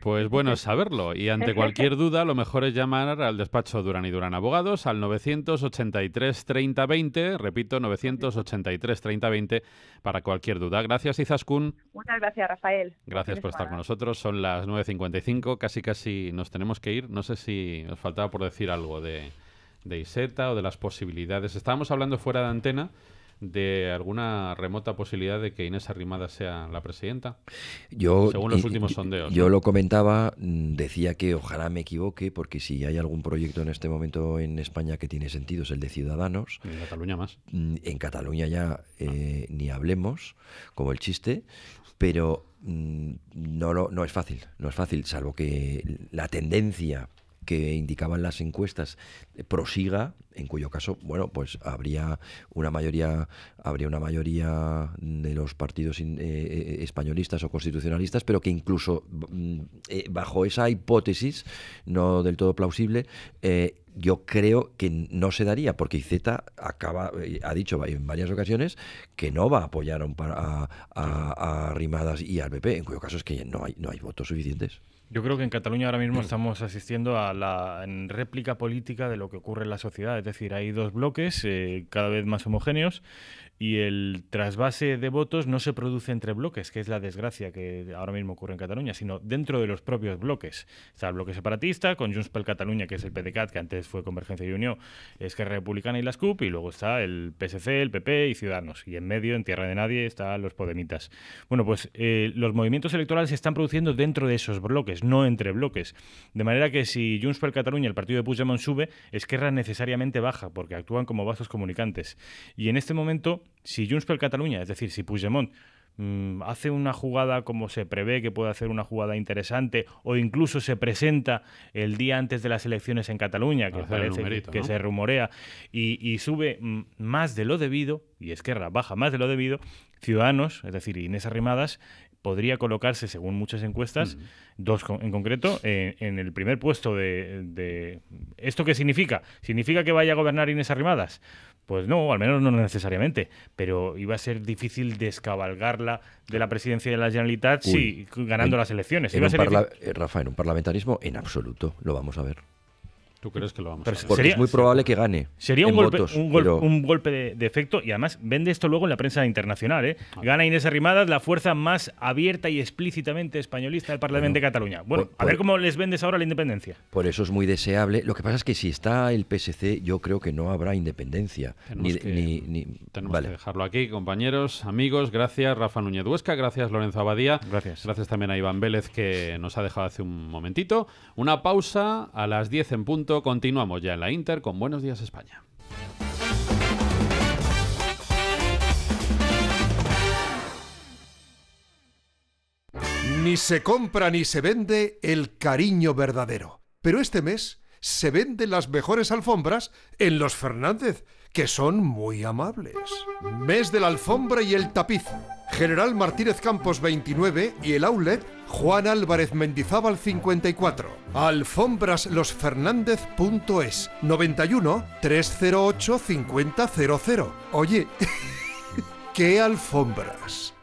Pues bueno saberlo. Y ante cualquier duda, lo mejor es llamar al despacho Durán y Durán Abogados al 983 3020. Repito, 983 3020 para cualquier duda. Gracias, Izaskun. Muchas gracias, Rafael. Gracias por estar con nosotros. Son las 9.55. Casi, casi nos tenemos que ir. No sé si nos faltaba por decir algo de de Iseta o de las posibilidades. Estábamos hablando fuera de antena de alguna remota posibilidad de que Inés Arrimada sea la presidenta? Yo, según los últimos sondeos. Yo lo comentaba, mm, decía que ojalá me equivoque, porque si hay algún proyecto en este momento en España que tiene sentido es el de Ciudadanos. En Cataluña más. Mm, en Cataluña ya eh, ni hablemos, como el chiste, pero mm, no es fácil, no es fácil, salvo que la tendencia que indicaban las encuestas prosiga, en cuyo caso, bueno, pues habría una mayoría, habría una mayoría de los partidos eh, eh, españolistas o constitucionalistas, pero que incluso mm, eh, bajo esa hipótesis, no del todo plausible, yo creo que no se daría, porque IZ acaba, ha dicho en varias ocasiones que no va a apoyar a, a, Rimadas y al PP, en cuyo caso es que no hay, no hay votos suficientes. Yo creo que en Cataluña ahora mismo mm. estamos asistiendo a la réplica política de lo que ocurre en la sociedad. Es decir, hay dos bloques eh, cada vez más homogéneos y el trasvase de votos no se produce entre bloques, que es la desgracia que ahora mismo ocurre en Cataluña, sino dentro de los propios bloques. Está el bloque separatista, con Junts per Cataluña, que es el PDCAT, que antes fue Convergencia y Unión, Esquerra Republicana y las CUP, y luego está el PSC, el PP y Ciudadanos. Y en medio, en tierra de nadie, están los Podemitas. Bueno, pues eh, los movimientos electorales se están produciendo dentro de esos bloques, no entre bloques. De manera que si Junts per Cataluña, el partido de Puigdemont, sube, Esquerra necesariamente baja, porque actúan como vasos comunicantes. Y en este momento si Junts per Cataluña, es decir, si Puigdemont mm, hace una jugada como se prevé que puede hacer una jugada interesante o incluso se presenta el día antes de las elecciones en Cataluña, que parece que, se rumorea, y, sube mm, más de lo debido, y Esquerra baja más de lo debido, Ciudadanos, es decir, Inés Arrimadas, podría colocarse, según muchas encuestas, dos en concreto, eh, en el primer puesto de, de, ¿Esto qué significa? ¿Significa que vaya a gobernar Inés Arrimadas? Pues no, al menos no necesariamente, pero iba a ser difícil descabalgarla de la presidencia de la Generalitat ganando las elecciones. Iba a ser eh, Rafa, en un parlamentarismo en absoluto, lo vamos a ver. ¿Tú crees que lo vamos a es muy probable que gane. Sería un golpe, un, golpe de, efecto y además vende esto luego en la prensa internacional. ¿eh? Ah. Gana Inés Arrimadas, la fuerza más abierta y explícitamente españolista del Parlamento de Cataluña. Bueno, a ver cómo les vendes ahora la independencia. Por eso es muy deseable. Lo que pasa es que si está el PSC, yo creo que no habrá independencia. Tenemos, ni, que, dejarlo aquí, compañeros, amigos. Gracias, Rafa Núñez Huesca. Gracias, Lorenzo Abadía. Gracias. Gracias también a Iván Vélez, que nos ha dejado hace un momentito. Una pausa a las 10 en punto Continuamos ya en la Inter con Buenos Días España. Ni se compra ni se vende el cariño verdadero. Pero este mes se venden las mejores alfombras en Los Fernández, que son muy amables. Mes de la alfombra y el tapiz General Martínez Campos 29 y el outlet Juan Álvarez Mendizábal 54. Alfombraslosfernández.es 91 308 5000. Oye, *laughs* ¿qué alfombras?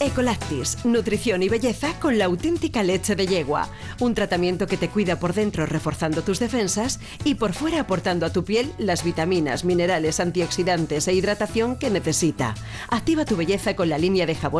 Ecolactis, nutrición y belleza con la auténtica leche de yegua. Un tratamiento que te cuida por dentro reforzando tus defensas y por fuera aportando a tu piel las vitaminas, minerales, antioxidantes e hidratación que necesita. Activa tu belleza con la línea de jabón